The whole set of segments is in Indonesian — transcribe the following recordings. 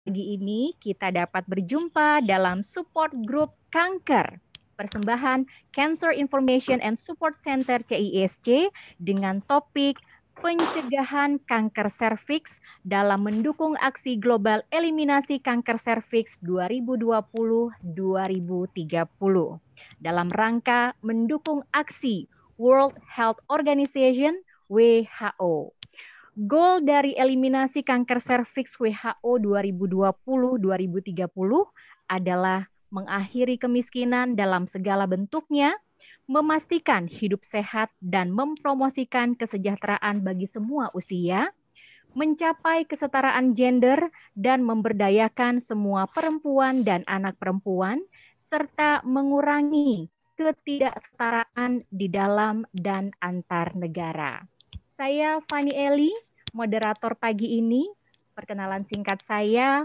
pagi ini kita dapat berjumpa dalam support group kanker persembahan Cancer Information and Support Center CISC dengan topik pencegahan kanker serviks dalam mendukung aksi global eliminasi kanker serviks 2020-2030 dalam rangka mendukung aksi World Health Organization WHO goal dari eliminasi kanker serviks WHO 2020-2030 adalah mengakhiri kemiskinan dalam segala bentuknya, memastikan hidup sehat dan mempromosikan kesejahteraan bagi semua usia, mencapai kesetaraan gender dan memberdayakan semua perempuan dan anak perempuan, serta mengurangi ketidaksetaraan di dalam dan antar negara. Saya Fani Eli, moderator pagi ini. Perkenalan singkat saya,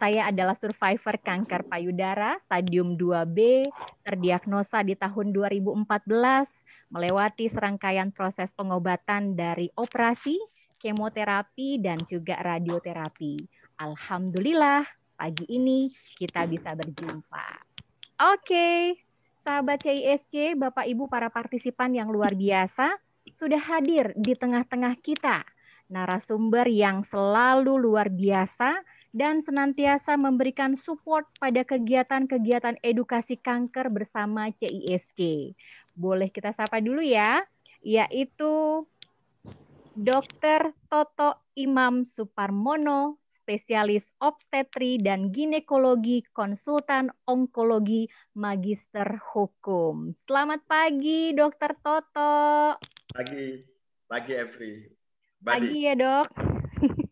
saya adalah survivor kanker payudara stadium 2B, terdiagnosa di tahun 2014, melewati serangkaian proses pengobatan dari operasi, kemoterapi, dan juga radioterapi. Alhamdulillah, pagi ini kita bisa berjumpa. Oke, sahabat CISK, Bapak Ibu para partisipan yang luar biasa, sudah hadir di tengah-tengah kita. Narasumber yang selalu luar biasa dan senantiasa memberikan support pada kegiatan-kegiatan edukasi kanker bersama CISC. Boleh kita sapa dulu ya, yaitu Dr. Toto Imam Suparmono, spesialis obstetri dan ginekologi, konsultan onkologi, magister hukum. Selamat pagi, Dr. Toto. Pagi, pagi Evri. Pagi ya dok.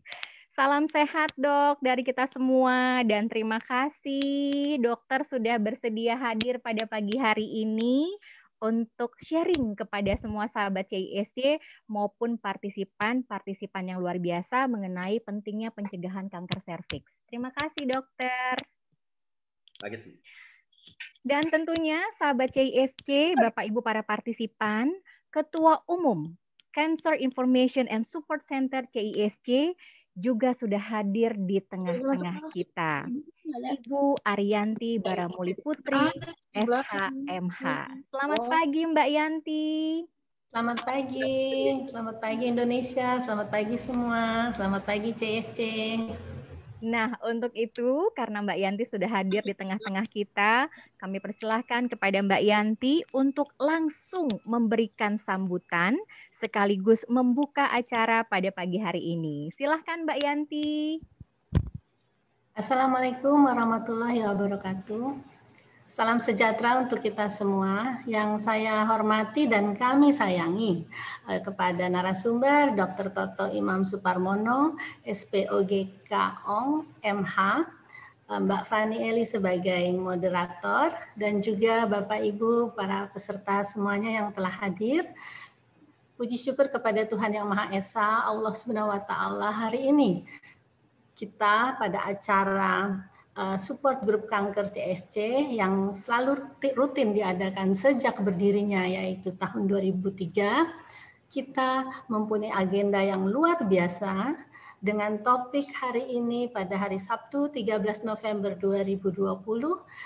Salam sehat dok dari kita semua dan terima kasih dokter sudah bersedia hadir pada pagi hari ini untuk sharing kepada semua sahabat CISC maupun partisipan-partisipan yang luar biasa mengenai pentingnya pencegahan kanker serviks. Terima kasih dokter. Terima kasih. Dan tentunya sahabat CISC, Bapak Ibu para partisipan, Ketua Umum Cancer Information and Support Center CISC juga sudah hadir di tengah-tengah kita. Iya. Ibu Ariyanti Baramuli Putri, SHMH. Ah, iya, selamat oh. pagi Mbak Yanti. Selamat pagi, selamat pagi Indonesia, selamat pagi semua, selamat pagi CSC. Nah, untuk itu karena Mbak Yanti sudah hadir di tengah-tengah kita, kami persilahkan kepada Mbak Yanti untuk langsung memberikan sambutan sekaligus membuka acara pada pagi hari ini. Silahkan Mbak Yanti. Assalamualaikum warahmatullahi wabarakatuh. Salam sejahtera untuk kita semua yang saya hormati dan kami sayangi eh, kepada narasumber Dr. Toto Imam Suparmono, SPOGK Ong, MH, eh, Mbak Fani Eli sebagai moderator dan juga Bapak Ibu para peserta semuanya yang telah hadir. Puji syukur kepada Tuhan Yang Maha Esa, Allah Subhanahu wa taala hari ini kita pada acara Eh, support grup kanker CSC yang selalu rutin diadakan sejak berdirinya yaitu tahun 2003 kita mempunyai agenda yang luar biasa dengan topik hari ini pada hari Sabtu 13 November 2020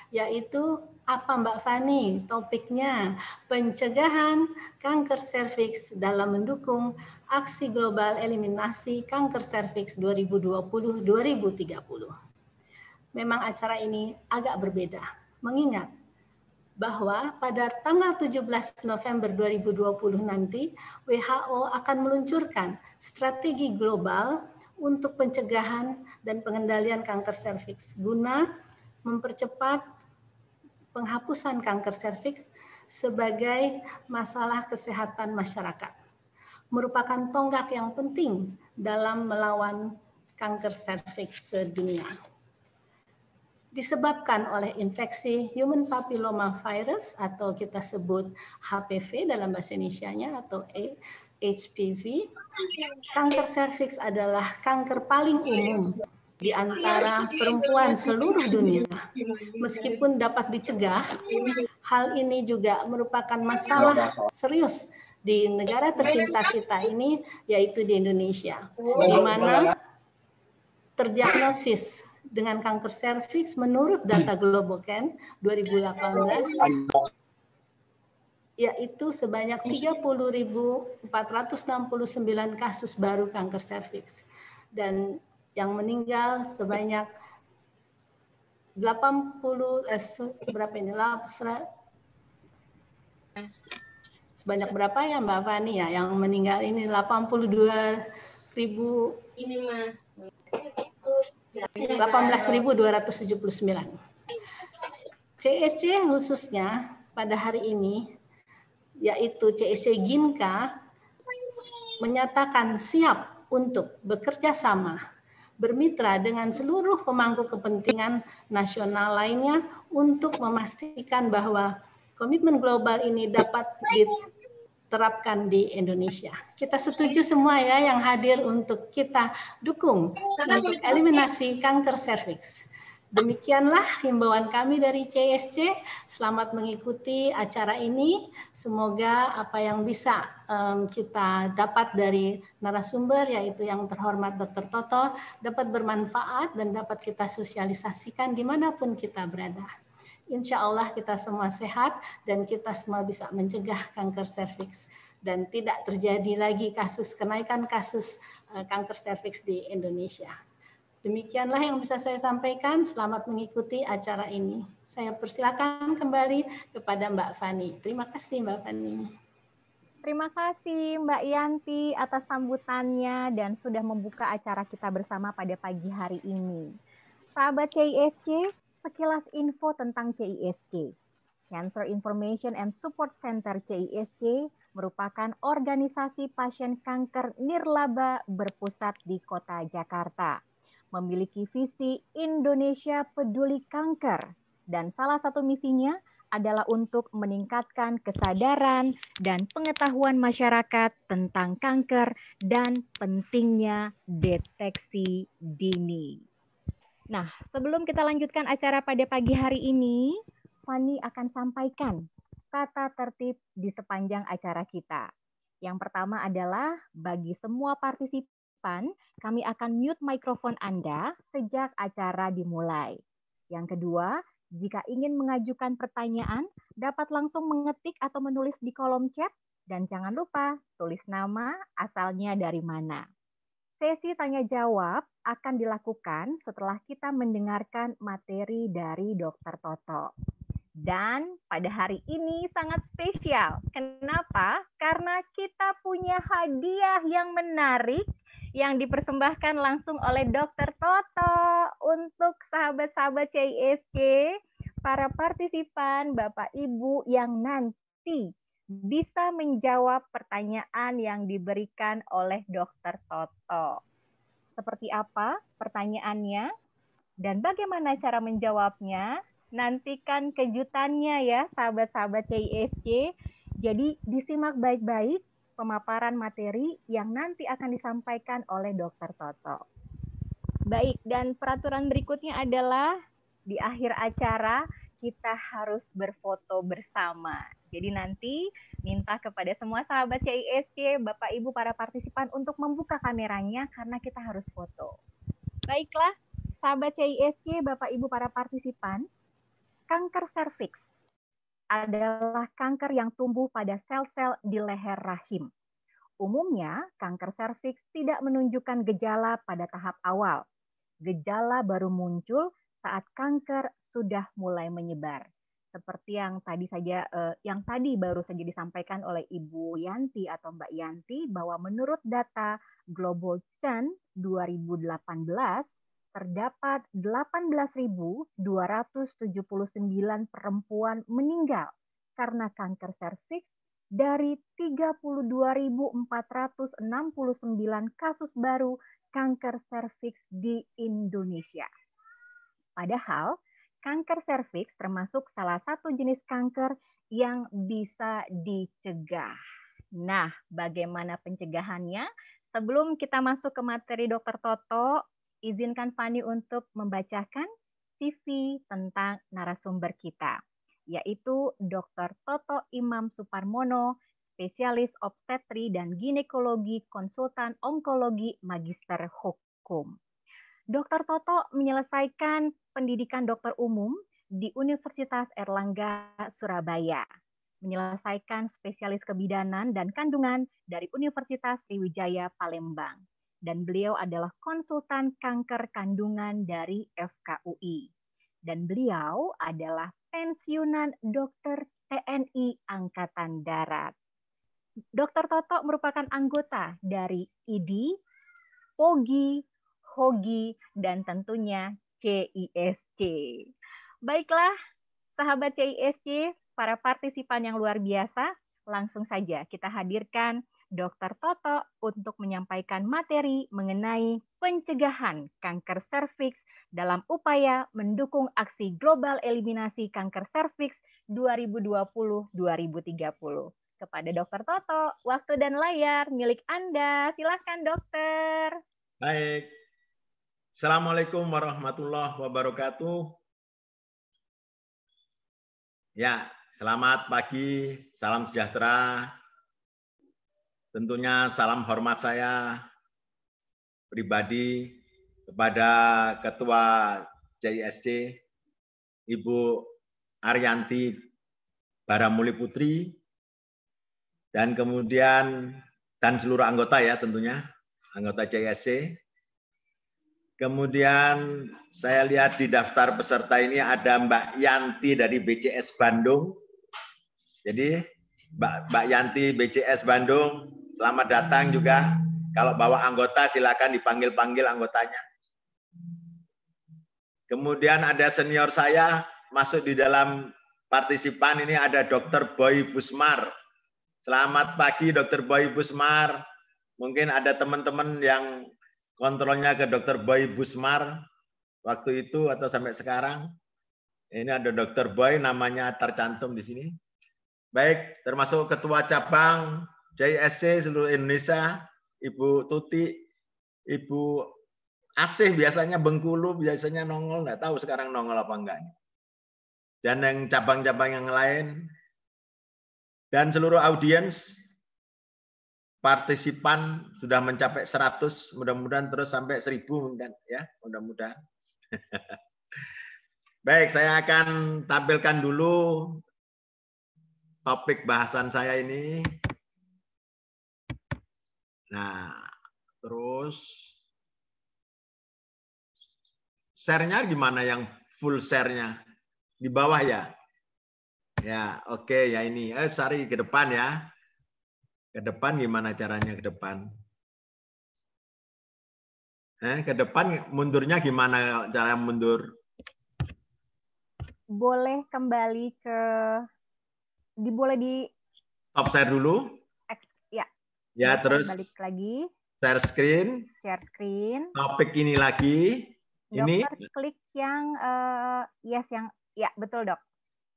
yaitu apa Mbak Fani topiknya pencegahan kanker serviks dalam mendukung aksi global eliminasi kanker serviks 2020-2030 memang acara ini agak berbeda. Mengingat bahwa pada tanggal 17 November 2020 nanti WHO akan meluncurkan strategi global untuk pencegahan dan pengendalian kanker serviks guna mempercepat penghapusan kanker serviks sebagai masalah kesehatan masyarakat. Merupakan tonggak yang penting dalam melawan kanker serviks sedunia disebabkan oleh infeksi human papilloma virus atau kita sebut HPV dalam bahasa Indonesia-nya atau HPV. Kanker serviks adalah kanker paling umum di antara perempuan seluruh dunia. Meskipun dapat dicegah, hal ini juga merupakan masalah serius di negara tercinta kita ini, yaitu di Indonesia, di mana terdiagnosis dengan kanker serviks menurut data Globocan 2018 yaitu sebanyak 30.469 kasus baru kanker serviks dan yang meninggal sebanyak 80 eh, berapa ini lapsra sebanyak berapa ya Mbak Fani ya yang meninggal ini 82 ribu ini mah 18.279. CSC khususnya pada hari ini yaitu CEC Ginka menyatakan siap untuk bekerja sama bermitra dengan seluruh pemangku kepentingan nasional lainnya untuk memastikan bahwa komitmen global ini dapat terapkan di Indonesia. Kita setuju semua ya yang hadir untuk kita dukung untuk eliminasi kanker serviks. Demikianlah himbauan kami dari CSC. Selamat mengikuti acara ini. Semoga apa yang bisa um, kita dapat dari narasumber, yaitu yang terhormat Dr. Toto, dapat bermanfaat dan dapat kita sosialisasikan dimanapun kita berada insya Allah kita semua sehat dan kita semua bisa mencegah kanker serviks dan tidak terjadi lagi kasus kenaikan kasus eh, kanker serviks di Indonesia. Demikianlah yang bisa saya sampaikan. Selamat mengikuti acara ini. Saya persilakan kembali kepada Mbak Fani. Terima kasih Mbak Fani. Terima kasih Mbak Yanti atas sambutannya dan sudah membuka acara kita bersama pada pagi hari ini. Sahabat CISC, sekilas info tentang CISC. Cancer Information and Support Center CISC merupakan organisasi pasien kanker nirlaba berpusat di kota Jakarta. Memiliki visi Indonesia Peduli Kanker dan salah satu misinya adalah untuk meningkatkan kesadaran dan pengetahuan masyarakat tentang kanker dan pentingnya deteksi dini. Nah, sebelum kita lanjutkan acara pada pagi hari ini, Fani akan sampaikan tata tertib di sepanjang acara kita. Yang pertama adalah bagi semua partisipan, kami akan mute mikrofon Anda sejak acara dimulai. Yang kedua, jika ingin mengajukan pertanyaan, dapat langsung mengetik atau menulis di kolom chat dan jangan lupa tulis nama asalnya dari mana. Sesi tanya jawab akan dilakukan setelah kita mendengarkan materi dari Dr. Toto. Dan pada hari ini sangat spesial. Kenapa? Karena kita punya hadiah yang menarik yang dipersembahkan langsung oleh Dr. Toto untuk sahabat-sahabat CISK, para partisipan, Bapak Ibu yang nanti bisa menjawab pertanyaan yang diberikan oleh dokter Toto. Seperti apa pertanyaannya dan bagaimana cara menjawabnya? Nantikan kejutannya ya sahabat-sahabat CISC. Jadi disimak baik-baik pemaparan materi yang nanti akan disampaikan oleh dokter Toto. Baik, dan peraturan berikutnya adalah di akhir acara kita harus berfoto bersama. Jadi nanti minta kepada semua sahabat CISC, Bapak Ibu para partisipan untuk membuka kameranya karena kita harus foto. Baiklah, sahabat CISC, Bapak Ibu para partisipan, kanker serviks adalah kanker yang tumbuh pada sel-sel di leher rahim. Umumnya, kanker serviks tidak menunjukkan gejala pada tahap awal. Gejala baru muncul saat kanker sudah mulai menyebar. Seperti yang tadi saja eh, yang tadi baru saja disampaikan oleh Ibu Yanti atau Mbak Yanti bahwa menurut data Global Chan 2018 terdapat 18.279 perempuan meninggal karena kanker serviks dari 32.469 kasus baru kanker serviks di Indonesia. Padahal kanker serviks termasuk salah satu jenis kanker yang bisa dicegah. Nah, bagaimana pencegahannya? Sebelum kita masuk ke materi Dokter Toto, izinkan Fani untuk membacakan CV tentang narasumber kita, yaitu Dokter Toto Imam Suparmono, spesialis obstetri dan ginekologi konsultan onkologi magister hukum. Dr. Toto menyelesaikan pendidikan dokter umum di Universitas Erlangga, Surabaya. Menyelesaikan spesialis kebidanan dan kandungan dari Universitas Sriwijaya, Palembang. Dan beliau adalah konsultan kanker kandungan dari FKUI. Dan beliau adalah pensiunan dokter TNI Angkatan Darat. Dr. Toto merupakan anggota dari IDI, POGI, Hogi, dan tentunya CISC. Baiklah, sahabat CISC, para partisipan yang luar biasa, langsung saja kita hadirkan Dr. Toto untuk menyampaikan materi mengenai pencegahan kanker serviks dalam upaya mendukung aksi global eliminasi kanker serviks 2020-2030. Kepada Dr. Toto, waktu dan layar milik Anda. Silakan, Dokter. Baik, Assalamualaikum warahmatullahi wabarakatuh. Ya, selamat pagi, salam sejahtera. Tentunya salam hormat saya pribadi kepada Ketua JISC Ibu Aryanti Baramuli Putri dan kemudian dan seluruh anggota ya tentunya anggota JISC. Kemudian saya lihat di daftar peserta ini ada Mbak Yanti dari BCS Bandung. Jadi Mbak, Mbak Yanti BCS Bandung, selamat datang juga. Kalau bawa anggota silakan dipanggil-panggil anggotanya. Kemudian ada senior saya masuk di dalam partisipan ini ada Dr. Boy Busmar. Selamat pagi Dr. Boy Busmar. Mungkin ada teman-teman yang kontrolnya ke Dr. Boy Busmar waktu itu atau sampai sekarang. Ini ada Dr. Boy namanya tercantum di sini. Baik, termasuk ketua cabang JSC seluruh Indonesia, Ibu Tuti, Ibu Asih biasanya Bengkulu biasanya nongol, nggak tahu sekarang nongol apa enggak. Dan yang cabang-cabang yang lain dan seluruh audiens partisipan sudah mencapai 100, mudah-mudahan terus sampai 1000 dan ya, mudah-mudahan. Baik, saya akan tampilkan dulu topik bahasan saya ini. Nah, terus share-nya gimana yang full share-nya? Di bawah ya? Ya, oke okay, ya ini. Eh, sari ke depan ya. Ke depan gimana caranya ke depan? Eh, ke depan mundurnya gimana cara mundur? Boleh kembali ke di boleh di top share dulu. X, ya. Ya, Kita terus balik lagi. Share screen. Share screen. Topik ini lagi. Dokter ini klik yang uh, yes yang ya betul, Dok.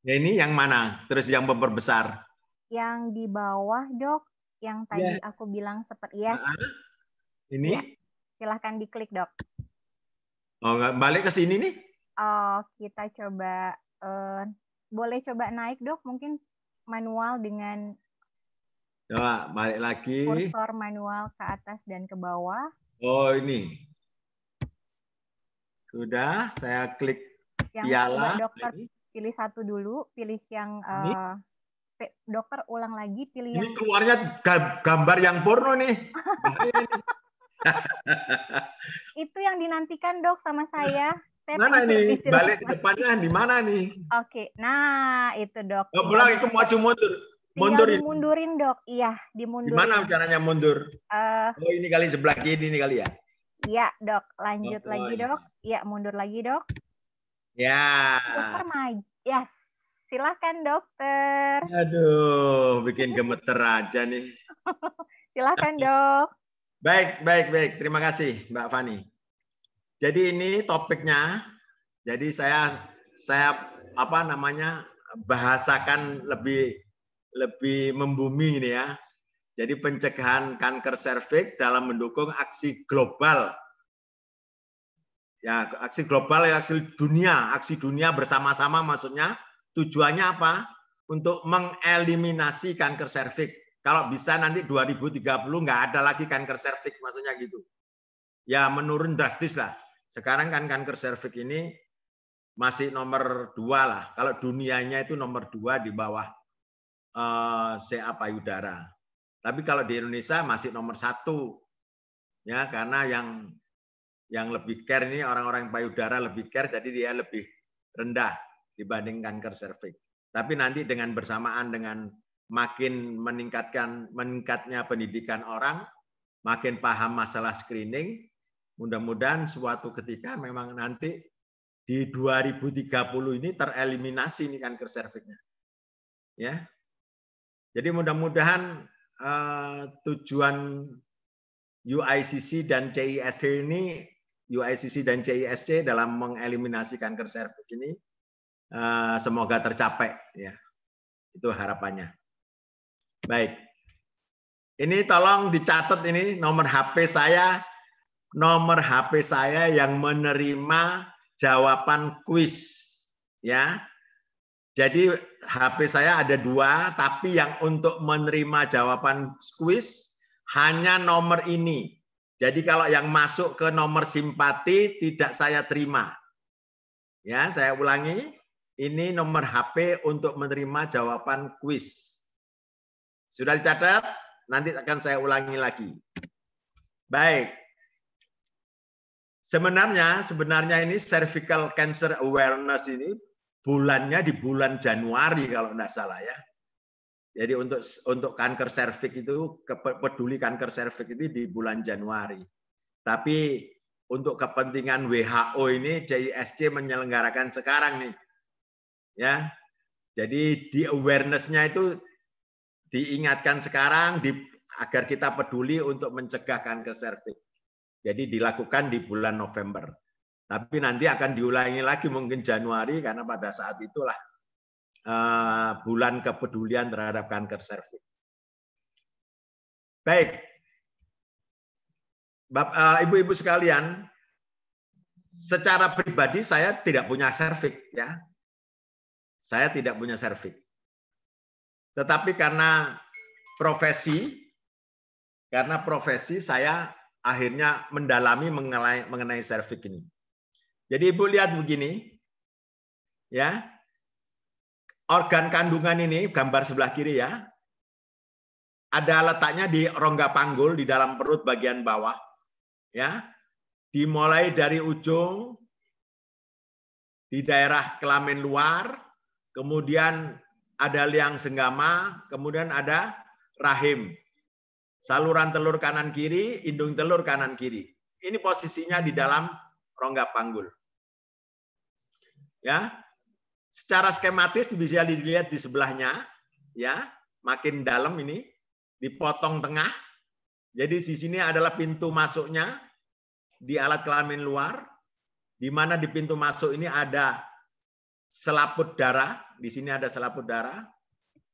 Ya ini yang mana? Terus yang memperbesar. Yang di bawah, Dok yang iya. tadi yeah. aku bilang seperti yes. Nah, ini? Ya. Silahkan diklik dok. Oh nggak balik ke sini nih? Oh kita coba uh, boleh coba naik dok mungkin manual dengan coba balik lagi kursor manual ke atas dan ke bawah. Oh ini sudah saya klik yang piala. Dokter pilih satu dulu, pilih yang eh, dokter ulang lagi pilih Ini keluarnya gambar yang porno nih. itu yang dinantikan dok sama saya. saya mana nih? Balik ke depannya di mana nih? Oke, nah itu dok. Oh, pulang itu mau mundur. Mundur mundurin mundurin dok, iya dimundurin. Gimana caranya mundur? Uh, oh ini kali sebelah kiri ini kali ya? Iya dok, lanjut oh, lagi iya. dok. Iya mundur lagi dok. Ya. Dokter maju, yes Silahkan dokter. Aduh, bikin gemeter aja nih. Silahkan dok. Baik, baik, baik. Terima kasih Mbak Fani. Jadi ini topiknya. Jadi saya saya apa namanya bahasakan lebih lebih membumi ini ya. Jadi pencegahan kanker serviks dalam mendukung aksi global. Ya, aksi global ya aksi dunia, aksi dunia bersama-sama maksudnya Tujuannya apa? Untuk mengeliminasi kanker serviks. Kalau bisa nanti 2030 nggak ada lagi kanker serviks, maksudnya gitu. Ya menurun drastis lah. Sekarang kan kanker serviks ini masih nomor dua lah. Kalau dunianya itu nomor dua di bawah eh, CA payudara. Tapi kalau di Indonesia masih nomor satu. Ya, karena yang yang lebih care ini orang-orang payudara lebih care, jadi dia lebih rendah dibanding kanker serviks. Tapi nanti dengan bersamaan dengan makin meningkatkan meningkatnya pendidikan orang, makin paham masalah screening, mudah-mudahan suatu ketika memang nanti di 2030 ini tereliminasi nih kanker serviknya. Ya. Jadi mudah-mudahan uh, tujuan UICC dan CISC ini UICC dan CISC dalam mengeliminasi kanker serviks ini Eh, semoga tercapai ya. Itu harapannya. Baik. Ini tolong dicatat ini nomor HP saya nomor HP saya yang menerima jawaban kuis ya. Jadi HP saya ada dua, tapi yang untuk menerima jawaban kuis hanya nomor ini. Jadi kalau yang masuk ke nomor simpati tidak saya terima. Ya, saya ulangi ini nomor HP untuk menerima jawaban kuis. Sudah dicatat? Nanti akan saya ulangi lagi. Baik. Sebenarnya sebenarnya ini cervical cancer awareness ini bulannya di bulan Januari kalau tidak salah ya. Jadi untuk untuk kanker serviks itu peduli kanker serviks itu di bulan Januari. Tapi untuk kepentingan WHO ini JISC menyelenggarakan sekarang nih ya. Jadi di awarenessnya itu diingatkan sekarang di, agar kita peduli untuk mencegah kanker serviks. Jadi dilakukan di bulan November. Tapi nanti akan diulangi lagi mungkin Januari karena pada saat itulah uh, bulan kepedulian terhadap kanker serviks. Baik, eh, ibu-ibu sekalian, secara pribadi saya tidak punya serviks ya. Saya tidak punya servik. Tetapi karena profesi, karena profesi saya akhirnya mendalami mengenai, mengenai servik ini. Jadi Ibu lihat begini, ya, organ kandungan ini gambar sebelah kiri ya, ada letaknya di rongga panggul di dalam perut bagian bawah, ya, dimulai dari ujung di daerah kelamin luar kemudian ada liang senggama, kemudian ada rahim. Saluran telur kanan kiri, indung telur kanan kiri. Ini posisinya di dalam rongga panggul. Ya. Secara skematis bisa dilihat di sebelahnya, ya, makin dalam ini dipotong tengah. Jadi di sini adalah pintu masuknya di alat kelamin luar, di mana di pintu masuk ini ada selaput darah, di sini ada selaput darah,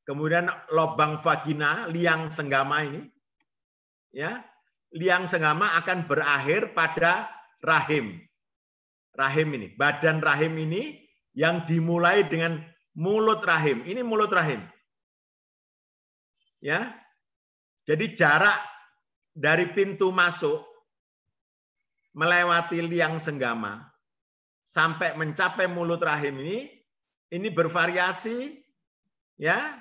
kemudian lobang vagina, liang senggama ini, ya, liang senggama akan berakhir pada rahim. Rahim ini, badan rahim ini yang dimulai dengan mulut rahim. Ini mulut rahim. Ya. Jadi jarak dari pintu masuk melewati liang senggama sampai mencapai mulut rahim ini ini bervariasi ya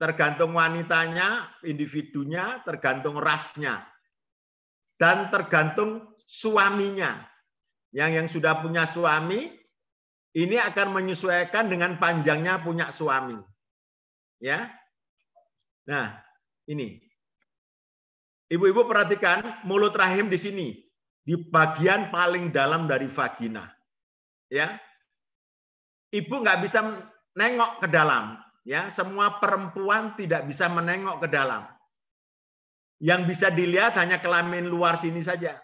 tergantung wanitanya, individunya, tergantung rasnya dan tergantung suaminya. Yang yang sudah punya suami ini akan menyesuaikan dengan panjangnya punya suami. Ya. Nah, ini. Ibu-ibu perhatikan mulut rahim di sini, di bagian paling dalam dari vagina ya ibu nggak bisa nengok ke dalam ya semua perempuan tidak bisa menengok ke dalam yang bisa dilihat hanya kelamin luar sini saja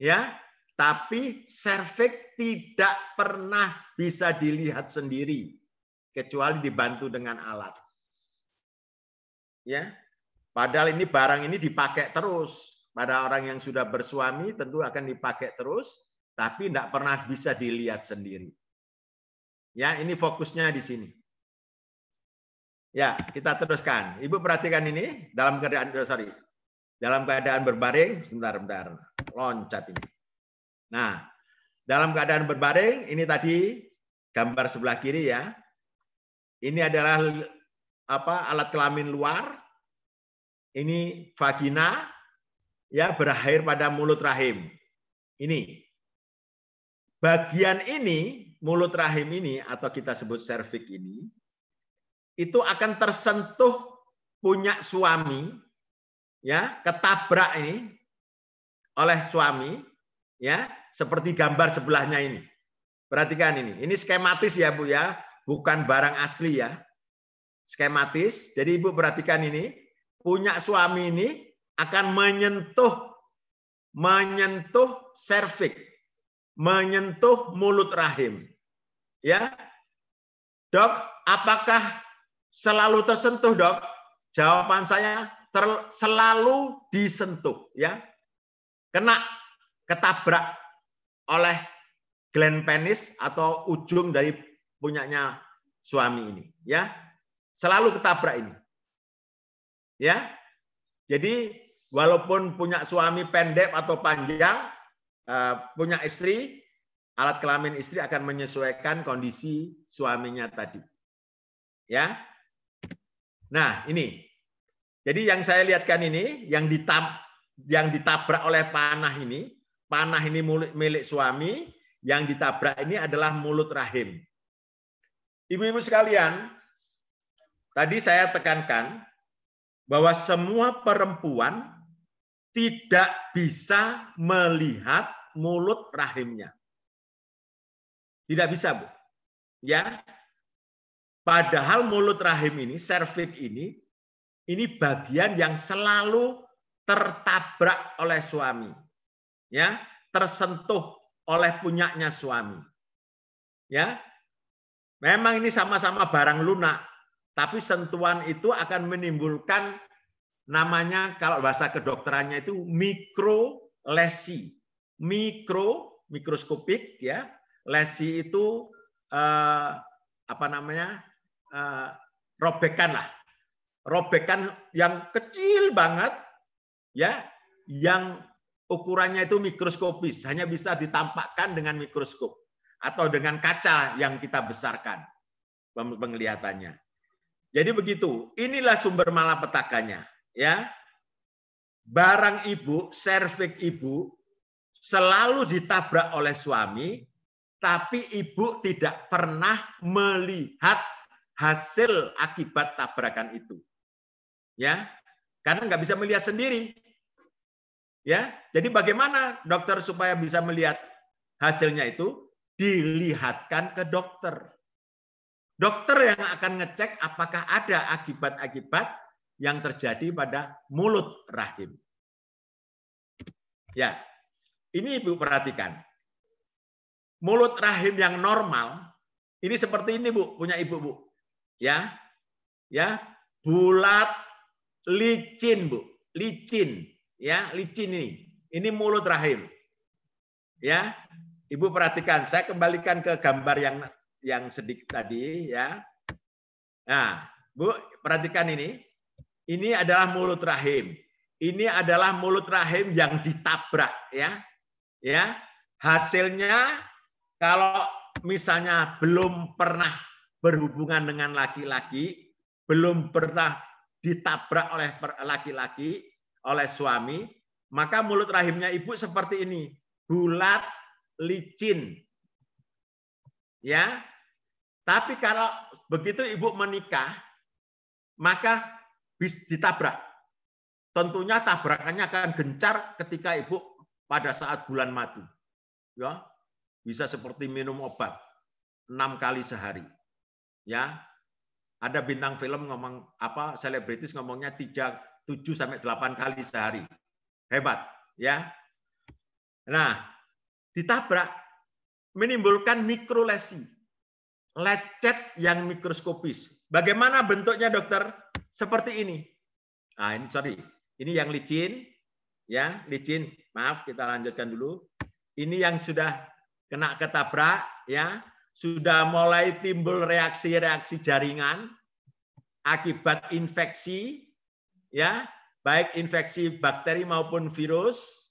ya tapi serviks tidak pernah bisa dilihat sendiri kecuali dibantu dengan alat ya padahal ini barang ini dipakai terus pada orang yang sudah bersuami tentu akan dipakai terus tapi tidak pernah bisa dilihat sendiri. Ya, ini fokusnya di sini. Ya, kita teruskan. Ibu perhatikan ini dalam keadaan oh sorry, dalam keadaan berbaring, sebentar, sebentar. loncat ini. Nah, dalam keadaan berbaring, ini tadi gambar sebelah kiri ya. Ini adalah apa alat kelamin luar. Ini vagina ya berakhir pada mulut rahim. Ini bagian ini, mulut rahim ini atau kita sebut servik ini, itu akan tersentuh punya suami, ya ketabrak ini oleh suami, ya seperti gambar sebelahnya ini. Perhatikan ini, ini skematis ya Bu ya, bukan barang asli ya. Skematis, jadi Ibu perhatikan ini, punya suami ini akan menyentuh menyentuh servik menyentuh mulut rahim. Ya. Dok, apakah selalu tersentuh, Dok? Jawaban saya ter, selalu disentuh, ya. Kena ketabrak oleh gland penis atau ujung dari punyanya suami ini, ya. Selalu ketabrak ini. Ya. Jadi walaupun punya suami pendek atau panjang, Eh, punya istri, alat kelamin istri akan menyesuaikan kondisi suaminya tadi. Ya. Nah, ini. Jadi yang saya lihatkan ini yang ditab yang ditabrak oleh panah ini, panah ini milik, suami, yang ditabrak ini adalah mulut rahim. Ibu-ibu sekalian, tadi saya tekankan bahwa semua perempuan tidak bisa melihat mulut rahimnya. Tidak bisa, Bu. Ya. Padahal mulut rahim ini, serviks ini, ini bagian yang selalu tertabrak oleh suami. Ya, tersentuh oleh punyanya suami. Ya. Memang ini sama-sama barang lunak, tapi sentuhan itu akan menimbulkan namanya kalau bahasa kedokterannya itu mikro lesi. Mikro mikroskopik ya. Lesi itu eh, apa namanya? Eh, robekan lah. Robekan yang kecil banget ya, yang ukurannya itu mikroskopis, hanya bisa ditampakkan dengan mikroskop atau dengan kaca yang kita besarkan penglihatannya. Jadi begitu, inilah sumber malapetakannya ya barang ibu, servik ibu selalu ditabrak oleh suami, tapi ibu tidak pernah melihat hasil akibat tabrakan itu. Ya, karena nggak bisa melihat sendiri. Ya, jadi bagaimana dokter supaya bisa melihat hasilnya itu dilihatkan ke dokter. Dokter yang akan ngecek apakah ada akibat-akibat yang terjadi pada mulut rahim. Ya, ini Ibu perhatikan. Mulut rahim yang normal, ini seperti ini Bu, punya Ibu Bu. Ya, ya bulat, licin Bu, licin. Ya, licin ini. Ini mulut rahim. Ya, Ibu perhatikan, saya kembalikan ke gambar yang yang sedikit tadi ya. Nah, Bu perhatikan ini ini adalah mulut rahim. Ini adalah mulut rahim yang ditabrak ya. Ya. Hasilnya kalau misalnya belum pernah berhubungan dengan laki-laki, belum pernah ditabrak oleh laki-laki, oleh suami, maka mulut rahimnya ibu seperti ini, bulat, licin. Ya. Tapi kalau begitu ibu menikah, maka bis ditabrak. Tentunya tabrakannya akan gencar ketika ibu pada saat bulan madu. Ya, bisa seperti minum obat enam kali sehari. Ya, ada bintang film ngomong apa selebritis ngomongnya tiga tujuh sampai delapan kali sehari. Hebat, ya. Nah, ditabrak menimbulkan mikrolesi, lecet yang mikroskopis. Bagaimana bentuknya, Dokter? seperti ini. Ah ini sorry, ini yang licin, ya licin. Maaf kita lanjutkan dulu. Ini yang sudah kena ketabrak, ya sudah mulai timbul reaksi-reaksi jaringan akibat infeksi, ya baik infeksi bakteri maupun virus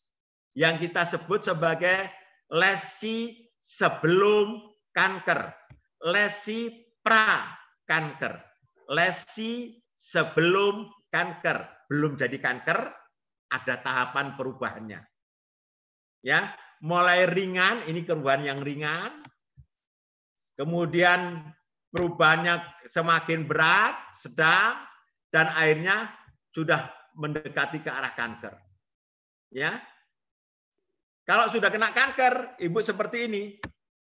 yang kita sebut sebagai lesi sebelum kanker, lesi pra kanker, lesi sebelum kanker belum jadi kanker ada tahapan perubahannya. Ya, mulai ringan ini perubahan yang ringan. Kemudian perubahannya semakin berat, sedang dan akhirnya sudah mendekati ke arah kanker. Ya. Kalau sudah kena kanker, ibu seperti ini.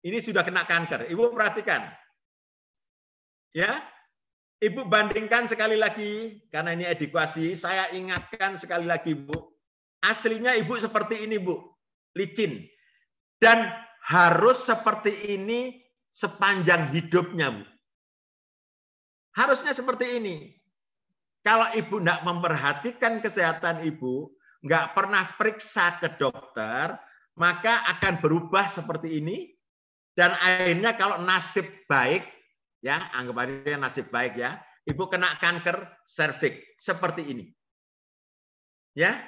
Ini sudah kena kanker. Ibu perhatikan. Ya, Ibu bandingkan sekali lagi, karena ini edukasi, saya ingatkan sekali lagi, Bu. Aslinya Ibu seperti ini, Bu. Licin. Dan harus seperti ini sepanjang hidupnya, Bu. Harusnya seperti ini. Kalau Ibu tidak memperhatikan kesehatan Ibu, nggak pernah periksa ke dokter, maka akan berubah seperti ini. Dan akhirnya kalau nasib baik, ya anggap aja nasib baik ya ibu kena kanker serviks seperti ini ya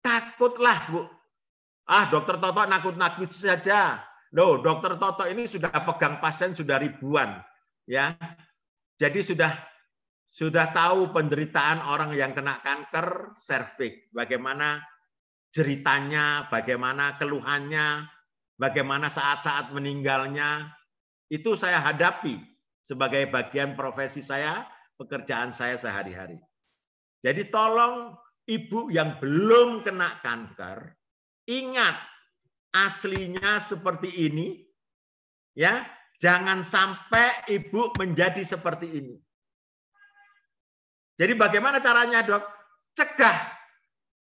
takutlah bu ah dokter Toto nakut nakut saja loh dokter Toto ini sudah pegang pasien sudah ribuan ya jadi sudah sudah tahu penderitaan orang yang kena kanker serviks bagaimana ceritanya bagaimana keluhannya bagaimana saat-saat meninggalnya itu saya hadapi sebagai bagian profesi saya, pekerjaan saya sehari-hari. Jadi tolong ibu yang belum kena kanker, ingat aslinya seperti ini. Ya, jangan sampai ibu menjadi seperti ini. Jadi bagaimana caranya, Dok? Cegah.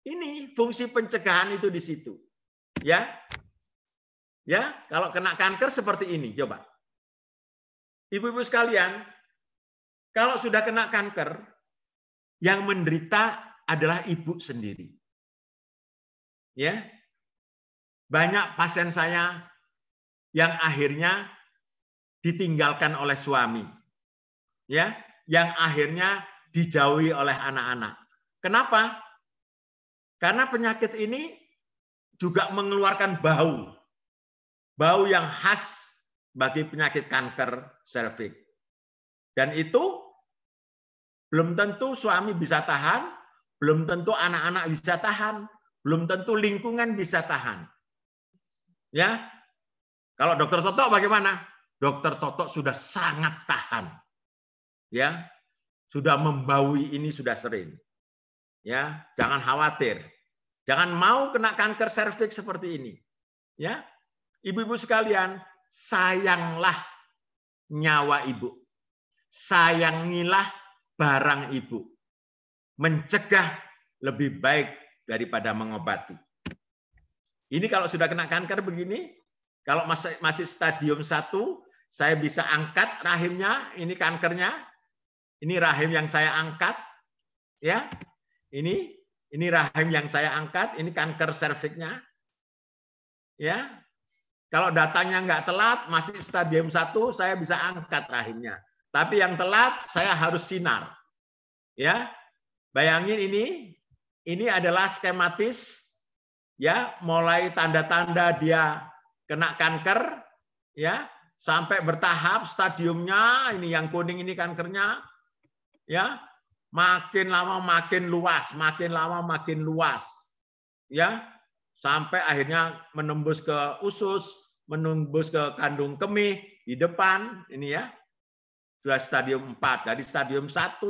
Ini fungsi pencegahan itu di situ. Ya. Ya, kalau kena kanker seperti ini, coba. Ibu-ibu sekalian, kalau sudah kena kanker, yang menderita adalah ibu sendiri. Ya. Banyak pasien saya yang akhirnya ditinggalkan oleh suami. Ya, yang akhirnya dijauhi oleh anak-anak. Kenapa? Karena penyakit ini juga mengeluarkan bau. Bau yang khas bagi penyakit kanker serviks. Dan itu belum tentu suami bisa tahan, belum tentu anak-anak bisa tahan, belum tentu lingkungan bisa tahan. Ya. Kalau dokter Toto bagaimana? Dokter Toto sudah sangat tahan. Ya. Sudah membaui ini sudah sering. Ya, jangan khawatir. Jangan mau kena kanker serviks seperti ini. Ya. Ibu-ibu sekalian, sayanglah nyawa ibu. Sayangilah barang ibu. Mencegah lebih baik daripada mengobati. Ini kalau sudah kena kanker begini, kalau masih, masih stadium satu saya bisa angkat rahimnya, ini kankernya. Ini rahim yang saya angkat. Ya. Ini ini rahim yang saya angkat, ini kanker serviknya. Ya. Kalau datanya nggak telat, masih stadium satu, saya bisa angkat rahimnya. Tapi yang telat, saya harus sinar. Ya, bayangin ini, ini adalah skematis. Ya, mulai tanda-tanda dia kena kanker, ya, sampai bertahap stadiumnya ini yang kuning ini kankernya, ya, makin lama makin luas, makin lama makin luas, ya, sampai akhirnya menembus ke usus, menembus ke kandung kemih di depan ini ya. Sudah stadium 4. Dari stadium 1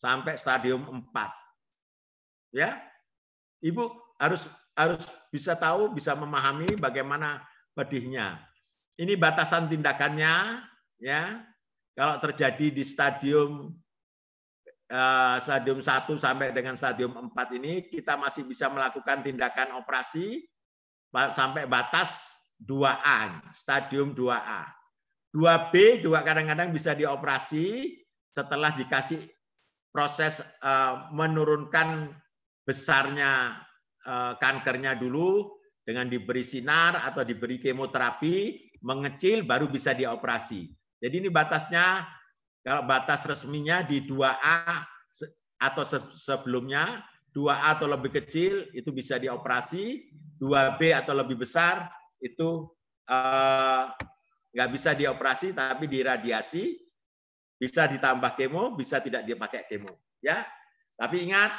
sampai stadium 4. Ya. Ibu harus harus bisa tahu, bisa memahami bagaimana pedihnya. Ini batasan tindakannya ya. Kalau terjadi di stadium Eh, stadium 1 sampai dengan stadium 4 ini kita masih bisa melakukan tindakan operasi sampai batas 2A, stadium 2A. 2B juga kadang-kadang bisa dioperasi setelah dikasih proses eh, menurunkan besarnya eh, kankernya dulu dengan diberi sinar atau diberi kemoterapi, mengecil baru bisa dioperasi. Jadi ini batasnya kalau batas resminya di 2A atau sebelumnya, 2A atau lebih kecil itu bisa dioperasi, 2B atau lebih besar itu nggak eh, nggak bisa dioperasi tapi diradiasi, bisa ditambah kemo, bisa tidak dipakai kemo. Ya, tapi ingat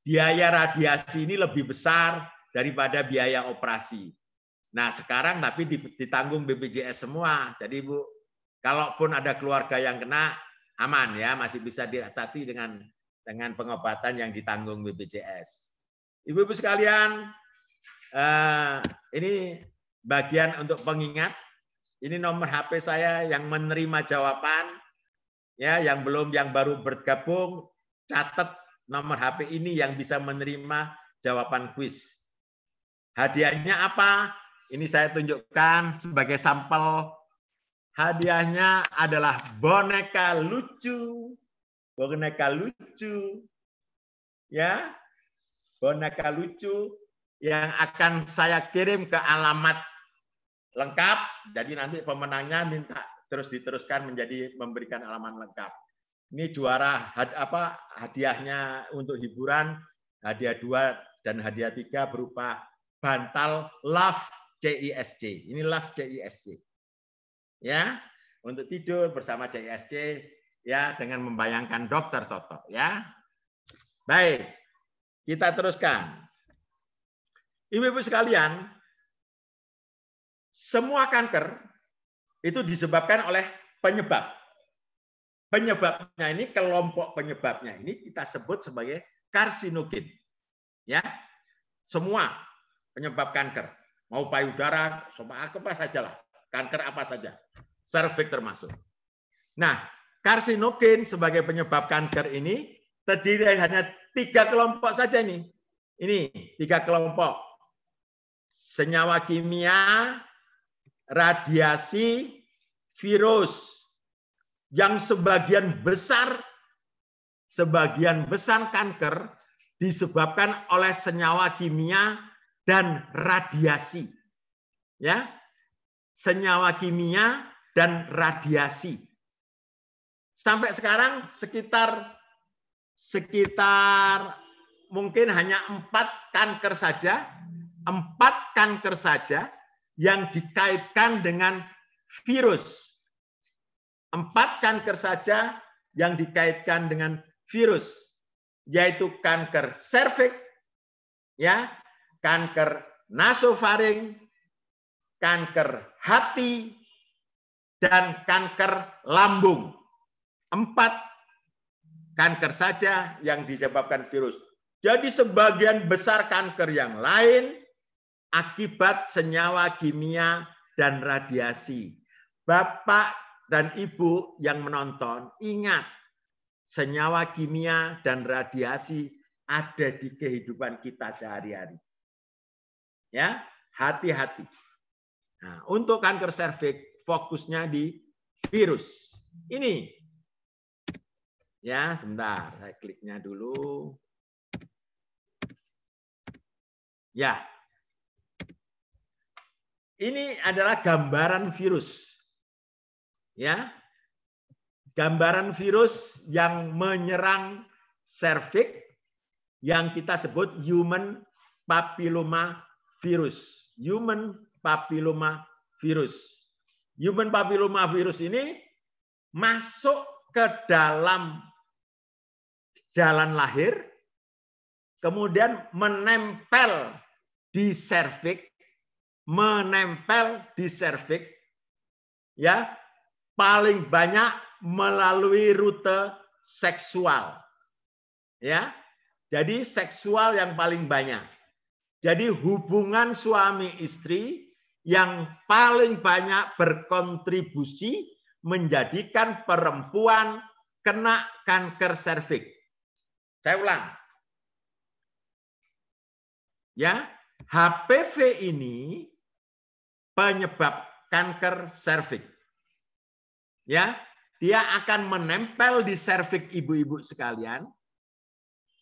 biaya radiasi ini lebih besar daripada biaya operasi. Nah sekarang tapi ditanggung BPJS semua, jadi Bu Kalaupun ada keluarga yang kena, aman ya, masih bisa diatasi dengan dengan pengobatan yang ditanggung BPJS. Ibu-ibu sekalian, eh, ini bagian untuk pengingat. Ini nomor HP saya yang menerima jawaban, ya, yang belum, yang baru bergabung, catat nomor HP ini yang bisa menerima jawaban kuis. Hadiahnya apa? Ini saya tunjukkan sebagai sampel Hadiahnya adalah boneka lucu. Boneka lucu. Ya. Boneka lucu yang akan saya kirim ke alamat lengkap. Jadi nanti pemenangnya minta terus diteruskan menjadi memberikan alamat lengkap. Ini juara had, apa hadiahnya untuk hiburan, hadiah dua dan hadiah tiga berupa bantal Love CISC. Ini Love CISC ya untuk tidur bersama JSC ya dengan membayangkan dokter Toto ya. Baik, kita teruskan. Ibu-ibu sekalian, semua kanker itu disebabkan oleh penyebab. Penyebabnya ini kelompok penyebabnya ini kita sebut sebagai karsinogen. Ya. Semua penyebab kanker, mau payudara, semua apa sajalah kanker apa saja, cervix termasuk. Nah, karsinogen sebagai penyebab kanker ini terdiri dari hanya tiga kelompok saja ini. Ini tiga kelompok. Senyawa kimia, radiasi, virus. Yang sebagian besar sebagian besar kanker disebabkan oleh senyawa kimia dan radiasi. Ya senyawa kimia, dan radiasi. Sampai sekarang sekitar sekitar mungkin hanya empat kanker saja, empat kanker saja yang dikaitkan dengan virus. Empat kanker saja yang dikaitkan dengan virus, yaitu kanker serviks, ya, kanker nasofaring, kanker hati, dan kanker lambung. Empat kanker saja yang disebabkan virus. Jadi sebagian besar kanker yang lain akibat senyawa kimia dan radiasi. Bapak dan Ibu yang menonton, ingat senyawa kimia dan radiasi ada di kehidupan kita sehari-hari. Ya, hati-hati. Nah, untuk kanker serviks fokusnya di virus. Ini. Ya, sebentar, saya kliknya dulu. Ya. Ini adalah gambaran virus. Ya. Gambaran virus yang menyerang serviks yang kita sebut human papilloma virus. Human Papiloma virus. Human papiloma virus ini masuk ke dalam jalan lahir, kemudian menempel di serviks, menempel di serviks, ya paling banyak melalui rute seksual, ya. Jadi seksual yang paling banyak. Jadi hubungan suami istri yang paling banyak berkontribusi menjadikan perempuan kena kanker serviks. Saya ulang. Ya, HPV ini penyebab kanker serviks. Ya, dia akan menempel di serviks ibu-ibu sekalian.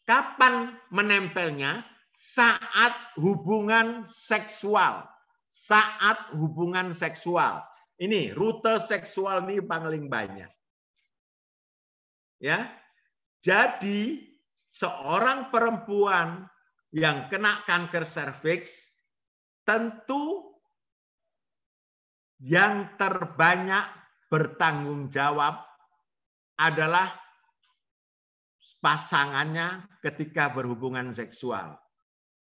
Kapan menempelnya? Saat hubungan seksual saat hubungan seksual. Ini rute seksual ini paling banyak. Ya. Jadi seorang perempuan yang kena kanker serviks tentu yang terbanyak bertanggung jawab adalah pasangannya ketika berhubungan seksual.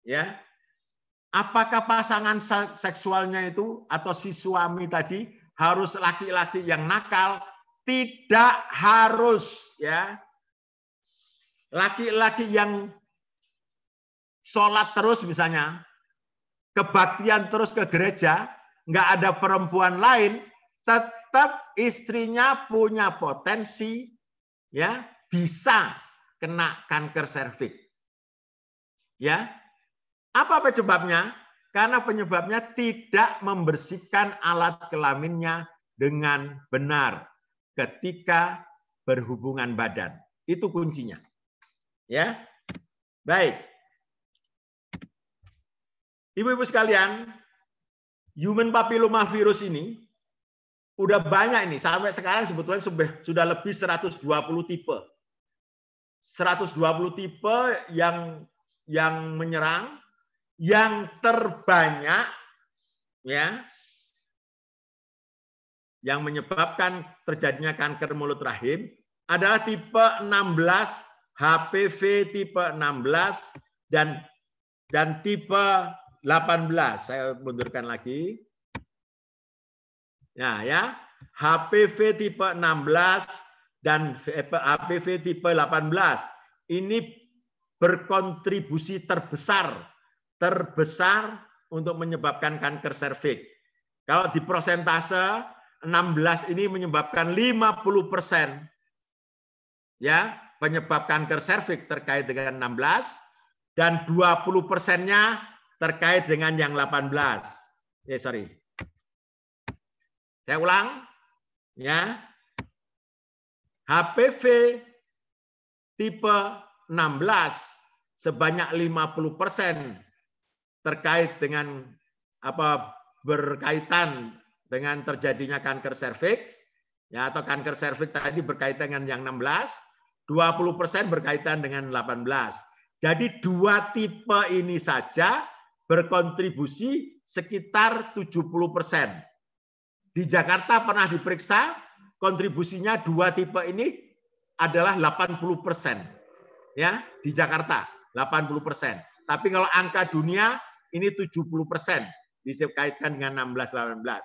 Ya, Apakah pasangan seksualnya itu atau si suami tadi harus laki-laki yang nakal? Tidak harus ya. Laki-laki yang sholat terus misalnya, kebaktian terus ke gereja, nggak ada perempuan lain, tetap istrinya punya potensi ya bisa kena kanker serviks. Ya, apa penyebabnya? Karena penyebabnya tidak membersihkan alat kelaminnya dengan benar ketika berhubungan badan. Itu kuncinya. Ya. Baik. Ibu-ibu sekalian, human papilloma virus ini udah banyak ini sampai sekarang sebetulnya sudah lebih 120 tipe. 120 tipe yang yang menyerang yang terbanyak ya yang menyebabkan terjadinya kanker mulut rahim adalah tipe 16 HPV tipe 16 dan dan tipe 18 saya mundurkan lagi Nah, ya. HPV tipe 16 dan HPV tipe 18 ini berkontribusi terbesar terbesar untuk menyebabkan kanker serviks. Kalau di persentase 16 ini menyebabkan 50 persen ya penyebab kanker serviks terkait dengan 16 dan 20 persennya terkait dengan yang 18. Ya, eh, sorry. Saya ulang. Ya. HPV tipe 16 sebanyak 50 persen terkait dengan apa berkaitan dengan terjadinya kanker serviks ya atau kanker serviks tadi berkaitan dengan yang 16, 20% berkaitan dengan 18. Jadi dua tipe ini saja berkontribusi sekitar 70%. Di Jakarta pernah diperiksa kontribusinya dua tipe ini adalah 80%. Ya, di Jakarta 80%. Tapi kalau angka dunia ini 70 persen dikaitkan dengan 16-18.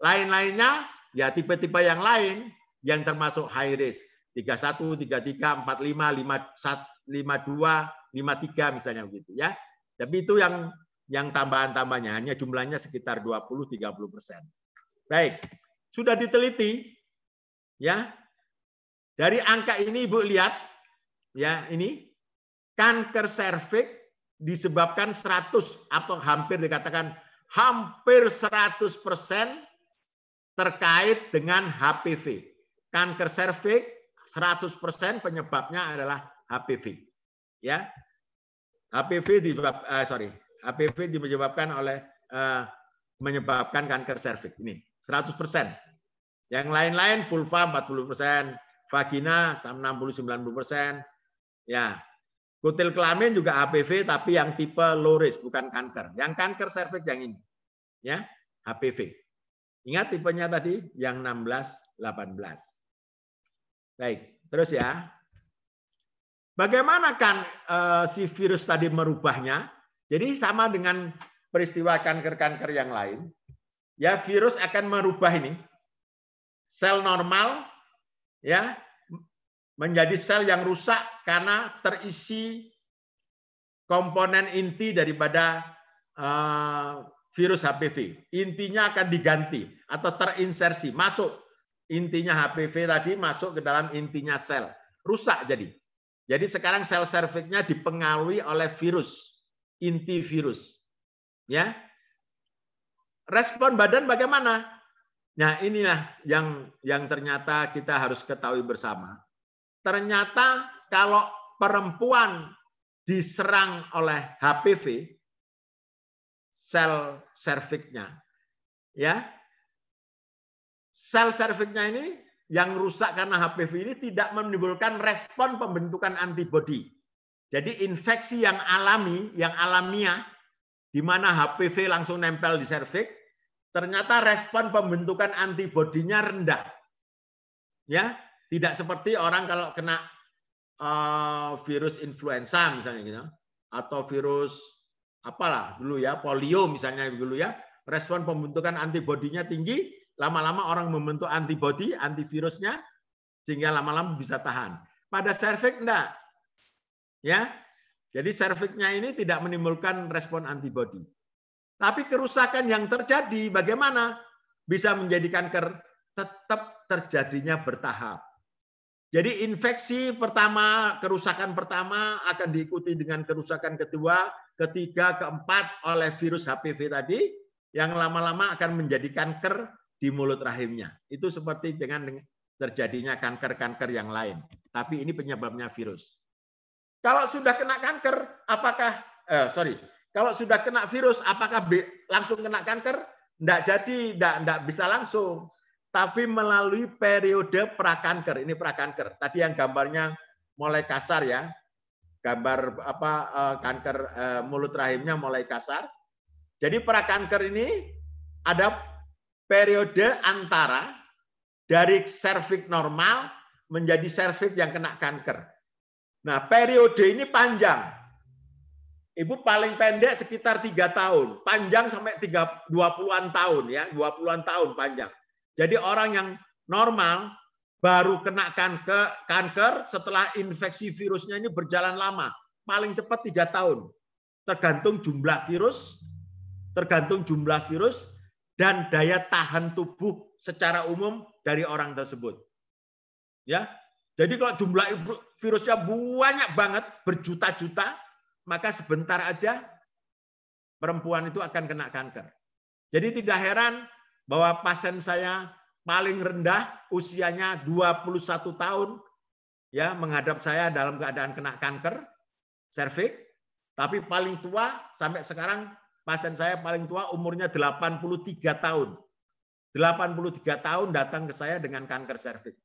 Lain-lainnya, ya tipe-tipe yang lain yang termasuk high risk. 31, 33, 45, 52, 53 misalnya begitu ya. Tapi itu yang yang tambahan tambahnya hanya jumlahnya sekitar 20-30 persen. Baik, sudah diteliti ya. Dari angka ini Ibu lihat ya ini kanker serviks disebabkan 100 atau hampir dikatakan hampir 100% terkait dengan HPV. Kanker serviks 100% penyebabnya adalah HPV. Ya. HPV disebab uh, eh, sorry, HPV disebabkan oleh uh, menyebabkan kanker serviks. Ini 100%. Yang lain-lain vulva 40%, vagina 60 90%. Ya, Kutil kelamin juga HPV tapi yang tipe low risk bukan kanker. Yang kanker serviks yang ini. Ya, HPV. Ingat tipenya tadi yang 16 18. Baik, terus ya. Bagaimana kan e, eh, si virus tadi merubahnya? Jadi sama dengan peristiwa kanker-kanker yang lain, ya virus akan merubah ini sel normal ya menjadi sel yang rusak karena terisi komponen inti daripada eh, virus HPV. Intinya akan diganti atau terinsersi, masuk intinya HPV tadi masuk ke dalam intinya sel. Rusak jadi. Jadi sekarang sel serviksnya dipengaruhi oleh virus, inti virus. Ya. Respon badan bagaimana? Nah, inilah yang yang ternyata kita harus ketahui bersama ternyata kalau perempuan diserang oleh HPV sel serviknya ya sel serviknya ini yang rusak karena HPV ini tidak menimbulkan respon pembentukan antibodi. Jadi infeksi yang alami, yang alamiah, di mana HPV langsung nempel di serviks, ternyata respon pembentukan antibodinya rendah. Ya, tidak seperti orang kalau kena uh, virus influenza misalnya gitu atau virus apalah dulu ya polio misalnya dulu ya respon pembentukan antibodinya tinggi lama-lama orang membentuk antibodi antivirusnya sehingga lama-lama bisa tahan pada cervix enggak ya jadi cervixnya ini tidak menimbulkan respon antibodi tapi kerusakan yang terjadi bagaimana bisa menjadikan ker tetap terjadinya bertahap jadi infeksi pertama, kerusakan pertama akan diikuti dengan kerusakan kedua, ketiga, keempat oleh virus HPV tadi yang lama-lama akan menjadi kanker di mulut rahimnya. Itu seperti dengan terjadinya kanker-kanker yang lain. Tapi ini penyebabnya virus. Kalau sudah kena kanker, apakah eh, sorry, kalau sudah kena virus, apakah langsung kena kanker? Tidak jadi, tidak, bisa langsung tapi melalui periode prakanker. Ini prakanker. Tadi yang gambarnya mulai kasar ya. Gambar apa eh, kanker eh, mulut rahimnya mulai kasar. Jadi prakanker ini ada periode antara dari serviks normal menjadi serviks yang kena kanker. Nah, periode ini panjang. Ibu paling pendek sekitar tiga tahun, panjang sampai 20-an tahun ya, 20-an tahun panjang. Jadi orang yang normal baru kena kanker, kanker setelah infeksi virusnya ini berjalan lama, paling cepat tiga tahun, tergantung jumlah virus, tergantung jumlah virus dan daya tahan tubuh secara umum dari orang tersebut. Ya, jadi kalau jumlah virusnya banyak banget, berjuta-juta, maka sebentar aja perempuan itu akan kena kanker. Jadi tidak heran bahwa pasien saya paling rendah usianya 21 tahun ya menghadap saya dalam keadaan kena kanker serviks tapi paling tua sampai sekarang pasien saya paling tua umurnya 83 tahun. 83 tahun datang ke saya dengan kanker serviks.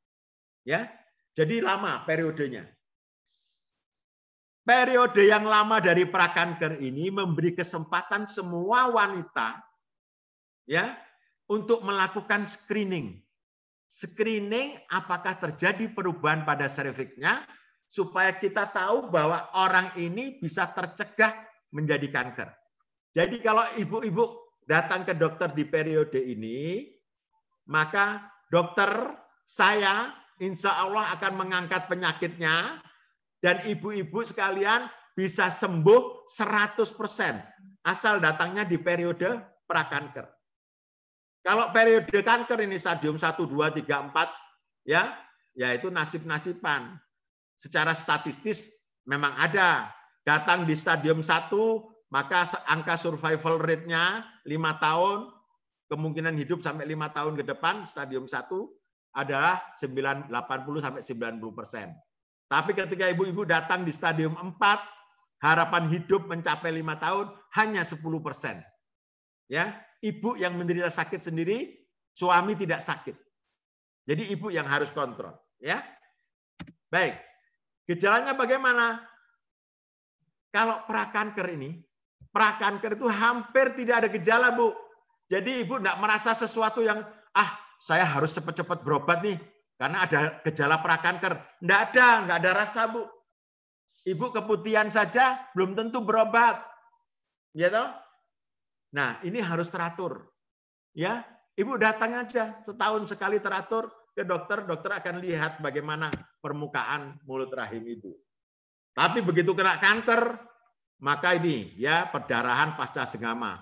Ya. Jadi lama periodenya. Periode yang lama dari prakanker ini memberi kesempatan semua wanita ya untuk melakukan screening. Screening apakah terjadi perubahan pada serviknya supaya kita tahu bahwa orang ini bisa tercegah menjadi kanker. Jadi kalau ibu-ibu datang ke dokter di periode ini, maka dokter saya insya Allah akan mengangkat penyakitnya dan ibu-ibu sekalian bisa sembuh 100% asal datangnya di periode prakanker. Kalau periode kanker ini stadium 1, 2, 3, 4, ya, yaitu nasib-nasiban. Secara statistis memang ada. Datang di stadium 1, maka angka survival rate-nya 5 tahun, kemungkinan hidup sampai 5 tahun ke depan, stadium 1 adalah 80 sampai 90 persen. Tapi ketika ibu-ibu datang di stadium 4, harapan hidup mencapai 5 tahun hanya 10 persen. Ya, ibu yang menderita sakit sendiri, suami tidak sakit. Jadi ibu yang harus kontrol, ya. Baik. Gejalanya bagaimana? Kalau prakanker ini, prakanker itu hampir tidak ada gejala, Bu. Jadi ibu tidak merasa sesuatu yang ah, saya harus cepat-cepat berobat nih karena ada gejala prakanker. Tidak ada, nggak ada rasa, Bu. Ibu keputihan saja belum tentu berobat. Ya toh? Nah, ini harus teratur. Ya, Ibu datang aja setahun sekali teratur ke dokter, dokter akan lihat bagaimana permukaan mulut rahim ibu. Tapi begitu kena kanker, maka ini ya perdarahan pasca sengama.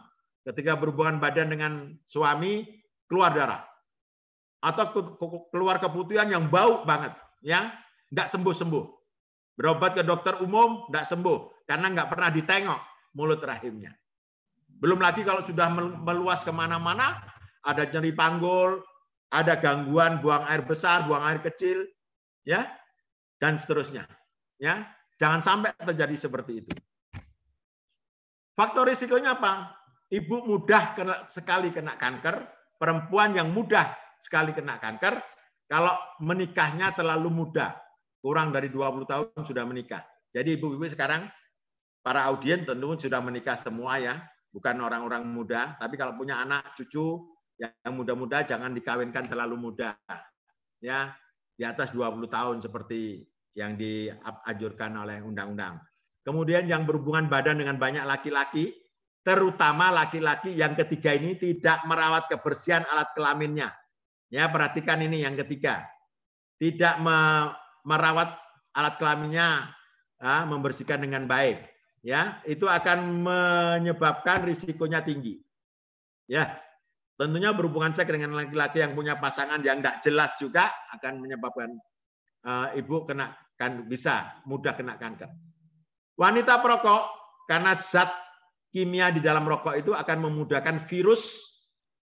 Ketika berhubungan badan dengan suami, keluar darah. Atau keluar keputihan yang bau banget. ya Nggak sembuh-sembuh. Berobat ke dokter umum, nggak sembuh. Karena nggak pernah ditengok mulut rahimnya. Belum lagi kalau sudah meluas kemana-mana, ada nyeri panggul, ada gangguan buang air besar, buang air kecil, ya, dan seterusnya. Ya, jangan sampai terjadi seperti itu. Faktor risikonya apa? Ibu mudah kena, sekali kena kanker, perempuan yang mudah sekali kena kanker, kalau menikahnya terlalu muda, kurang dari 20 tahun sudah menikah. Jadi ibu-ibu sekarang para audiens tentu sudah menikah semua ya, bukan orang-orang muda, tapi kalau punya anak cucu yang muda-muda jangan dikawinkan terlalu muda. Ya, di atas 20 tahun seperti yang diajurkan oleh undang-undang. Kemudian yang berhubungan badan dengan banyak laki-laki, terutama laki-laki yang ketiga ini tidak merawat kebersihan alat kelaminnya. Ya, perhatikan ini yang ketiga. Tidak merawat alat kelaminnya, ah, membersihkan dengan baik ya itu akan menyebabkan risikonya tinggi. Ya, tentunya berhubungan seks dengan laki-laki yang punya pasangan yang tidak jelas juga akan menyebabkan uh, ibu kena kan bisa mudah kena kanker. Wanita perokok karena zat kimia di dalam rokok itu akan memudahkan virus,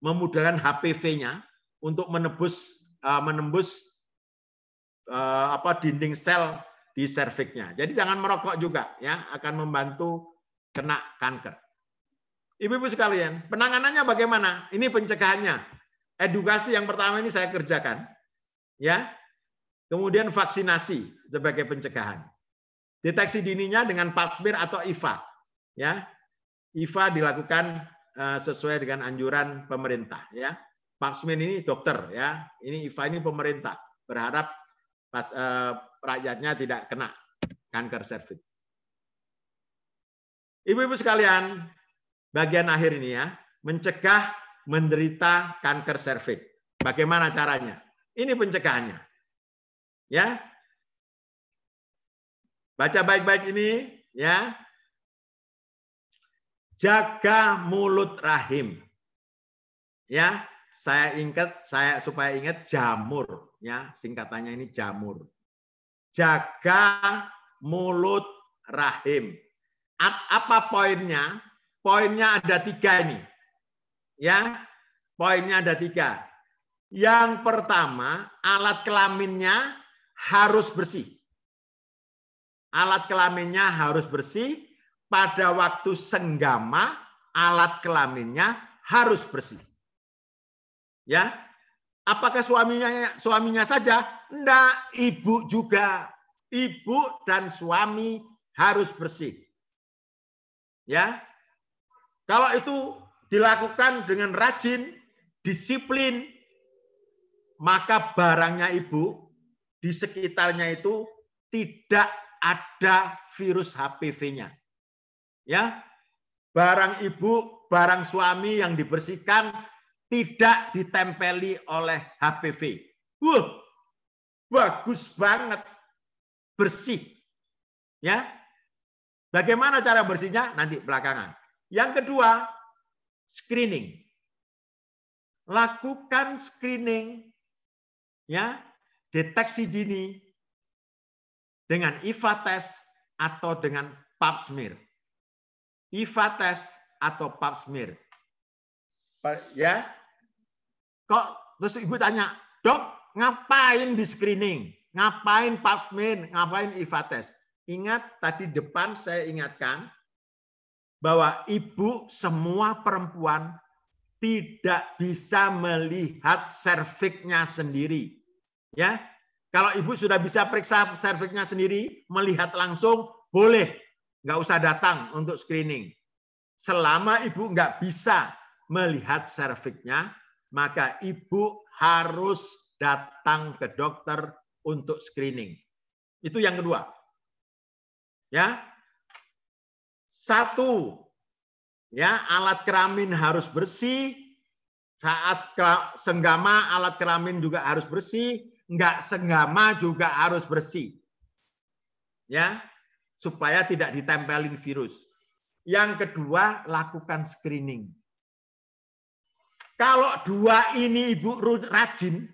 memudahkan HPV-nya untuk menebus uh, menembus uh, apa dinding sel di serviknya. Jadi jangan merokok juga ya, akan membantu kena kanker. Ibu-ibu sekalian, penanganannya bagaimana? Ini pencegahannya. Edukasi yang pertama ini saya kerjakan. Ya. Kemudian vaksinasi sebagai pencegahan. Deteksi dininya dengan pap smear atau IVA. Ya. IVA dilakukan eh, sesuai dengan anjuran pemerintah ya. Pap smear ini dokter ya. Ini IVA ini pemerintah. Berharap pas, eh, rakyatnya tidak kena kanker serviks. Ibu-ibu sekalian, bagian akhir ini ya, mencegah menderita kanker serviks. Bagaimana caranya? Ini pencegahannya. Ya. Baca baik-baik ini ya. Jaga mulut rahim. Ya, saya ingat saya supaya ingat jamur ya, singkatannya ini jamur jaga mulut rahim. Apa poinnya? Poinnya ada tiga ini. Ya, poinnya ada tiga. Yang pertama, alat kelaminnya harus bersih. Alat kelaminnya harus bersih. Pada waktu senggama, alat kelaminnya harus bersih. Ya, Apakah suaminya suaminya saja? Enggak, ibu juga. Ibu dan suami harus bersih. Ya. Kalau itu dilakukan dengan rajin, disiplin, maka barangnya ibu di sekitarnya itu tidak ada virus HPV-nya. Ya. Barang ibu, barang suami yang dibersihkan tidak ditempeli oleh HPV. Wah, bagus banget, bersih. Ya, bagaimana cara bersihnya nanti belakangan. Yang kedua, screening. Lakukan screening, ya, deteksi dini dengan IVA test atau dengan Pap smear. IVA test atau Pap smear. Ya, Kok terus ibu tanya, dok ngapain di screening? Ngapain smear Ngapain IVA test? Ingat tadi depan saya ingatkan bahwa ibu semua perempuan tidak bisa melihat serviknya sendiri. Ya, kalau ibu sudah bisa periksa serviknya sendiri, melihat langsung boleh, nggak usah datang untuk screening. Selama ibu nggak bisa melihat serviknya, maka ibu harus datang ke dokter untuk screening. Itu yang kedua. Ya. Satu, ya, alat keramin harus bersih. Saat senggama alat keramin juga harus bersih, enggak senggama juga harus bersih. Ya, supaya tidak ditempelin virus. Yang kedua, lakukan screening. Kalau dua ini ibu rajin,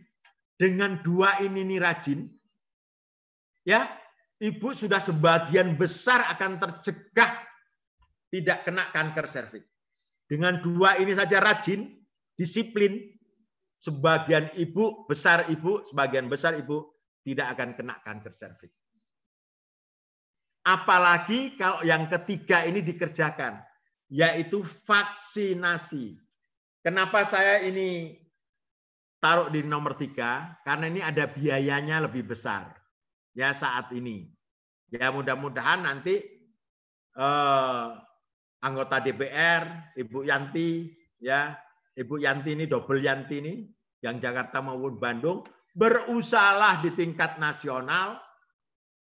dengan dua ini nih rajin, ya ibu sudah sebagian besar akan tercegah tidak kena kanker serviks. Dengan dua ini saja rajin, disiplin, sebagian ibu besar ibu, sebagian besar ibu tidak akan kena kanker serviks. Apalagi kalau yang ketiga ini dikerjakan, yaitu vaksinasi. Kenapa saya ini taruh di nomor tiga? Karena ini ada biayanya lebih besar ya saat ini. Ya mudah-mudahan nanti eh, anggota DPR, Ibu Yanti, ya Ibu Yanti ini double Yanti ini yang Jakarta maupun Bandung berusahalah di tingkat nasional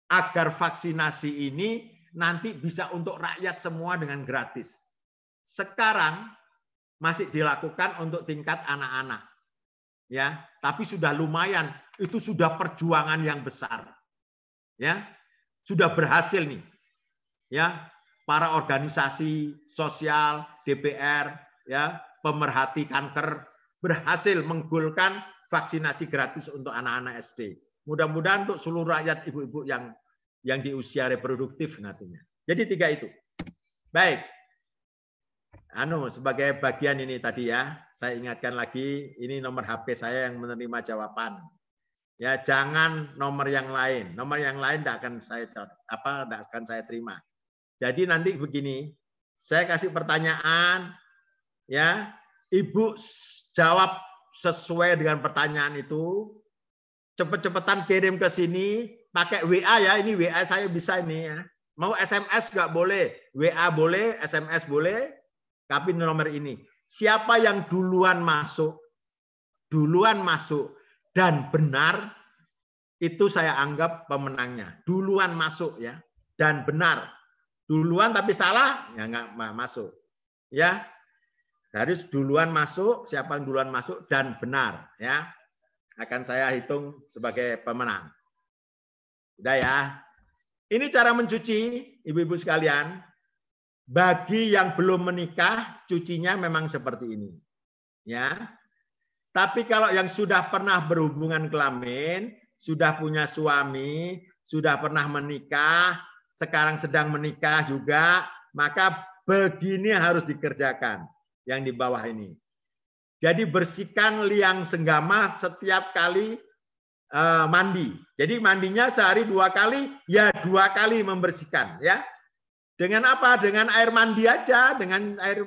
agar vaksinasi ini nanti bisa untuk rakyat semua dengan gratis. Sekarang masih dilakukan untuk tingkat anak-anak. Ya, tapi sudah lumayan, itu sudah perjuangan yang besar. Ya. Sudah berhasil nih. Ya, para organisasi sosial, DPR, ya, pemerhati kanker berhasil menggulkan vaksinasi gratis untuk anak-anak SD. Mudah-mudahan untuk seluruh rakyat ibu-ibu yang yang di usia reproduktif nantinya. Jadi tiga itu. Baik, anu sebagai bagian ini tadi ya, saya ingatkan lagi ini nomor HP saya yang menerima jawaban. Ya, jangan nomor yang lain. Nomor yang lain tidak akan saya apa tidak akan saya terima. Jadi nanti begini, saya kasih pertanyaan ya, Ibu jawab sesuai dengan pertanyaan itu. Cepet-cepetan kirim ke sini pakai WA ya, ini WA saya bisa ini ya. Mau SMS nggak boleh, WA boleh, SMS boleh, tapi nomor ini. Siapa yang duluan masuk, duluan masuk dan benar itu saya anggap pemenangnya. Duluan masuk ya dan benar. Duluan tapi salah ya nggak masuk. Ya. Harus duluan masuk, siapa yang duluan masuk dan benar ya. Akan saya hitung sebagai pemenang. Udah ya. Ini cara mencuci ibu-ibu sekalian. Bagi yang belum menikah, cucinya memang seperti ini. Ya. Tapi kalau yang sudah pernah berhubungan kelamin, sudah punya suami, sudah pernah menikah, sekarang sedang menikah juga, maka begini harus dikerjakan yang di bawah ini. Jadi bersihkan liang senggama setiap kali eh, mandi. Jadi mandinya sehari dua kali, ya dua kali membersihkan ya. Dengan apa? Dengan air mandi aja, dengan air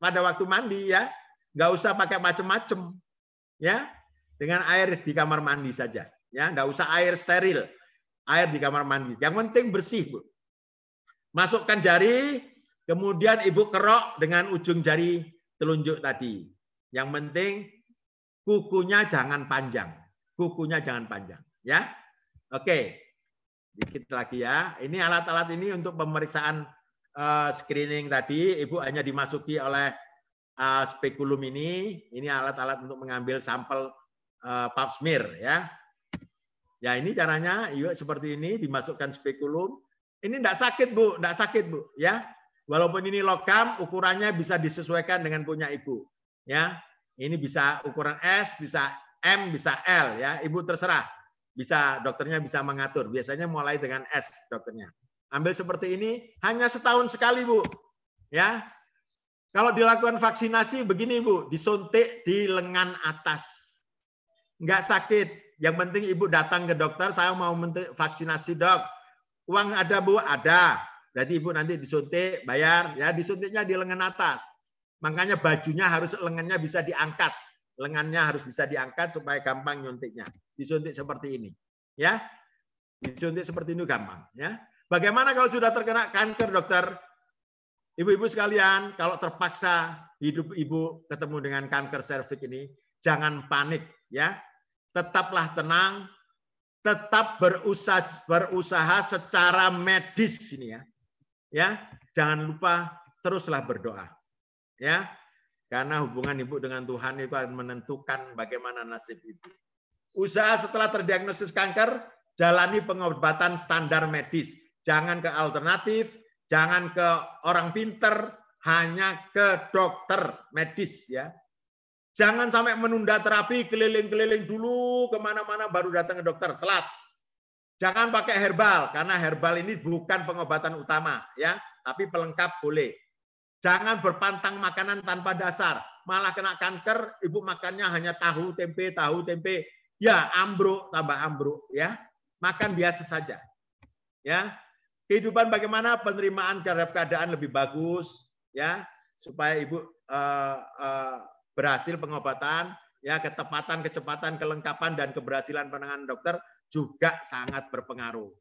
pada waktu mandi ya. Nggak usah pakai macam-macam. Ya. Dengan air di kamar mandi saja. Ya, nggak usah air steril. Air di kamar mandi. Yang penting bersih, Bu. Masukkan jari, kemudian Ibu kerok dengan ujung jari telunjuk tadi. Yang penting kukunya jangan panjang. Kukunya jangan panjang, ya. Oke. Dikit lagi ya. Ini alat-alat ini untuk pemeriksaan uh, screening tadi. Ibu hanya dimasuki oleh uh, spekulum ini. Ini alat-alat untuk mengambil sampel uh, pap smear ya. Ya ini caranya. Yuk iya, seperti ini dimasukkan spekulum. Ini tidak sakit bu, tidak sakit bu ya. Walaupun ini logam, ukurannya bisa disesuaikan dengan punya ibu ya. Ini bisa ukuran S, bisa M, bisa L ya. Ibu terserah bisa dokternya bisa mengatur. Biasanya mulai dengan S dokternya. Ambil seperti ini hanya setahun sekali, Bu. Ya. Kalau dilakukan vaksinasi begini, Bu, disuntik di lengan atas. nggak sakit. Yang penting Ibu datang ke dokter, saya mau vaksinasi, Dok. Uang ada, Bu? Ada. Berarti Ibu nanti disuntik, bayar, ya disuntiknya di lengan atas. Makanya bajunya harus lengannya bisa diangkat. Lengannya harus bisa diangkat supaya gampang nyuntiknya disuntik seperti ini. Ya. Disuntik seperti ini gampang, ya. Bagaimana kalau sudah terkena kanker, dokter? Ibu-ibu sekalian, kalau terpaksa hidup ibu ketemu dengan kanker serviks ini, jangan panik, ya. Tetaplah tenang, tetap berusaha berusaha secara medis ini ya. Ya, jangan lupa teruslah berdoa. Ya. Karena hubungan ibu dengan Tuhan itu akan menentukan bagaimana nasib ibu. Usaha setelah terdiagnosis kanker, jalani pengobatan standar medis. Jangan ke alternatif, jangan ke orang pinter, hanya ke dokter medis ya. Jangan sampai menunda terapi keliling-keliling dulu kemana-mana baru datang ke dokter telat. Jangan pakai herbal karena herbal ini bukan pengobatan utama ya, tapi pelengkap boleh. Jangan berpantang makanan tanpa dasar, malah kena kanker, ibu makannya hanya tahu, tempe, tahu, tempe. Ya, ambruk tambah ambruk ya. Makan biasa saja. Ya. Kehidupan bagaimana penerimaan terhadap keadaan lebih bagus ya, supaya Ibu uh, uh, berhasil pengobatan ya, ketepatan, kecepatan, kelengkapan dan keberhasilan penanganan dokter juga sangat berpengaruh.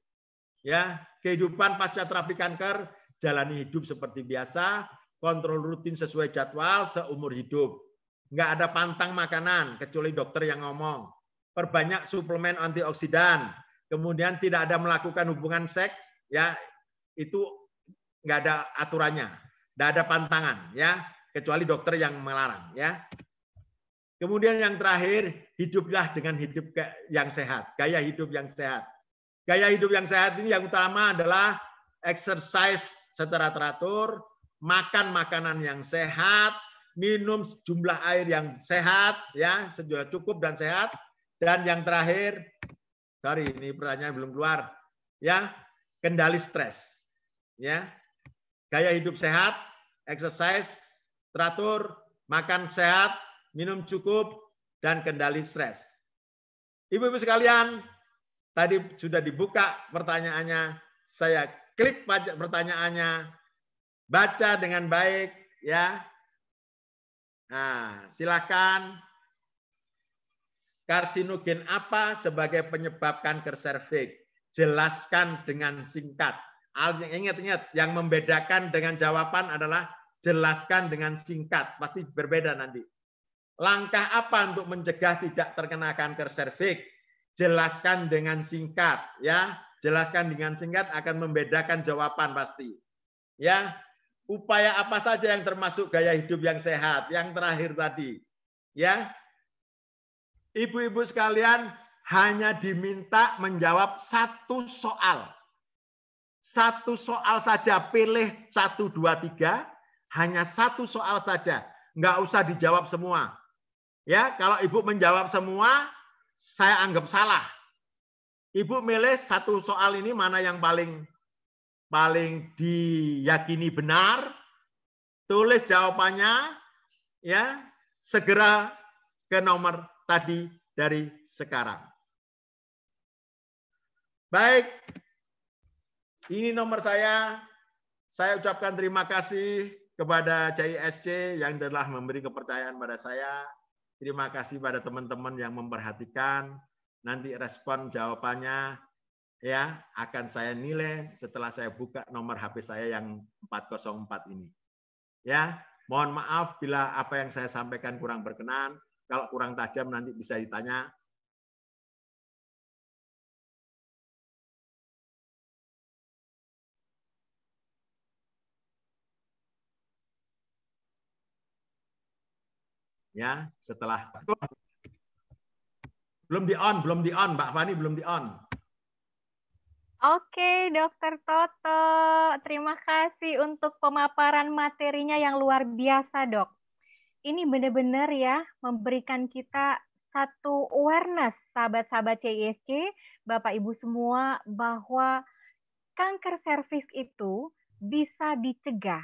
Ya, kehidupan pasca terapi kanker, jalani hidup seperti biasa, kontrol rutin sesuai jadwal seumur hidup. Nggak ada pantang makanan, kecuali dokter yang ngomong perbanyak suplemen antioksidan, kemudian tidak ada melakukan hubungan seks, ya itu nggak ada aturannya, nggak ada pantangan, ya kecuali dokter yang melarang, ya. Kemudian yang terakhir, hiduplah dengan hidup yang sehat, gaya hidup yang sehat. Gaya hidup yang sehat ini yang utama adalah exercise secara teratur, makan makanan yang sehat, minum jumlah air yang sehat, ya sejauh cukup dan sehat, dan yang terakhir, sorry ini pertanyaan belum keluar, ya kendali stres, ya gaya hidup sehat, exercise, teratur, makan sehat, minum cukup, dan kendali stres. Ibu-ibu sekalian, tadi sudah dibuka pertanyaannya, saya klik pertanyaannya, baca dengan baik, ya. Nah, silakan Karsinogen apa sebagai penyebab kanker serviks? Jelaskan dengan singkat. Ingat-ingat, yang membedakan dengan jawaban adalah jelaskan dengan singkat. Pasti berbeda nanti. Langkah apa untuk mencegah tidak terkena kanker serviks? Jelaskan dengan singkat, ya. Jelaskan dengan singkat akan membedakan jawaban pasti. Ya, upaya apa saja yang termasuk gaya hidup yang sehat? Yang terakhir tadi, ya Ibu-ibu sekalian hanya diminta menjawab satu soal. Satu soal saja, pilih satu, dua, tiga. Hanya satu soal saja. Nggak usah dijawab semua. Ya, kalau ibu menjawab semua, saya anggap salah. Ibu milih satu soal ini mana yang paling paling diyakini benar, tulis jawabannya, ya segera ke nomor tadi dari sekarang. Baik, ini nomor saya. Saya ucapkan terima kasih kepada CISC yang telah memberi kepercayaan pada saya. Terima kasih pada teman-teman yang memperhatikan. Nanti respon jawabannya ya akan saya nilai setelah saya buka nomor HP saya yang 404 ini. Ya, mohon maaf bila apa yang saya sampaikan kurang berkenan. Kalau kurang tajam nanti bisa ditanya ya setelah belum di on belum di on Mbak Fani belum di on Oke, Dokter Toto, terima kasih untuk pemaparan materinya yang luar biasa, Dok ini benar-benar ya memberikan kita satu awareness sahabat-sahabat CISC, Bapak Ibu semua bahwa kanker serviks itu bisa dicegah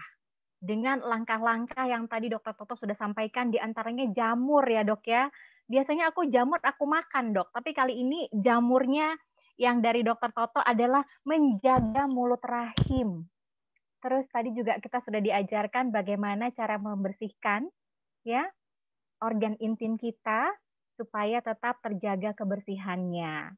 dengan langkah-langkah yang tadi Dokter Toto sudah sampaikan diantaranya jamur ya, Dok ya. Biasanya aku jamur aku makan, Dok, tapi kali ini jamurnya yang dari Dokter Toto adalah menjaga mulut rahim. Terus tadi juga kita sudah diajarkan bagaimana cara membersihkan ya organ intim kita supaya tetap terjaga kebersihannya.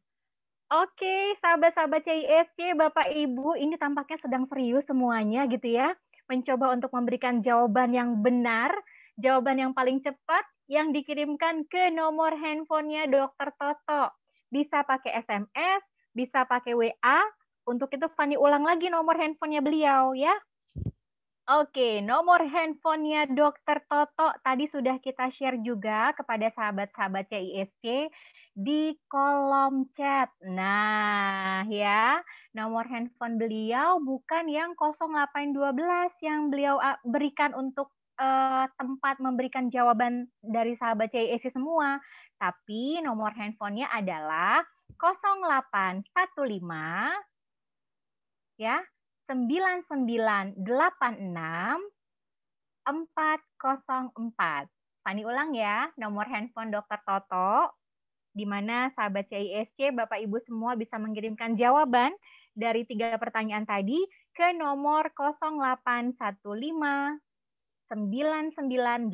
Oke, sahabat-sahabat CISC, Bapak Ibu, ini tampaknya sedang serius semuanya gitu ya, mencoba untuk memberikan jawaban yang benar, jawaban yang paling cepat yang dikirimkan ke nomor handphonenya Dokter Toto. Bisa pakai SMS, bisa pakai WA. Untuk itu Fani ulang lagi nomor handphonenya beliau ya. Oke, nomor handphonenya Dokter Toto tadi sudah kita share juga kepada sahabat-sahabat CISC di kolom chat. Nah, ya, nomor handphone beliau bukan yang 0812 yang beliau eh, berikan untuk uh, tempat memberikan jawaban dari sahabat CISC semua, tapi nomor handphonenya adalah 0815 ya 9986 404. Fani ulang ya, nomor handphone Dr. Toto, di mana sahabat CISC, Bapak Ibu semua bisa mengirimkan jawaban dari tiga pertanyaan tadi ke nomor 0815 9986 404.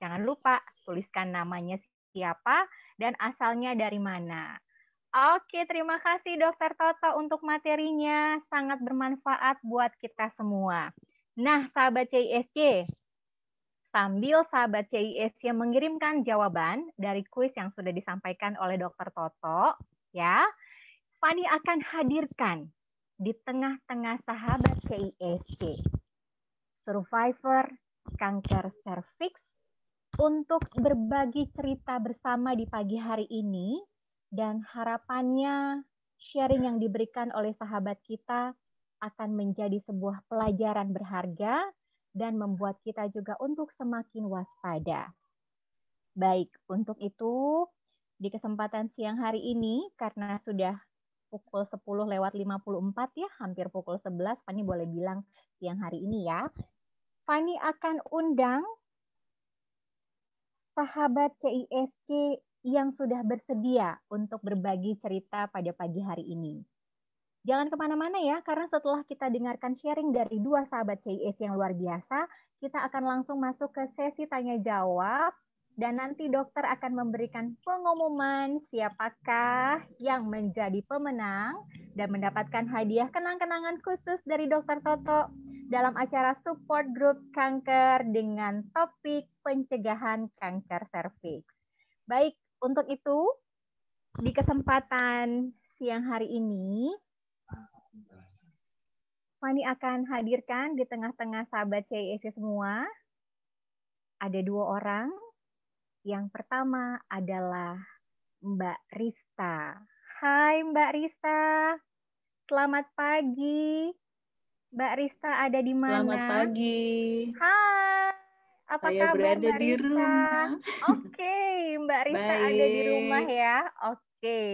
Jangan lupa tuliskan namanya siapa dan asalnya dari mana. Oke, terima kasih Dokter Toto untuk materinya sangat bermanfaat buat kita semua. Nah, sahabat CISC, sambil sahabat CISC mengirimkan jawaban dari kuis yang sudah disampaikan oleh Dokter Toto, ya, Fani akan hadirkan di tengah-tengah sahabat CISC, survivor kanker serviks untuk berbagi cerita bersama di pagi hari ini dan harapannya sharing yang diberikan oleh sahabat kita akan menjadi sebuah pelajaran berharga dan membuat kita juga untuk semakin waspada. Baik, untuk itu di kesempatan siang hari ini karena sudah pukul 10 lewat 54 ya, hampir pukul 11, Fanny boleh bilang siang hari ini ya. Fanny akan undang sahabat CISC yang sudah bersedia untuk berbagi cerita pada pagi hari ini. Jangan kemana-mana ya, karena setelah kita dengarkan sharing dari dua sahabat CIS yang luar biasa, kita akan langsung masuk ke sesi tanya jawab dan nanti dokter akan memberikan pengumuman siapakah yang menjadi pemenang dan mendapatkan hadiah kenang-kenangan khusus dari dokter Toto dalam acara support group kanker dengan topik pencegahan kanker serviks. Baik, untuk itu, di kesempatan siang hari ini, Fani akan hadirkan di tengah-tengah sahabat CIS semua. Ada dua orang. Yang pertama adalah Mbak Rista. Hai Mbak Rista, selamat pagi. Mbak Rista ada di mana? Selamat pagi. Hai. Apa Saya kabar berada Mbak di Risa? Oke, okay, Mbak Risa ada di rumah ya. Oke, okay.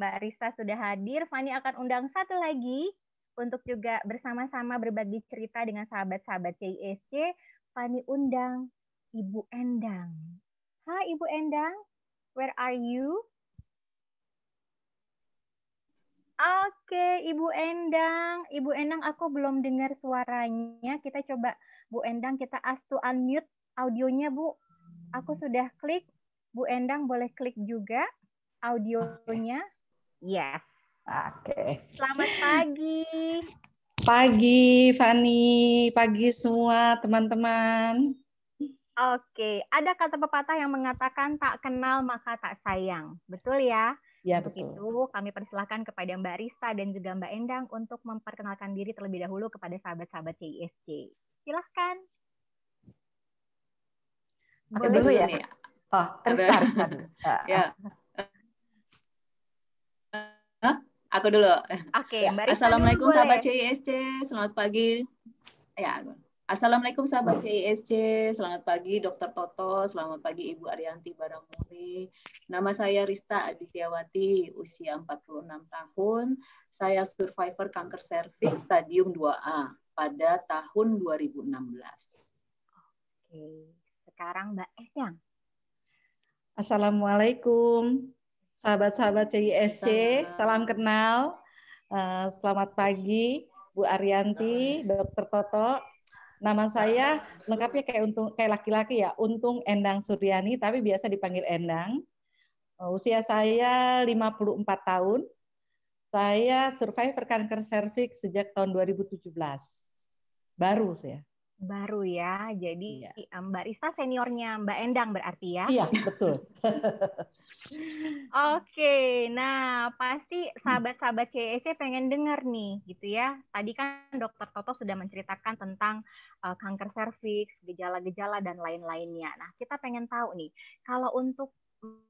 Mbak Risa sudah hadir. Fani akan undang satu lagi untuk juga bersama-sama berbagi cerita dengan sahabat-sahabat CISC. E Fani undang Ibu Endang. Hai Ibu Endang, where are you? Oke, Ibu Endang. Ibu Endang, aku belum dengar suaranya. Kita coba Bu Endang kita ask to unmute audionya Bu. Aku sudah klik. Bu Endang boleh klik juga audionya. Yes. Oke. Okay. Selamat pagi. Pagi Fani, pagi semua teman-teman. Oke, okay. ada kata pepatah yang mengatakan tak kenal maka tak sayang. Betul ya? Ya, untuk betul. itu kami persilahkan kepada Mbak Rista dan juga Mbak Endang untuk memperkenalkan diri terlebih dahulu kepada sahabat-sahabat CISC. Silahkan. Aku dulu ya? Nih. Ya? Oh, Rizka. Eh, eh, ya. Hah? Eh, aku dulu. Oke, okay, ya, Assalamualaikum boleh. sahabat CISC, selamat pagi. Ya, Assalamualaikum sahabat CISC, selamat pagi Dr. Toto, selamat pagi Ibu Arianti Baramuri. Nama saya Rista Adityawati, usia 46 tahun. Saya survivor kanker serviks stadium 2A pada tahun 2016. Oke, sekarang Mbak Esyang. Assalamualaikum, sahabat-sahabat CISC, salam kenal. Eh, selamat pagi, Bu Arianti, Dokter Toto. Nama saya lengkapnya kayak untung kayak laki-laki ya, Untung Endang Suryani, tapi biasa dipanggil Endang. Eh, usia saya 54 tahun. Saya survivor kanker serviks sejak tahun 2017 baru ya baru ya jadi iya. Mbak Rista seniornya Mbak Endang berarti ya iya betul oke nah pasti sahabat-sahabat CEC e pengen dengar nih gitu ya tadi kan dokter Toto sudah menceritakan tentang uh, kanker serviks gejala-gejala dan lain-lainnya nah kita pengen tahu nih kalau untuk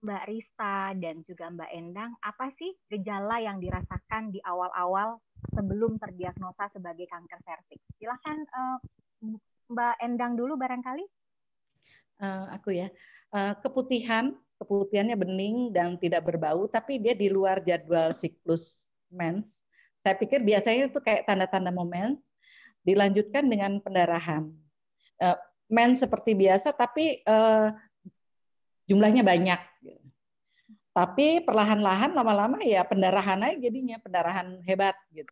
Mbak Rista dan juga Mbak Endang, apa sih gejala yang dirasakan di awal-awal sebelum terdiagnosa sebagai kanker serviks. Silahkan uh, eh, Mbak Endang dulu barangkali. Uh, aku ya, uh, keputihan, keputihannya bening dan tidak berbau, tapi dia di luar jadwal siklus mens. Saya pikir biasanya itu kayak tanda-tanda momen, dilanjutkan dengan pendarahan. Uh, mens seperti biasa, tapi uh, jumlahnya banyak. Tapi perlahan-lahan lama-lama ya pendarahan aja jadinya, pendarahan hebat gitu.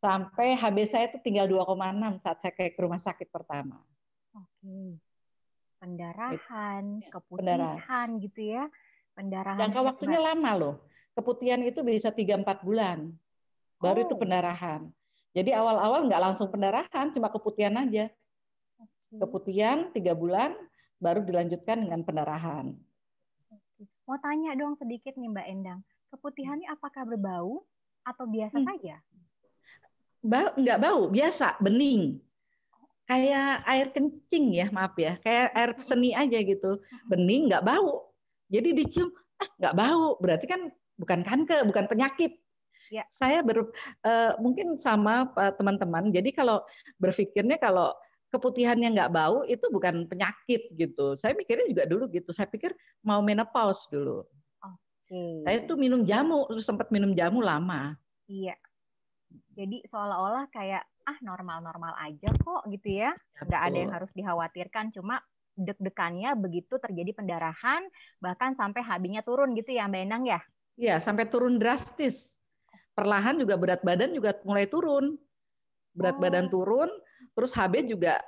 Sampai HB saya itu tinggal 2,6 saat saya ke rumah sakit pertama. Oke. Pendarahan, ya, keputihan pendarahan. gitu ya. Pendarahan. Jangka waktunya hebat. lama loh. Keputihan itu bisa 3-4 bulan. Baru oh. itu pendarahan. Jadi awal-awal nggak langsung pendarahan, cuma keputihan aja. Keputihan tiga bulan, baru dilanjutkan dengan pendarahan. Mau tanya dong sedikit nih Mbak Endang, keputihannya apakah berbau atau biasa hmm. saja? Bau nggak bau, biasa, bening. Kayak air kencing ya, maaf ya. Kayak air seni aja gitu. Hmm. Bening, nggak bau. Jadi dicium, ah nggak bau. Berarti kan bukan kanker, bukan penyakit. Ya. Saya ber, uh, mungkin sama teman-teman. Jadi kalau berpikirnya kalau keputihannya nggak bau itu bukan penyakit gitu. Saya mikirnya juga dulu gitu. Saya pikir mau menopause dulu. Okay. Saya tuh minum jamu, terus sempat minum jamu lama. Iya. Jadi seolah-olah kayak ah normal-normal aja kok gitu ya. Iya, nggak ada yang harus dikhawatirkan. Cuma deg-degannya begitu terjadi pendarahan bahkan sampai habisnya turun gitu ya Mbak Enang ya? Iya, sampai turun drastis. Perlahan juga berat badan juga mulai turun. Berat oh. badan turun, Terus HB juga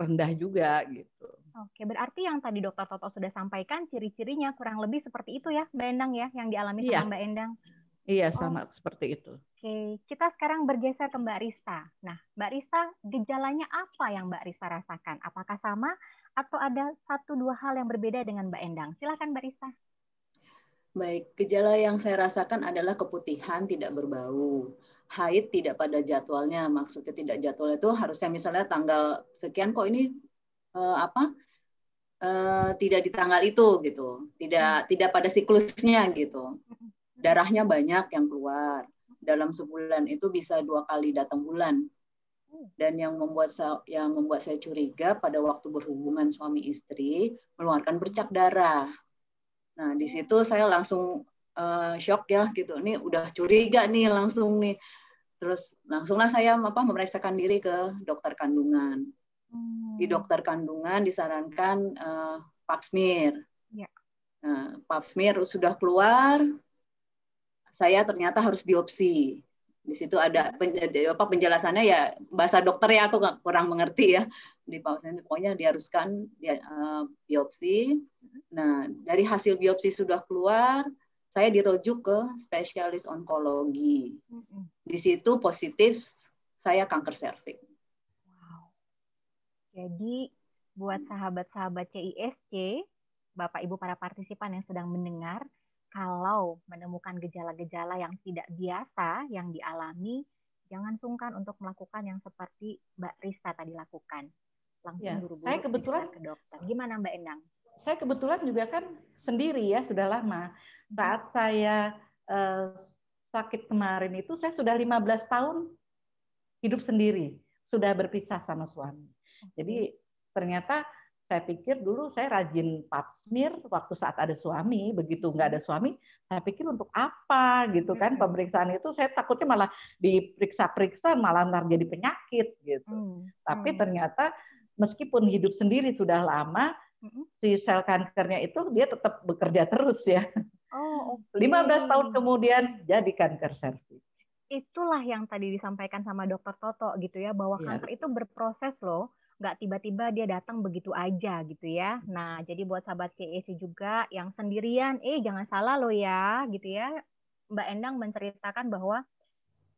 rendah juga gitu. Oke, berarti yang tadi Dokter Toto sudah sampaikan ciri-cirinya kurang lebih seperti itu ya, Mbak Endang ya, yang dialami iya. sama Mbak Endang. Iya, oh. sama seperti itu. Oke, kita sekarang bergeser ke Mbak Rista. Nah, Mbak Rista, gejalanya apa yang Mbak Rista rasakan? Apakah sama atau ada satu dua hal yang berbeda dengan Mbak Endang? Silakan Mbak Rista. Baik, gejala yang saya rasakan adalah keputihan tidak berbau haid tidak pada jadwalnya maksudnya tidak jadwal itu harusnya misalnya tanggal sekian kok ini uh, apa eh, tidak di tanggal itu gitu tidak hmm. tidak pada siklusnya gitu hmm. darahnya banyak yang keluar dalam sebulan itu bisa dua kali datang bulan hmm. dan yang membuat saya, yang membuat saya curiga pada waktu berhubungan suami istri mengeluarkan bercak darah. Nah di situ saya langsung uh, shock ya gitu, ini udah curiga nih langsung nih Terus langsunglah saya apa memeriksakan diri ke dokter kandungan. Hmm. Di dokter kandungan disarankan uh, pap smear. Ya. Nah, pap smear sudah keluar, saya ternyata harus biopsi. Di situ ada ya. eh, apa penjelasannya ya bahasa dokter ya aku kurang mengerti ya di pasien pokoknya diharuskan dia, uh, biopsi. Hmm. Nah dari hasil biopsi sudah keluar, saya dirujuk ke spesialis onkologi. Di situ positif saya kanker serviks. Jadi buat sahabat-sahabat CISC, Bapak Ibu para partisipan yang sedang mendengar, kalau menemukan gejala-gejala yang tidak biasa yang dialami, jangan sungkan untuk melakukan yang seperti Mbak Rista tadi lakukan. Langsung ya, buru-buru saya kebetulan ke dokter. Gimana Mbak Endang? Saya kebetulan juga kan sendiri ya sudah lama saat saya uh, sakit kemarin itu saya sudah 15 tahun hidup sendiri, sudah berpisah sama suami. Jadi ternyata saya pikir dulu saya rajin pap smear waktu saat ada suami, begitu nggak ada suami, saya pikir untuk apa gitu kan pemeriksaan itu saya takutnya malah diperiksa-periksa malah ntar jadi penyakit gitu. Hmm. Tapi hmm. ternyata meskipun hidup sendiri sudah lama, si sel kankernya itu dia tetap bekerja terus ya. Oh, okay. 15 tahun kemudian jadi kanker serviks. Itulah yang tadi disampaikan sama dokter Toto gitu ya bahwa ya. kanker itu berproses loh, nggak tiba-tiba dia datang begitu aja gitu ya. Nah, jadi buat sahabat KEC juga yang sendirian, eh jangan salah loh ya gitu ya. Mbak Endang menceritakan bahwa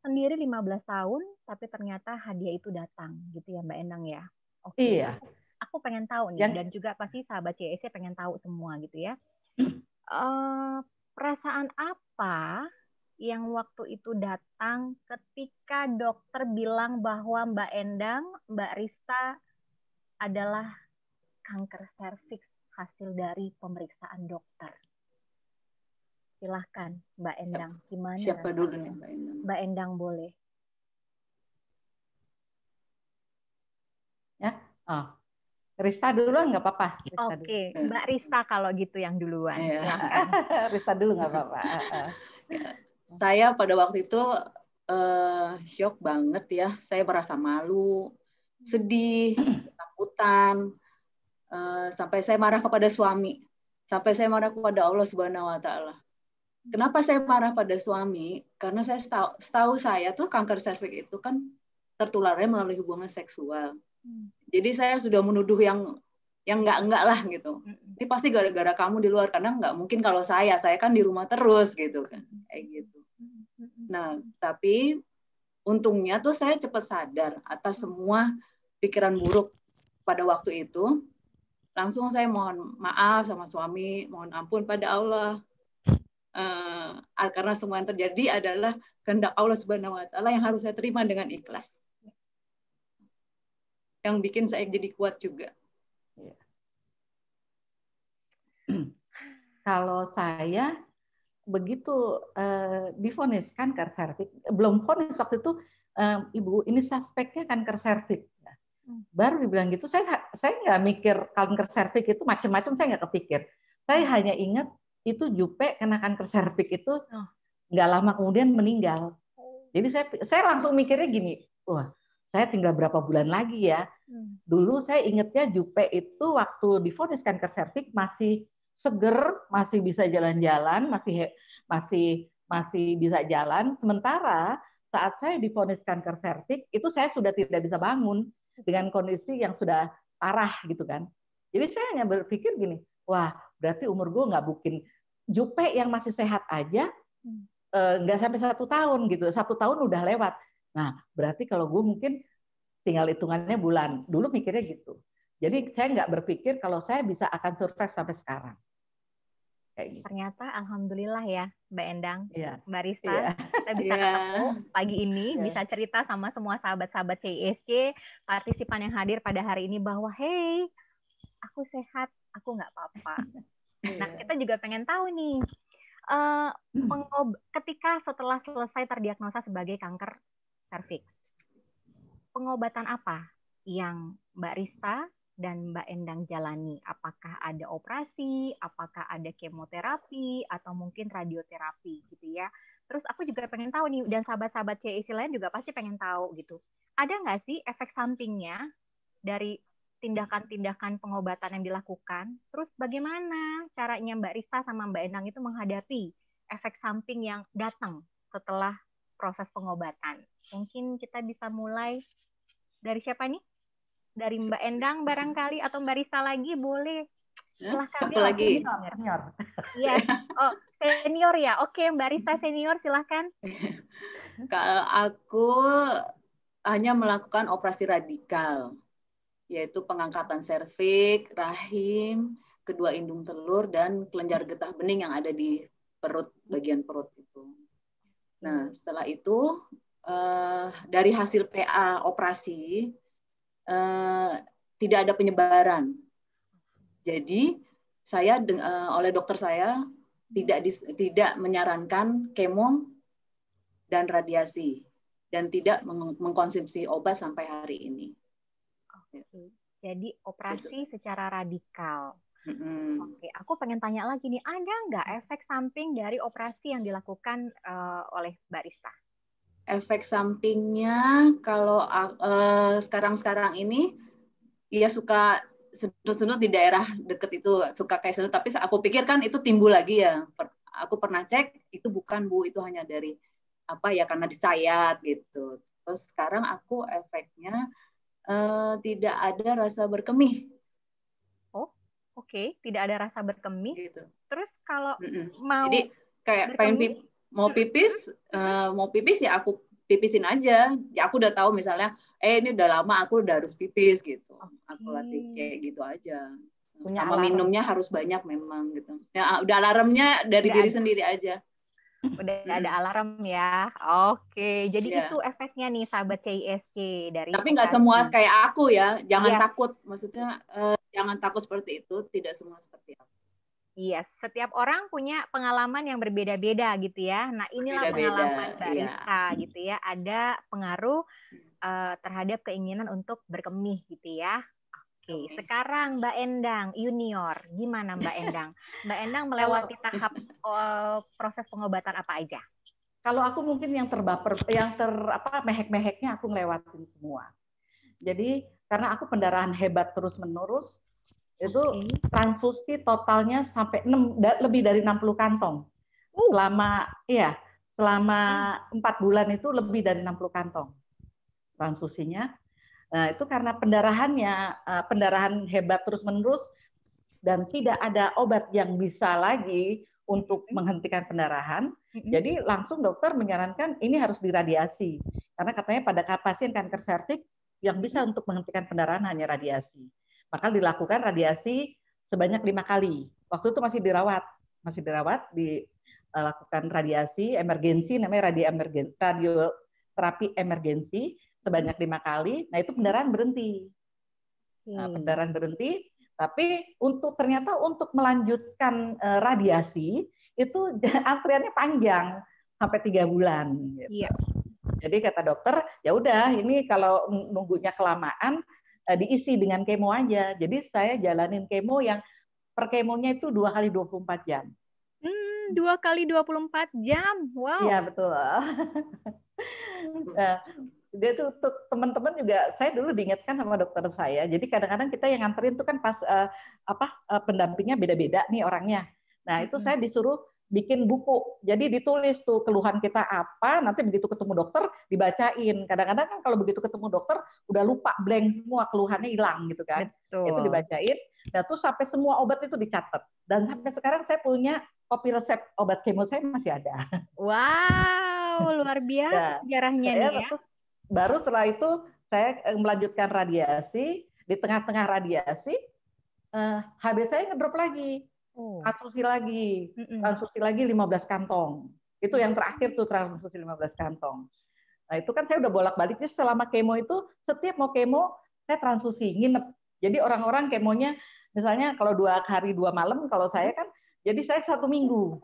sendiri 15 tahun tapi ternyata hadiah itu datang gitu ya Mbak Endang ya. Oke. Okay. Iya. Aku pengen tahu nih yang... dan juga pasti sahabat KEC pengen tahu semua gitu ya. Hmm. Eh, perasaan apa yang waktu itu datang ketika dokter bilang bahwa Mbak Endang, Mbak Rista adalah kanker serviks hasil dari pemeriksaan dokter. Silahkan Mbak Endang, gimana? Siapa rasanya? dulu nih Mbak Endang? Mbak Endang boleh. Ya, oh, Rista duluan nggak apa-apa. Oke, okay. Mbak Rista kalau gitu yang duluan. Yeah. Rista dulu nggak apa-apa. Ya, saya pada waktu itu uh, shock banget ya. Saya merasa malu, sedih, ketakutan, uh, sampai saya marah kepada suami, sampai saya marah kepada Allah Subhanahu Wa Taala. Kenapa saya marah pada suami? Karena saya setahu, setahu saya tuh kanker serviks itu kan tertularnya melalui hubungan seksual. Hmm jadi saya sudah menuduh yang yang nggak nggak lah gitu ini pasti gara-gara kamu di luar karena nggak mungkin kalau saya saya kan di rumah terus gitu kan kayak gitu nah tapi untungnya tuh saya cepat sadar atas semua pikiran buruk pada waktu itu langsung saya mohon maaf sama suami mohon ampun pada Allah uh, karena semua yang terjadi adalah kehendak Allah Subhanahu Wa Taala yang harus saya terima dengan ikhlas yang bikin saya jadi kuat juga. Iya. Kalau saya begitu uh, eh, difonis kanker serviks, belum fonis waktu itu um, ibu ini suspeknya kanker serviks. Hmm. Baru dibilang gitu, saya saya nggak mikir kanker serviks itu macam-macam, saya nggak kepikir. Saya hmm. hanya ingat itu Jupe kena kanker serviks itu oh. nggak lama kemudian meninggal. Oh. Jadi saya saya langsung mikirnya gini, wah saya tinggal berapa bulan lagi ya. Hmm. Dulu saya ingatnya Jupe itu waktu difonis kanker cervix masih seger, masih bisa jalan-jalan, masih masih masih bisa jalan. Sementara saat saya difonis kanker cervix itu saya sudah tidak bisa bangun dengan kondisi yang sudah parah gitu kan. Jadi saya hanya berpikir gini, wah berarti umur gue nggak bukin Jupe yang masih sehat aja hmm. Eh, nggak hmm. sampai satu tahun gitu, satu tahun udah lewat Nah, berarti kalau gue mungkin tinggal hitungannya bulan. Dulu mikirnya gitu. Jadi saya nggak berpikir kalau saya bisa akan survive sampai sekarang. Kayak gitu. Ternyata alhamdulillah ya Mbak Endang, yeah. Mbak Rista, yeah. kita bisa yeah. ketemu pagi ini, yeah. bisa cerita sama semua sahabat-sahabat CISC, partisipan yang hadir pada hari ini bahwa hey, aku sehat, aku nggak apa-apa. yeah. Nah kita juga pengen tahu nih, uh, ketika setelah selesai terdiagnosa sebagai kanker serviks. Pengobatan apa yang Mbak Rista dan Mbak Endang jalani? Apakah ada operasi, apakah ada kemoterapi, atau mungkin radioterapi gitu ya? Terus aku juga pengen tahu nih, dan sahabat-sahabat CIC lain juga pasti pengen tahu gitu. Ada nggak sih efek sampingnya dari tindakan-tindakan pengobatan yang dilakukan? Terus bagaimana caranya Mbak Rista sama Mbak Endang itu menghadapi efek samping yang datang setelah proses pengobatan. Mungkin kita bisa mulai dari siapa nih? Dari Mbak Endang barangkali atau Mbak Risa lagi boleh. Silahkan. Apa lagi? Senior. Iya. Oh, senior ya. Oke, Mbak Risa senior silahkan. Kalau aku hanya melakukan operasi radikal, yaitu pengangkatan serviks, rahim, kedua indung telur, dan kelenjar getah bening yang ada di perut, bagian perut itu. Nah, setelah itu uh, dari hasil PA operasi uh, tidak ada penyebaran. Jadi saya uh, oleh dokter saya tidak dis, tidak menyarankan kemo dan radiasi dan tidak meng, mengkonsumsi obat sampai hari ini. Oke. Jadi operasi Betul. secara radikal. Mm-hmm. Oke, okay. aku pengen tanya lagi nih, ada nggak mm. efek samping dari operasi yang dilakukan uh, oleh barista? Efek sampingnya kalau uh, sekarang-sekarang ini dia suka senut-senut di daerah deket itu, suka kayak senut. Tapi aku pikir kan itu timbul lagi ya. Aku pernah cek itu bukan bu, itu hanya dari apa ya karena disayat gitu. Terus sekarang aku efeknya uh, tidak ada rasa berkemih oke okay, tidak ada rasa berkemih gitu. terus kalau mm -mm. mau jadi kayak berkemih, pengen pip mau pipis uh, mau pipis ya aku pipisin aja ya aku udah tahu misalnya eh ini udah lama aku udah harus pipis gitu okay. aku latih kayak gitu aja Punya sama alarm. minumnya harus banyak memang gitu ya ah, udah alarmnya dari udah diri ada. sendiri aja udah hmm. ada alarm ya oke jadi yeah. itu efeknya nih sahabat CISK dari tapi nggak semua kayak aku ya jangan yes. takut maksudnya uh, jangan takut seperti itu, tidak semua seperti itu. Iya, setiap orang punya pengalaman yang berbeda-beda gitu ya. Nah, inilah Beda -beda, pengalaman iya. barista iya. gitu ya. Ada pengaruh uh, terhadap keinginan untuk berkemih gitu ya. Oke, okay. sekarang Mbak Endang junior, gimana Mbak Endang? Mbak Endang melewati tahap uh, proses pengobatan apa aja? Kalau aku mungkin yang terbaper, yang ter apa mehek-meheknya aku ngelewatin semua. Jadi karena aku pendarahan hebat terus menerus itu okay. transfusi totalnya sampai 6, lebih dari 60 kantong. Uh. Selama iya, selama hmm. empat hmm. bulan itu lebih dari 60 kantong transfusinya. Nah, itu karena pendarahannya eh, pendarahan hebat terus-menerus dan tidak ada obat yang bisa lagi untuk hmm. menghentikan pendarahan. Hmm. Jadi langsung dokter menyarankan ini harus diradiasi. Karena katanya pada pasien kanker serviks yang bisa hmm. untuk menghentikan pendarahan hanya radiasi. Maka dilakukan radiasi sebanyak lima kali. Waktu itu masih dirawat, masih dirawat, dilakukan radiasi emergensi, namanya radio emergensi, radioterapi emergensi sebanyak lima kali. Nah itu pendarahan berhenti. Nah, pendarahan berhenti. Tapi untuk ternyata untuk melanjutkan eh, radiasi itu antriannya panjang sampai tiga bulan. Gitu. Iya. Jadi kata dokter, ya udah ini kalau nunggunya kelamaan eh, diisi dengan kemo aja. Jadi saya jalanin kemo yang per kemonya itu dua kali 24 jam. Hmm, dua kali 24 jam. Wow. Iya, betul. nah, dia tuh teman-teman juga saya dulu diingatkan sama dokter saya. Jadi kadang-kadang kita yang nganterin itu kan pas eh, apa pendampingnya beda-beda nih orangnya. Nah, itu hmm. saya disuruh bikin buku. Jadi ditulis tuh keluhan kita apa, nanti begitu ketemu dokter dibacain. Kadang-kadang kan kalau begitu ketemu dokter udah lupa blank semua keluhannya hilang gitu kan. Betul. Itu dibacain. Nah, tuh sampai semua obat itu dicatat. Dan sampai sekarang saya punya kopi resep obat kemo saya masih ada. Wow, luar biasa nah, sejarahnya nih ya. Baru setelah itu saya eh, melanjutkan radiasi, di tengah-tengah radiasi eh, HB saya ngedrop lagi oh. transfusi lagi, transfusi lagi 15 kantong. Itu yang terakhir tuh transfusi 15 kantong. Nah itu kan saya udah bolak-balik, jadi selama kemo itu setiap mau kemo saya transfusi, nginep. Jadi orang-orang kemonya misalnya kalau dua hari dua malam, kalau saya kan jadi saya satu minggu.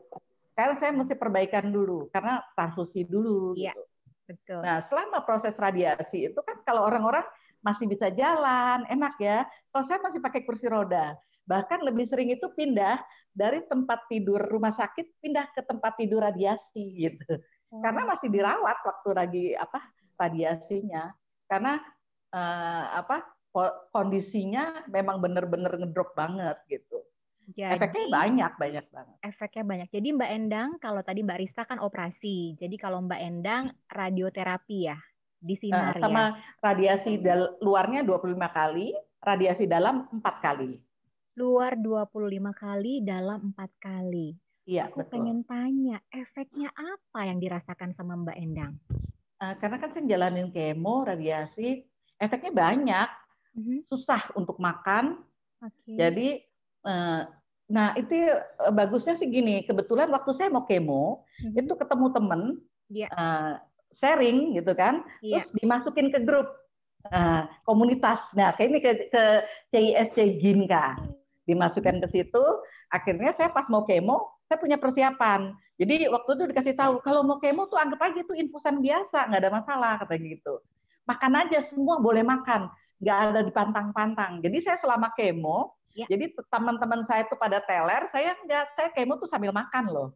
Karena saya mesti perbaikan dulu, karena transfusi dulu. Iya, gitu. betul. Nah selama proses radiasi itu kan kalau orang-orang masih bisa jalan, enak ya. Kalau saya masih pakai kursi roda, bahkan lebih sering itu pindah dari tempat tidur rumah sakit pindah ke tempat tidur radiasi gitu hmm. karena masih dirawat waktu lagi apa radiasinya karena uh, apa kondisinya memang benar-benar ngedrop banget gitu jadi, efeknya banyak, banyak banget. Efeknya banyak. Jadi Mbak Endang, kalau tadi Mbak Rista kan operasi. Jadi kalau Mbak Endang radioterapi ya, di sini uh, eh, sama ya. radiasi dal- luarnya 25 kali, radiasi dalam empat kali luar 25 kali dalam 4 kali. Iya, Aku betul. pengen tanya, efeknya apa yang dirasakan sama Mbak Endang? Uh, karena kan saya jalanin kemo, radiasi, efeknya banyak. Mm -hmm. Susah untuk makan. Okay. Jadi, uh, nah itu eh, bagusnya sih gini, kebetulan waktu saya mau kemo, mm -hmm. itu ketemu temen, yeah. Iya. uh, sharing gitu kan, yeah. terus dimasukin ke grup. Uh, komunitas. Nah, kayak ini ke, ke CISC Ginka dimasukkan hmm. ke situ. Akhirnya saya pas mau kemo, saya punya persiapan. Jadi waktu itu dikasih tahu kalau mau kemo tuh anggap aja itu infusan biasa, nggak ada masalah kata gitu. Makan aja semua boleh makan, nggak ada dipantang-pantang. Jadi saya selama kemo, ya. jadi teman-teman saya itu pada teler, saya nggak, saya kemo tuh sambil makan loh.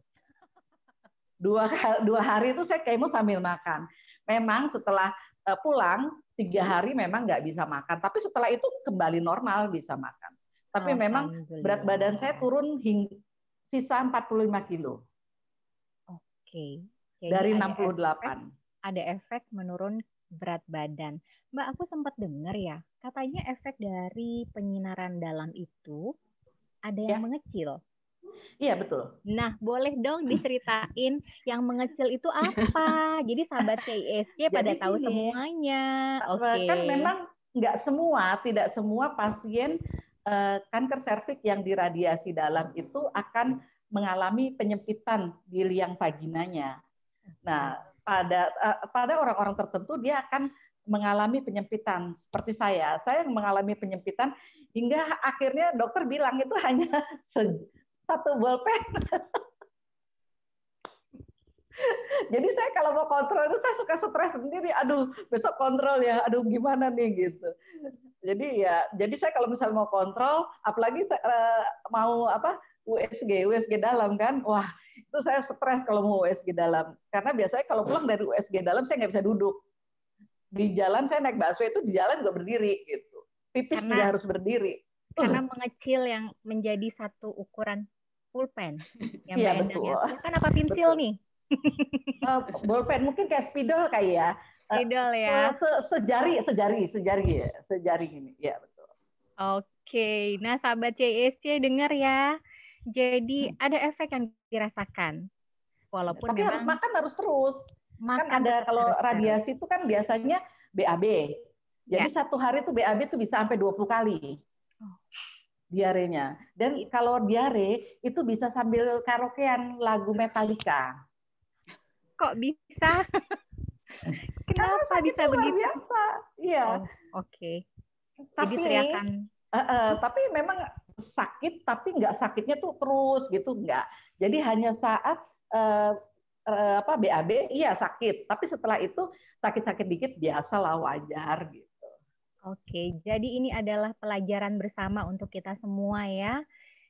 Dua, dua hari itu saya kemo sambil makan. Memang setelah eh, pulang tiga hari memang nggak bisa makan, tapi setelah itu kembali normal bisa makan. Tapi oh, memang berat badan saya turun hingga sisa 45 kilo. Oke. Dari ada 68. Efek, ada efek menurun berat badan. Mbak, aku sempat dengar ya, katanya efek dari penyinaran dalam itu ada yang ya. mengecil. Iya betul. Nah, boleh dong diceritain yang mengecil itu apa? Jadi sahabat KISC pada Jadi tahu semuanya. Kan Oke. Okay. Kan memang nggak semua, tidak semua pasien Eh, kanker serviks yang diradiasi dalam itu akan mengalami penyempitan di liang vaginanya. Nah, pada eh, pada orang-orang tertentu dia akan mengalami penyempitan seperti saya. Saya mengalami penyempitan hingga akhirnya dokter bilang itu hanya satu bolpen. Jadi saya kalau mau kontrol itu saya suka stres sendiri. Aduh, besok kontrol ya. Aduh, gimana nih gitu. Jadi ya, jadi saya kalau misal mau kontrol, apalagi uh, mau apa USG, USG dalam kan, wah itu saya stres kalau mau USG dalam. Karena biasanya kalau pulang dari USG dalam saya nggak bisa duduk. Di jalan saya naik busway itu di jalan juga berdiri gitu. Pipis karena, juga harus berdiri. Karena uh. mengecil yang menjadi satu ukuran pulpen. Yang ya, betul. Ya. Kan apa pensil betul. nih? Eh, bolpen mungkin kayak spidol kayak ya. Eh, spidol ya. Se sejari sejari sejari ya, sejari gini. Ya betul. Oke, okay. nah sahabat CSC dengar ya. Jadi hmm. ada efek yang dirasakan. Walaupun Tapi memang harus makan harus terus. Kan makan kan ada kalau radiasi itu kan biasanya BAB. Jadi ya. satu hari itu BAB itu bisa sampai 20 kali. Oh. diarenya. Dan kalau diare itu bisa sambil karaokean lagu Metallica kok bisa? Kenapa Karena bisa begitu? Biasa. Iya. Oh, Oke. Okay. Tapi, Jadi teriakan. Uh, uh, tapi memang sakit, tapi nggak sakitnya tuh terus gitu nggak. Jadi hanya saat uh, uh, apa BAB, iya sakit. Tapi setelah itu sakit-sakit dikit biasa lah wajar gitu. Oke, jadi ini adalah pelajaran bersama untuk kita semua ya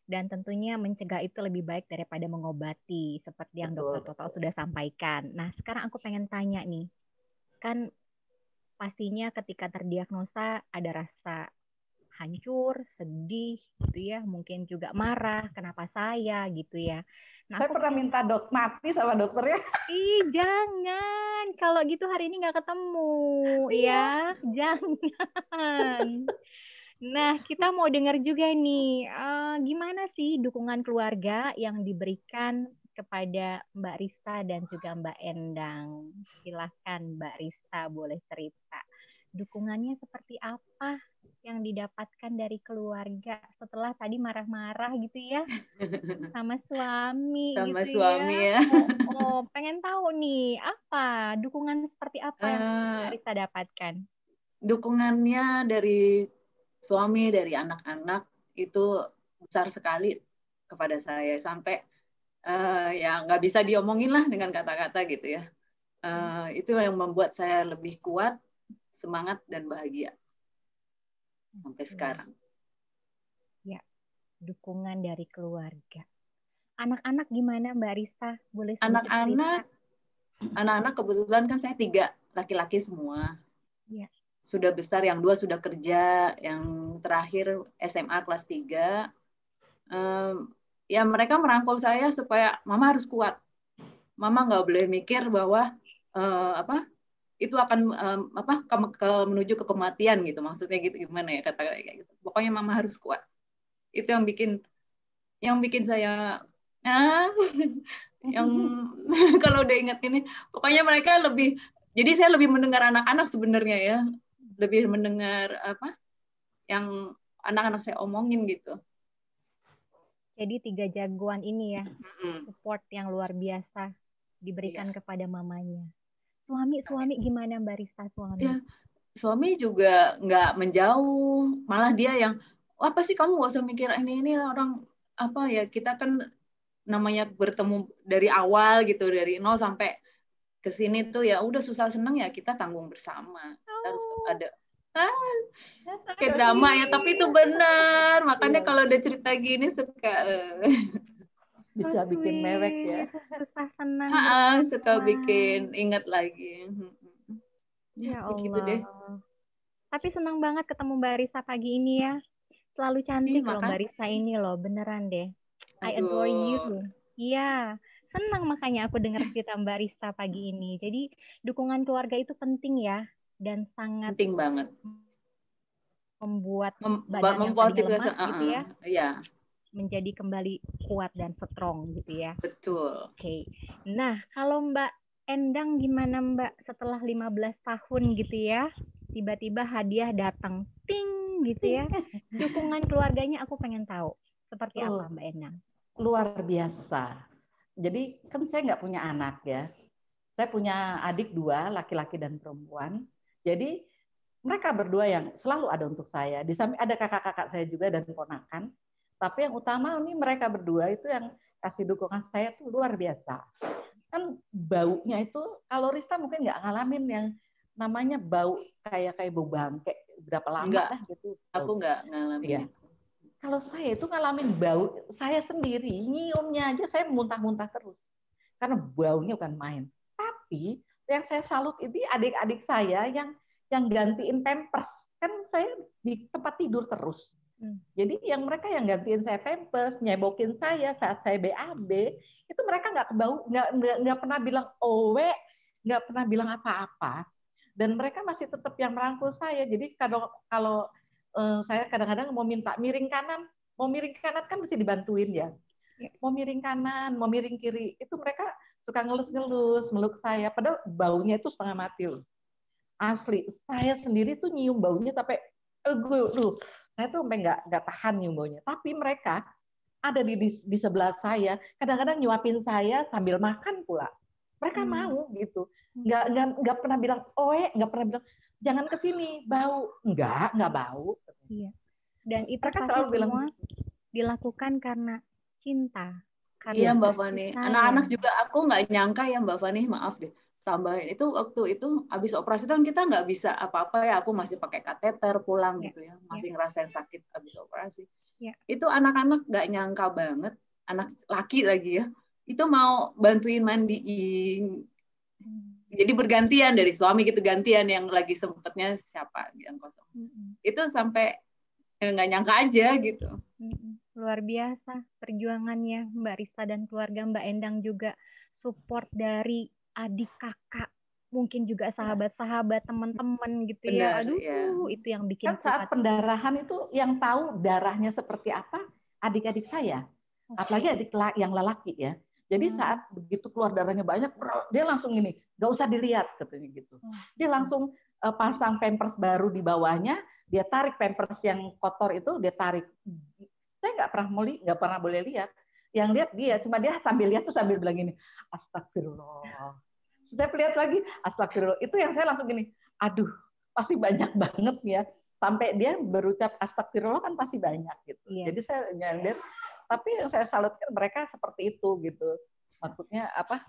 dan tentunya mencegah itu lebih baik daripada mengobati seperti yang Betul. dokter Toto sudah sampaikan. Nah, sekarang aku pengen tanya nih. Kan pastinya ketika terdiagnosa ada rasa hancur, sedih gitu ya, mungkin juga marah, kenapa saya gitu ya. Nah, saya pernah minta dok mati sama dokternya. Ih, jangan. Kalau gitu hari ini nggak ketemu iya. ya. Jangan. Nah, kita mau dengar juga nih, uh, gimana sih dukungan keluarga yang diberikan kepada Mbak Rista dan juga Mbak Endang? Silahkan Mbak Rista boleh cerita. Dukungannya seperti apa yang didapatkan dari keluarga setelah tadi marah-marah gitu ya sama suami sama gitu ya? suami ya. ya. Oh, oh, pengen tahu nih apa dukungan seperti apa yang uh, Rista dapatkan? Dukungannya dari suami dari anak-anak itu besar sekali kepada saya sampai uh, ya nggak bisa diomongin lah dengan kata-kata gitu ya uh, itu yang membuat saya lebih kuat semangat dan bahagia sampai sekarang ya dukungan dari keluarga anak-anak gimana mbak Rista boleh anak-anak anak-anak kebetulan kan saya tiga laki-laki semua ya sudah besar, yang dua sudah kerja, yang terakhir SMA kelas tiga Um, ya mereka merangkul saya supaya mama harus kuat. Mama nggak boleh mikir bahwa uh, apa itu akan um, apa ke, ke, menuju ke kematian gitu maksudnya gitu gimana ya kata kayak gitu. Pokoknya mama harus kuat. Itu yang bikin yang bikin saya ah, yang kalau udah ingat ini pokoknya mereka lebih jadi saya lebih mendengar anak-anak sebenarnya ya lebih mendengar apa yang anak-anak saya omongin gitu. Jadi tiga jagoan ini ya, mm-hmm. support yang luar biasa diberikan yeah. kepada mamanya. Suami suami gimana barista suami? Yeah. Suami juga nggak menjauh, malah dia yang oh, apa sih kamu gak usah mikir ini ini orang apa ya kita kan namanya bertemu dari awal gitu dari nol sampai ke sini tuh ya udah susah seneng ya kita tanggung bersama harus ada ah, kayak drama ya tapi itu iya. benar makanya iya. kalau udah cerita gini suka eh. bisa oh, bikin mewek ya ha -ha, suka bikin ingat lagi hmm, hmm. Ya, ya, begitu deh tapi senang banget ketemu Mbak pagi ini ya selalu cantik Ih, loh Mbak ini loh beneran deh Aduh. I adore you iya senang makanya aku dengar cerita Mbak Risa pagi ini. Jadi dukungan keluarga itu penting ya dan sangat penting banget membuat Mem badan membuat yang lemah, uh, gitu ya. Iya. Menjadi kembali kuat dan strong gitu ya. Betul. Oke. Okay. Nah, kalau Mbak Endang gimana Mbak setelah 15 tahun gitu ya? Tiba-tiba hadiah datang ting gitu ya. Dukungan keluarganya aku pengen tahu. Seperti oh, apa Mbak Endang? Luar biasa. Jadi kan saya nggak punya anak ya. Saya punya adik dua, laki-laki dan perempuan. Jadi mereka berdua yang selalu ada untuk saya. Di samping ada kakak-kakak saya juga dan ponakan. Tapi yang utama ini mereka berdua itu yang kasih dukungan saya tuh luar biasa. Kan baunya itu kalau Rista mungkin nggak ngalamin yang namanya bau kayak kayak bau bangke berapa lama enggak, lah gitu. Aku nggak ngalamin. Ya. Kalau saya itu ngalamin bau saya sendiri nyiumnya aja saya muntah-muntah terus karena baunya bukan main. Tapi yang saya salut ini adik-adik saya yang yang gantiin pampers kan saya di tempat tidur terus. Hmm. Jadi yang mereka yang gantiin saya pampers, nyebokin saya saat saya BAB, itu mereka nggak kebau, nggak nggak pernah bilang owe, nggak pernah bilang apa-apa, dan mereka masih tetap yang merangkul saya. Jadi kalau kalau eh, saya kadang-kadang mau minta miring kanan, mau miring kanan kan mesti dibantuin ya. ya. Mau miring kanan, mau miring kiri, itu mereka suka ngelus-ngelus, meluk saya. Padahal baunya itu setengah mati loh. Asli, saya sendiri tuh nyium baunya sampai, eh, gue, saya tuh sampai nggak nggak tahan nyium baunya. Tapi mereka ada di, di di sebelah saya, kadang-kadang nyuapin saya sambil makan pula. Mereka hmm. mau gitu, hmm. nggak nggak nggak pernah bilang, oe, nggak pernah bilang, jangan ke sini, bau, nggak nggak bau. Iya. Dan itu mereka pasti semua bilang gitu. dilakukan karena cinta karena iya ya, Mbak Fani. Anak-anak juga aku nggak nyangka ya Mbak Fani, maaf deh tambahin itu waktu itu habis operasi kan kita nggak bisa apa-apa ya aku masih pakai kateter pulang yeah. gitu ya iya. masih yeah. ngerasain sakit habis operasi yeah. itu anak-anak nggak nyangka banget anak laki lagi ya itu mau bantuin mandiin hmm. jadi bergantian dari suami gitu gantian yang lagi sempetnya siapa yang kosong -hmm. itu sampai eh, nggak nyangka aja gitu -hmm luar biasa perjuangannya Mbak Risa dan keluarga Mbak Endang juga support dari adik kakak mungkin juga iya. sahabat-sahabat teman-teman gitu ya. Benar, ya aduh ya. itu yang bikin kan saat pendarahan itu yang tahu darahnya seperti apa adik-adik saya okay. apalagi adik yang lelaki ya jadi hmm. saat begitu keluar darahnya banyak dia langsung ini nggak usah dilihat katanya gitu hmm. dia langsung e, pasang pampers baru di bawahnya dia tarik pampers yang kotor itu dia tarik hmm saya nggak pernah mau nggak pernah boleh lihat yang lihat dia cuma dia sambil lihat tuh sambil bilang gini astagfirullah saya lihat lagi astagfirullah itu yang saya langsung gini aduh pasti banyak banget ya sampai dia berucap astagfirullah kan pasti banyak gitu yes. Iya. jadi saya nyender tapi yang saya salutkan mereka seperti itu gitu maksudnya apa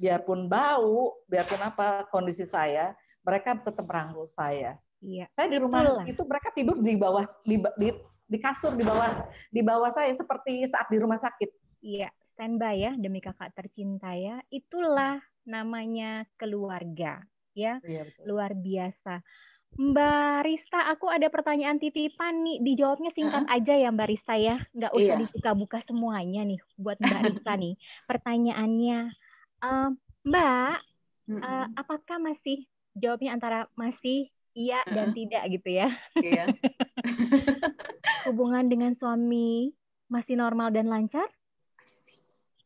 biarpun bau biarpun apa kondisi saya mereka tetap merangkul saya Iya. Saya di rumah Itulah. itu mereka tidur di bawah di, di di kasur di bawah di bawah saya seperti saat di rumah sakit. Iya, standby ya demi kakak tercinta ya. Itulah namanya keluarga ya. Iya, Luar biasa. Mbak Rista, aku ada pertanyaan titipan nih. Dijawabnya singkat aja ya Mbak Rista ya. Nggak usah iya. dibuka-buka semuanya nih buat Mbak Rista nih. Pertanyaannya, uh, Mbak, uh, apakah masih jawabnya antara masih iya dan tidak gitu ya? Iya. hubungan dengan suami masih normal dan lancar?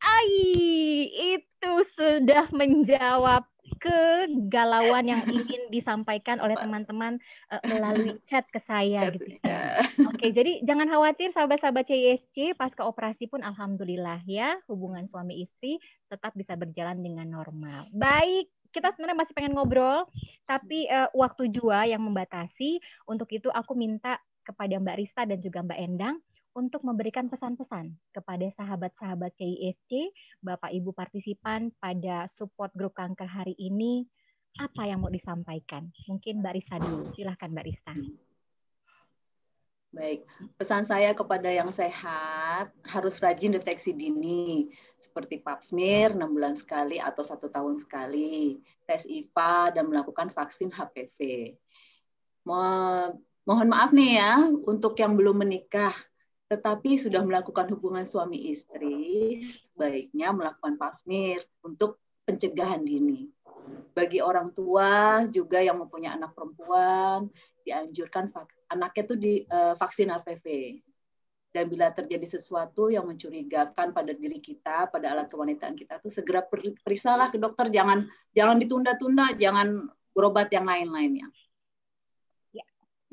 Ai, itu sudah menjawab kegalauan yang ingin disampaikan oleh teman-teman uh, melalui chat ke saya chat, gitu. Ya. Oke, jadi jangan khawatir sahabat-sahabat CISC ke operasi pun alhamdulillah ya hubungan suami istri tetap bisa berjalan dengan normal. Baik, kita sebenarnya masih pengen ngobrol, tapi uh, waktu jua yang membatasi. Untuk itu aku minta kepada Mbak Rista dan juga Mbak Endang untuk memberikan pesan-pesan kepada sahabat-sahabat KISC, Bapak Ibu partisipan pada support grup kanker hari ini, apa yang mau disampaikan? Mungkin Mbak Rista dulu, silahkan Mbak Rista. Baik, pesan saya kepada yang sehat harus rajin deteksi dini seperti pap smear 6 bulan sekali atau satu tahun sekali, tes IPA dan melakukan vaksin HPV. Mohon maaf nih ya untuk yang belum menikah tetapi sudah melakukan hubungan suami istri, sebaiknya melakukan pasmir untuk pencegahan dini. Bagi orang tua juga yang mempunyai anak perempuan, dianjurkan anaknya itu di uh, vaksin HPV. Dan bila terjadi sesuatu yang mencurigakan pada diri kita, pada alat kewanitaan kita tuh segera periksalah ke dokter, jangan jangan ditunda-tunda, jangan berobat yang lain-lainnya.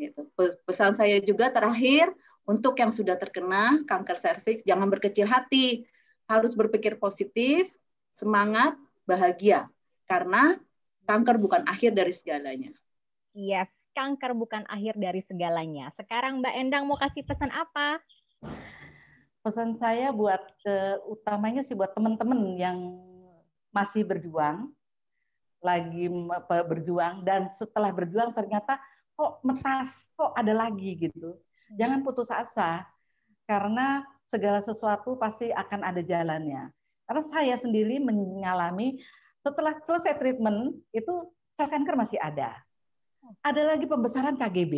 Gitu. Pesan saya juga terakhir untuk yang sudah terkena kanker serviks jangan berkecil hati, harus berpikir positif, semangat, bahagia karena kanker bukan akhir dari segalanya. Yes, kanker bukan akhir dari segalanya. Sekarang Mbak Endang mau kasih pesan apa? Pesan saya buat uh, utamanya sih buat teman-teman yang masih berjuang, lagi berjuang dan setelah berjuang ternyata kok metas, kok ada lagi gitu. Hmm. Jangan putus asa karena segala sesuatu pasti akan ada jalannya. Karena saya sendiri mengalami setelah selesai treatment itu sel kanker masih ada. Ada lagi pembesaran KGB.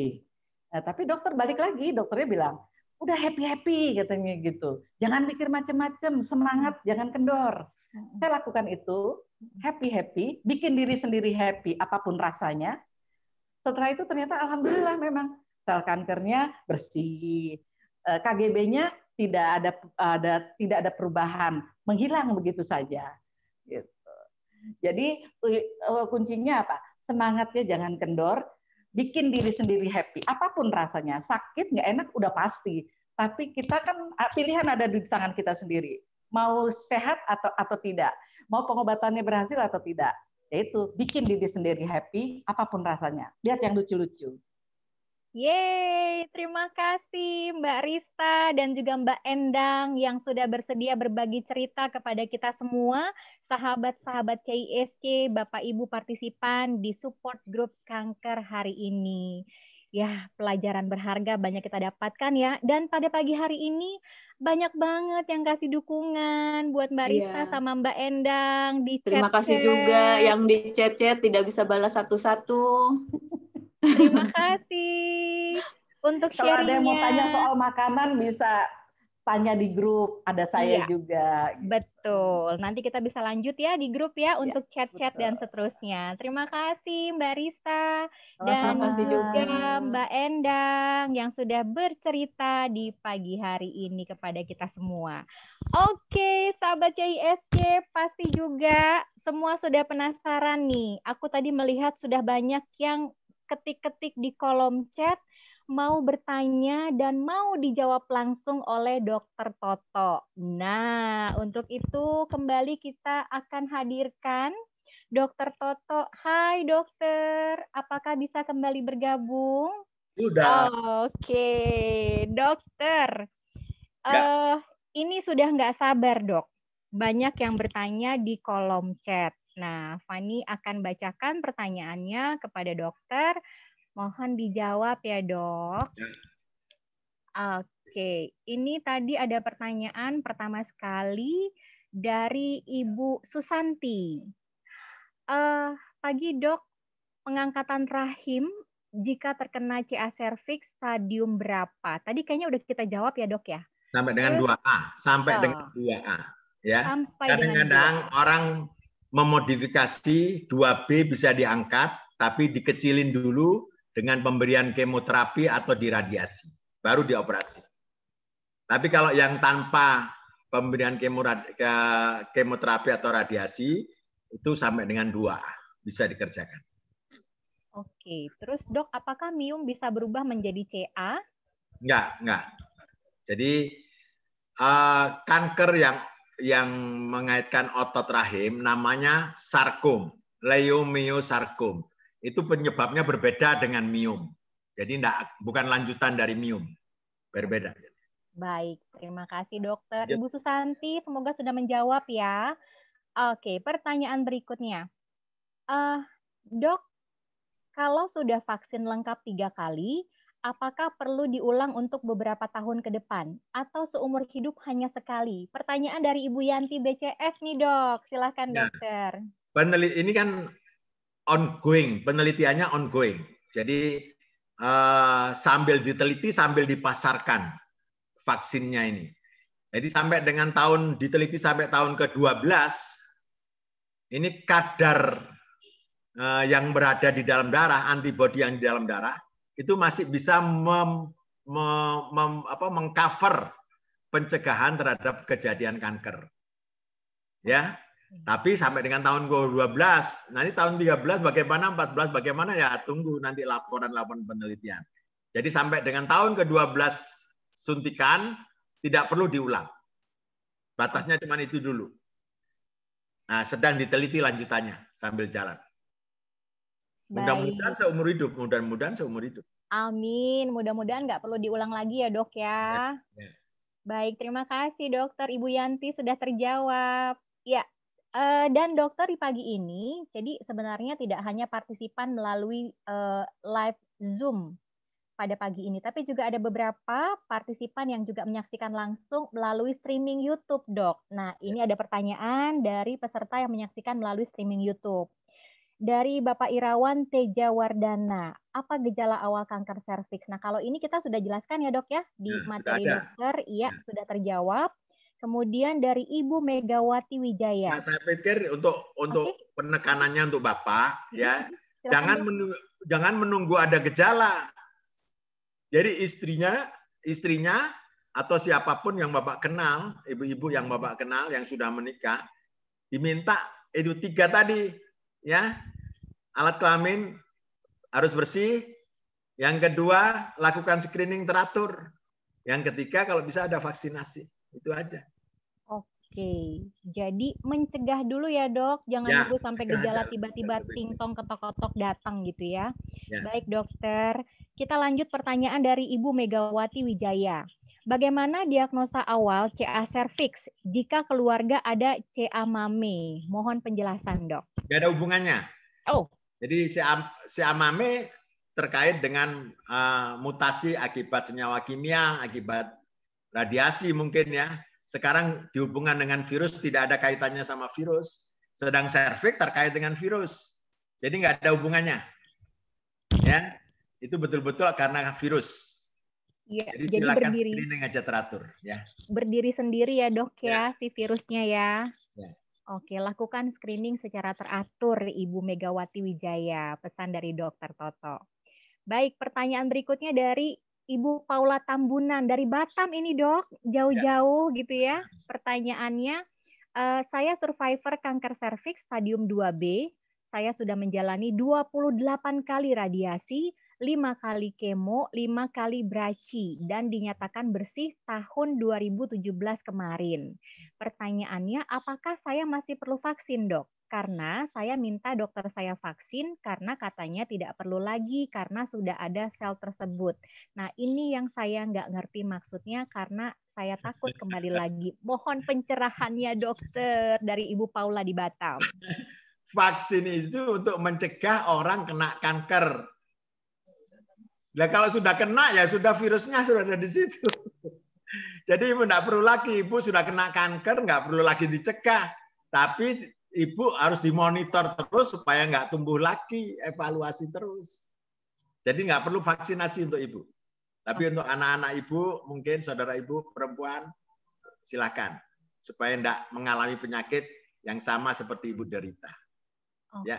Nah, tapi dokter balik lagi, dokternya bilang, udah happy happy katanya gitu. Jangan mikir macam-macam, semangat, hmm. jangan kendor. Hmm. Saya lakukan itu, happy happy, bikin diri sendiri happy, apapun rasanya. Setelah itu ternyata alhamdulillah memang sel kankernya bersih. Eh, KGB-nya tidak ada ada tidak ada perubahan, menghilang begitu saja. Gitu. Jadi eh, kuncinya apa? Semangatnya jangan kendor, bikin diri sendiri happy. Apapun rasanya, sakit nggak enak udah pasti. Tapi kita kan ah, pilihan ada di tangan kita sendiri. Mau sehat atau atau tidak, mau pengobatannya berhasil atau tidak yaitu bikin diri sendiri happy apapun rasanya. Lihat yang lucu-lucu. Yeay, terima kasih Mbak Rista dan juga Mbak Endang yang sudah bersedia berbagi cerita kepada kita semua, sahabat-sahabat CISC, Bapak Ibu partisipan di support group kanker hari ini. Ya, pelajaran berharga banyak kita dapatkan ya. Dan pada pagi hari ini banyak banget yang kasih dukungan buat Mbak iya. Risa yeah. sama Mbak Endang di chat. Terima kasih juga yang di chat-chat ya, tidak bisa balas satu-satu. Terima kasih untuk sharingnya. Kalau ada yang mau tanya soal makanan bisa tanya di grup, ada saya iya. juga. Gitu. Betul. Nanti kita bisa lanjut ya di grup ya, iya, untuk chat-chat dan seterusnya. Terima kasih Mbak Rista dan kasih juga Mbak Endang yang sudah bercerita di pagi hari ini kepada kita semua. Oke, sahabat CISC pasti juga semua sudah penasaran nih. Aku tadi melihat sudah banyak yang ketik-ketik di kolom chat mau bertanya dan mau dijawab langsung oleh Dokter Toto. Nah, untuk itu kembali kita akan hadirkan Dokter Toto. Hai Dokter, apakah bisa kembali bergabung? Sudah. Oke, okay. Dokter. Eh, Uh, ini sudah nggak sabar dok. Banyak yang bertanya di kolom chat. Nah, Fani akan bacakan pertanyaannya kepada dokter Mohon dijawab ya dok. Ya. Oke, ini tadi ada pertanyaan pertama sekali dari Ibu Susanti. Uh, pagi dok, pengangkatan rahim jika terkena CA cervix stadium berapa? Tadi kayaknya udah kita jawab ya dok ya. Sampai dengan Terus, 2A, sampai oh. dengan 2A. Ya. Kadang-kadang orang memodifikasi 2B bisa diangkat, tapi dikecilin dulu dengan pemberian kemoterapi atau diradiasi, baru dioperasi. Tapi kalau yang tanpa pemberian kemoterapi atau radiasi itu sampai dengan dua bisa dikerjakan. Oke, terus dok, apakah mium bisa berubah menjadi CA? Enggak, enggak. Jadi uh, kanker yang yang mengaitkan otot rahim namanya sarkom, leiomyosarkom itu penyebabnya berbeda dengan mium. Jadi enggak, bukan lanjutan dari mium. Berbeda. Baik, terima kasih dokter. Ya. Ibu Susanti, semoga sudah menjawab ya. Oke, pertanyaan berikutnya. Uh, dok, kalau sudah vaksin lengkap tiga kali, apakah perlu diulang untuk beberapa tahun ke depan? Atau seumur hidup hanya sekali? Pertanyaan dari Ibu Yanti BCS nih dok, silahkan ya. dokter. ini kan ongoing, penelitiannya ongoing. Jadi eh, sambil diteliti sambil dipasarkan vaksinnya ini. Jadi sampai dengan tahun diteliti sampai tahun ke-12 ini kadar eh, yang berada di dalam darah, antibodi yang di dalam darah itu masih bisa mem, mem, mengcover pencegahan terhadap kejadian kanker. Ya, tapi sampai dengan tahun 2012, nanti tahun 13 bagaimana, 14 bagaimana ya tunggu nanti laporan-laporan penelitian. Jadi sampai dengan tahun ke-12 suntikan tidak perlu diulang. Batasnya cuma itu dulu. Nah, sedang diteliti lanjutannya sambil jalan. Mudah-mudahan seumur hidup, mudah-mudahan seumur hidup. Amin, mudah-mudahan nggak perlu diulang lagi ya dok ya. ya. ya. Baik, terima kasih dokter Ibu Yanti sudah terjawab. Ya, Eh, dan dokter di pagi ini, jadi sebenarnya tidak hanya partisipan melalui eh, live Zoom pada pagi ini, tapi juga ada beberapa partisipan yang juga menyaksikan langsung melalui streaming YouTube, dok. Nah, ya. ini ada pertanyaan dari peserta yang menyaksikan melalui streaming YouTube. Dari Bapak Irawan Teja Wardana, apa gejala awal kanker serviks? Nah, kalau ini kita sudah jelaskan ya dok ya di hmm, materi dokter, iya hmm. sudah terjawab. Kemudian dari Ibu Megawati Wijaya. Nah, saya pikir untuk untuk okay. penekanannya untuk Bapak ya, Silahkan. jangan menunggu, jangan menunggu ada gejala. Jadi istrinya istrinya atau siapapun yang Bapak kenal, ibu-ibu yang Bapak kenal yang sudah menikah diminta itu tiga tadi ya. Alat kelamin harus bersih. Yang kedua, lakukan screening teratur. Yang ketiga kalau bisa ada vaksinasi. Itu aja. Oke, jadi mencegah dulu ya dok, jangan ya, sampai gejala tiba-tiba tingtong ketok-ketok datang gitu ya. ya. Baik dokter, kita lanjut pertanyaan dari Ibu Megawati Wijaya. Bagaimana diagnosa awal CA cervix jika keluarga ada CA mame? Mohon penjelasan dok. Gak ada hubungannya. Oh. Jadi CA, CA mame terkait dengan uh, mutasi akibat senyawa kimia, akibat radiasi mungkin ya sekarang dihubungkan dengan virus tidak ada kaitannya sama virus. Sedang serviks terkait dengan virus. Jadi nggak ada hubungannya. Ya, itu betul-betul karena virus. ya, jadi, jadi berdiri. screening aja teratur ya. Berdiri sendiri ya, Dok ya, ya si virusnya ya. ya. Oke, lakukan screening secara teratur Ibu Megawati Wijaya. Pesan dari Dokter Toto. Baik, pertanyaan berikutnya dari Ibu Paula Tambunan dari Batam ini dok, jauh-jauh ya. gitu ya. Pertanyaannya, uh, saya survivor kanker serviks stadium 2B. Saya sudah menjalani 28 kali radiasi, 5 kali kemo, 5 kali braci, dan dinyatakan bersih tahun 2017 kemarin. Pertanyaannya, apakah saya masih perlu vaksin dok? karena saya minta dokter saya vaksin karena katanya tidak perlu lagi karena sudah ada sel tersebut. Nah ini yang saya nggak ngerti maksudnya karena saya takut kembali lagi. Mohon pencerahannya dokter dari Ibu Paula di Batam. Vaksin itu untuk mencegah orang kena kanker. Nah kalau sudah kena ya sudah virusnya sudah ada di situ. Jadi ibu tidak perlu lagi, ibu sudah kena kanker, nggak perlu lagi dicegah. Tapi ibu harus dimonitor terus supaya nggak tumbuh lagi, evaluasi terus. Jadi nggak perlu vaksinasi untuk ibu. Tapi untuk anak-anak ibu, mungkin saudara ibu perempuan, silakan supaya tidak mengalami penyakit yang sama seperti ibu derita. Okay. Ya.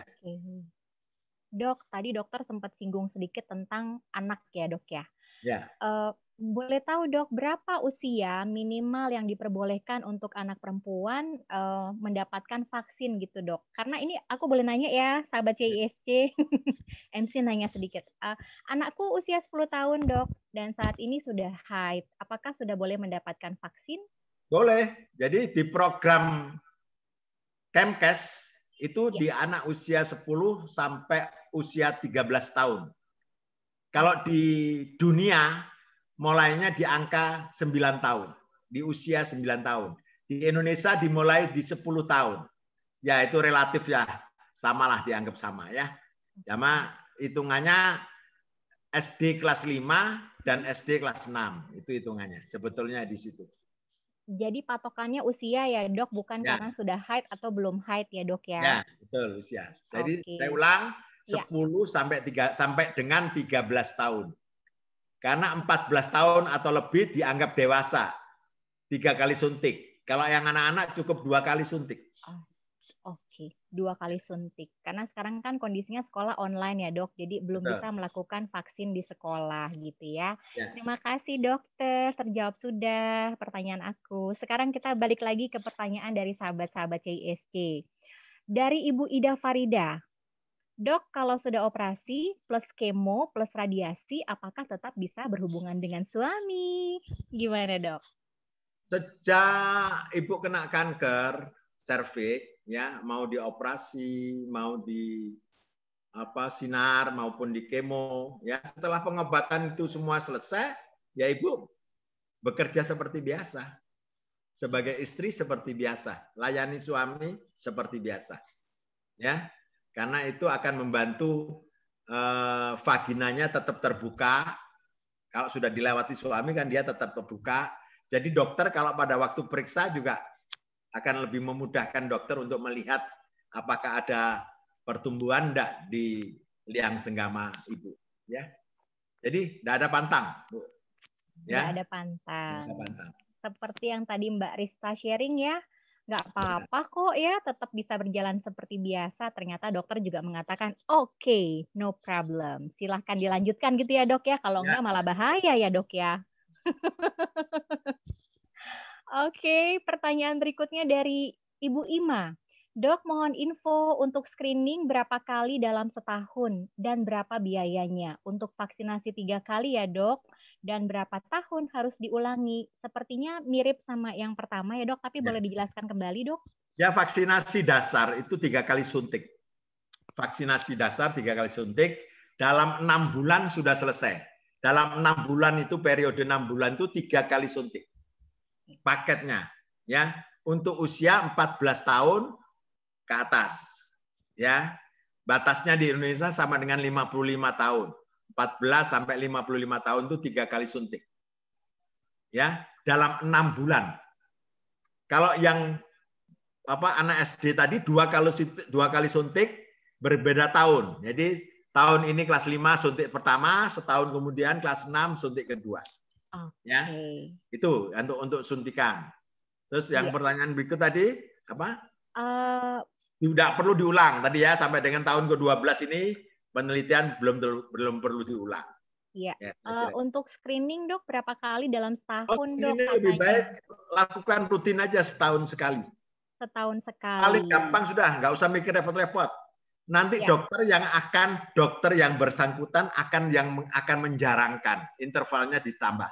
Dok, tadi dokter sempat singgung sedikit tentang anak ya dok ya. Ya. Uh, boleh tahu dok, berapa usia minimal yang diperbolehkan untuk anak perempuan uh, mendapatkan vaksin gitu dok? Karena ini aku boleh nanya ya, sahabat CISC, ya. MC nanya sedikit. Uh, anakku usia 10 tahun dok, dan saat ini sudah haid. Apakah sudah boleh mendapatkan vaksin? Boleh. Jadi di program Kemkes itu ya. di anak usia 10 sampai usia 13 tahun. Kalau di dunia mulainya di angka 9 tahun, di usia 9 tahun. Di Indonesia dimulai di 10 tahun. Ya itu relatif ya, samalah dianggap sama ya. sama ya, hitungannya SD kelas 5 dan SD kelas 6. Itu hitungannya. Sebetulnya di situ. Jadi patokannya usia ya dok, bukan ya. karena sudah haid atau belum haid ya dok ya. Ya betul usia. Jadi okay. saya ulang 10 ya. sampai 3 sampai dengan 13 tahun. Karena 14 tahun atau lebih dianggap dewasa. Tiga kali suntik. Kalau yang anak-anak cukup dua kali suntik. Oh, Oke, okay. dua kali suntik. Karena sekarang kan kondisinya sekolah online ya dok, jadi belum bisa melakukan vaksin di sekolah gitu ya. ya. Terima kasih dokter, terjawab sudah pertanyaan aku. Sekarang kita balik lagi ke pertanyaan dari sahabat-sahabat CISC. Dari Ibu Ida Farida, Dok, kalau sudah operasi plus kemo plus radiasi, apakah tetap bisa berhubungan dengan suami? Gimana dok? Sejak ibu kena kanker serviks, ya mau dioperasi, mau di apa sinar maupun di kemo, ya setelah pengobatan itu semua selesai, ya ibu bekerja seperti biasa, sebagai istri seperti biasa, layani suami seperti biasa, ya karena itu akan membantu eh, vaginanya tetap terbuka. Kalau sudah dilewati suami kan dia tetap terbuka. Jadi dokter kalau pada waktu periksa juga akan lebih memudahkan dokter untuk melihat apakah ada pertumbuhan enggak di liang senggama ibu, ya. Jadi tidak ada pantang, Bu. Ya. Tidak ada pantang. Tidak ada pantang. Seperti yang tadi Mbak Rista sharing ya, nggak iya. apa-apa kok ya, tetap bisa berjalan seperti biasa. Ternyata dokter juga mengatakan, oke, okay, no problem. Silahkan dilanjutkan gitu ya dok ya, kalau ya. nggak malah bahaya ya dok ya. oke, okay, pertanyaan berikutnya dari Ibu Ima. Dok, mohon info untuk screening berapa kali dalam setahun dan berapa biayanya untuk vaksinasi tiga kali ya dok? dan berapa tahun harus diulangi. Sepertinya mirip sama yang pertama ya dok, tapi ya. boleh dijelaskan kembali dok? Ya vaksinasi dasar itu tiga kali suntik. Vaksinasi dasar tiga kali suntik dalam enam bulan sudah selesai. Dalam enam bulan itu periode enam bulan itu tiga kali suntik paketnya ya untuk usia 14 tahun ke atas ya batasnya di Indonesia sama dengan 55 tahun 14 sampai 55 tahun itu tiga kali suntik. Ya, dalam enam bulan. Kalau yang apa anak SD tadi dua kali dua kali suntik berbeda tahun. Jadi tahun ini kelas 5 suntik pertama, setahun kemudian kelas 6 suntik kedua. Okay. Ya. Itu untuk untuk suntikan. Terus yang yeah. pertanyaan berikut tadi apa? Uh, tidak perlu diulang tadi ya sampai dengan tahun ke-12 ini penelitian belum belum perlu diulang. Iya. Ya, uh, untuk screening dok berapa kali dalam setahun oh, dok? Katanya. lebih baik lakukan rutin aja setahun sekali. Setahun sekali. Kali gampang sudah, nggak usah mikir repot-repot. Nanti ya. dokter yang akan dokter yang bersangkutan akan yang akan menjarangkan intervalnya ditambah.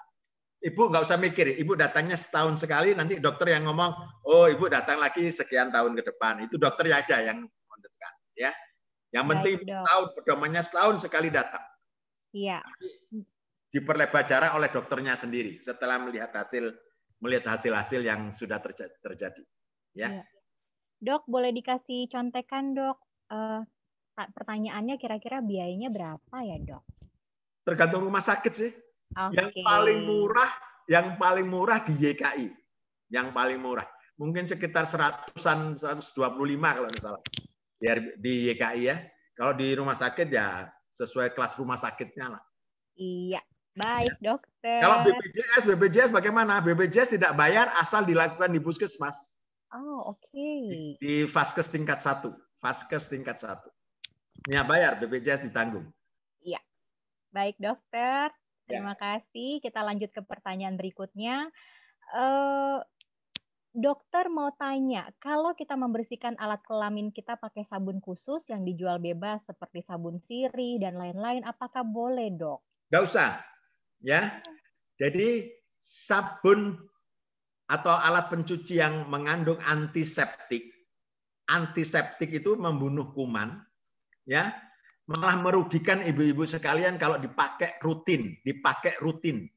Ibu nggak usah mikir, ibu datangnya setahun sekali, nanti dokter yang ngomong, oh ibu datang lagi sekian tahun ke depan. Itu dokter aja yang menentukan, ya. Yang nah, penting dok. tahun pedomannya setahun sekali datang. Iya. Diperlebar jarak oleh dokternya sendiri setelah melihat hasil melihat hasil-hasil yang sudah terjadi. Ya. ya. Dok, boleh dikasih contekan, Dok? Uh, pertanyaannya kira-kira biayanya berapa ya, Dok? Tergantung rumah sakit sih. Okay. Yang paling murah, yang paling murah di YKI. Yang paling murah. Mungkin sekitar seratusan, seratus dua puluh lima kalau misalnya di, di YKI ya. Kalau di rumah sakit ya sesuai kelas rumah sakitnya lah. Iya, iya. baik ya. dokter. Kalau BPJS, BPJS bagaimana? BPJS tidak bayar asal dilakukan di puskesmas. Oh, oke. Okay. Di, faskes tingkat satu, faskes tingkat satu. Nggak bayar, BPJS ditanggung. Iya, baik dokter. Iya. Terima ya. kasih. Kita lanjut ke pertanyaan berikutnya. Uh, dokter mau tanya, kalau kita membersihkan alat kelamin kita pakai sabun khusus yang dijual bebas seperti sabun siri dan lain-lain, apakah boleh dok? Gak usah, ya. Hmm. Jadi sabun atau alat pencuci yang mengandung antiseptik, antiseptik itu membunuh kuman, ya. Malah merugikan ibu-ibu sekalian kalau dipakai rutin, dipakai rutin.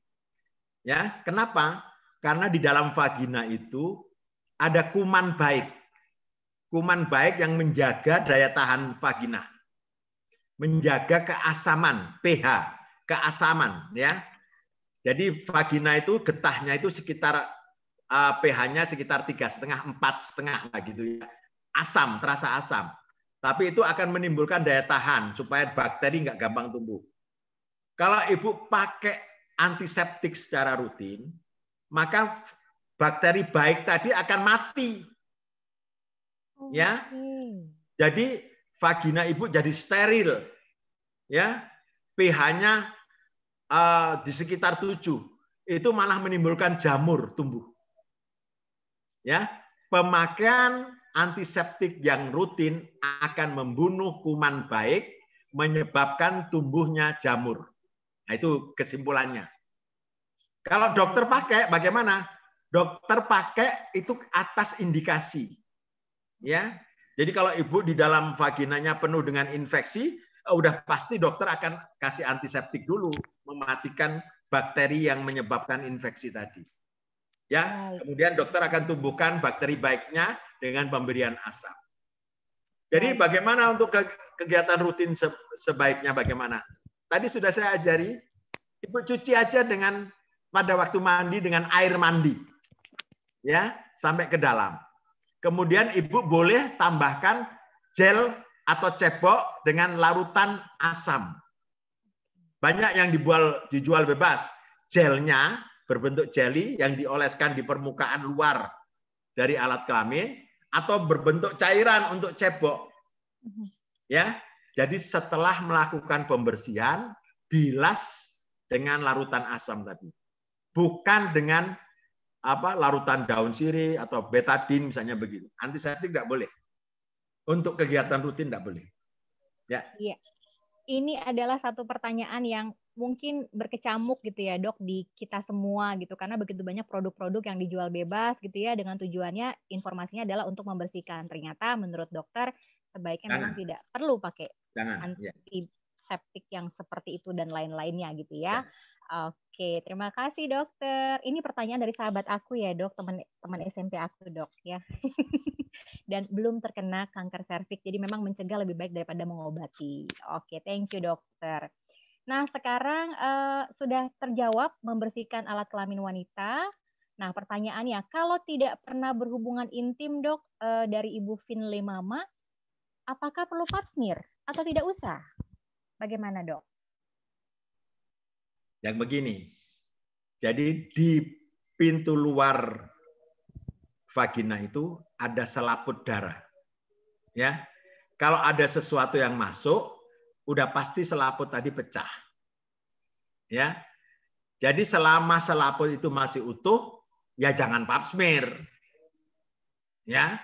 Ya, kenapa? Karena di dalam vagina itu ada kuman baik. Kuman baik yang menjaga daya tahan vagina. Menjaga keasaman, pH, keasaman ya. Jadi vagina itu getahnya itu sekitar uh, pH-nya sekitar tiga setengah empat setengah gitu ya asam terasa asam tapi itu akan menimbulkan daya tahan supaya bakteri nggak gampang tumbuh kalau ibu pakai antiseptik secara rutin maka bakteri baik tadi akan mati. Ya. Jadi vagina ibu jadi steril. Ya. pH-nya uh, di sekitar 7. Itu malah menimbulkan jamur tumbuh. Ya. Pemakaian antiseptik yang rutin akan membunuh kuman baik menyebabkan tumbuhnya jamur. Nah, itu kesimpulannya. Kalau dokter pakai bagaimana? Dokter pakai itu atas indikasi. Ya. Jadi kalau ibu di dalam vaginanya penuh dengan infeksi, eh, udah pasti dokter akan kasih antiseptik dulu, mematikan bakteri yang menyebabkan infeksi tadi. Ya, kemudian dokter akan tumbuhkan bakteri baiknya dengan pemberian asam. Jadi bagaimana untuk kegiatan rutin sebaiknya bagaimana? Tadi sudah saya ajari, ibu cuci aja dengan pada waktu mandi dengan air mandi. Ya, sampai ke dalam. Kemudian ibu boleh tambahkan gel atau cebok dengan larutan asam. Banyak yang dibual dijual bebas. Gelnya berbentuk jelly yang dioleskan di permukaan luar dari alat kelamin atau berbentuk cairan untuk cebok. Ya. Jadi setelah melakukan pembersihan, bilas dengan larutan asam tadi bukan dengan apa larutan daun sirih atau betadin misalnya begitu. Antiseptik tidak boleh. Untuk kegiatan rutin tidak boleh. Ya. Iya. Ini adalah satu pertanyaan yang mungkin berkecamuk gitu ya dok di kita semua gitu karena begitu banyak produk-produk yang dijual bebas gitu ya dengan tujuannya informasinya adalah untuk membersihkan ternyata menurut dokter sebaiknya Jangan. memang tidak perlu pakai Jangan. Iya. antiseptik ya. yang seperti itu dan lain-lainnya gitu ya. ya Oke, terima kasih dokter. Ini pertanyaan dari sahabat aku ya dok, teman teman SMP aku dok ya. Dan belum terkena kanker serviks, jadi memang mencegah lebih baik daripada mengobati. Oke, thank you dokter. Nah sekarang uh, sudah terjawab membersihkan alat kelamin wanita. Nah pertanyaannya, kalau tidak pernah berhubungan intim dok uh, dari ibu Finley mama, apakah perlu pap smear atau tidak usah? Bagaimana dok? Yang begini. Jadi di pintu luar vagina itu ada selaput darah. Ya. Kalau ada sesuatu yang masuk, udah pasti selaput tadi pecah. Ya. Jadi selama selaput itu masih utuh, ya jangan pap smear. Ya.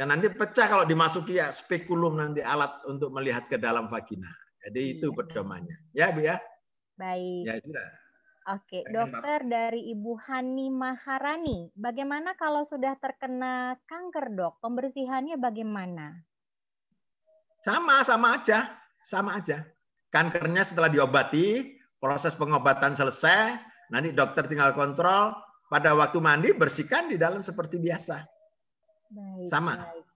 Ya nanti pecah kalau dimasuki ya spekulum nanti alat untuk melihat ke dalam vagina. Jadi itu iya. pedomannya. Ya, Bu ya. Baik. Ya, itu dah. Oke, dokter dari Ibu Hani Maharani, bagaimana kalau sudah terkena kanker, Dok? Pembersihannya bagaimana? Sama, sama aja. Sama aja. Kankernya setelah diobati, proses pengobatan selesai, nanti dokter tinggal kontrol, pada waktu mandi bersihkan di dalam seperti biasa. Baik, sama. Baik.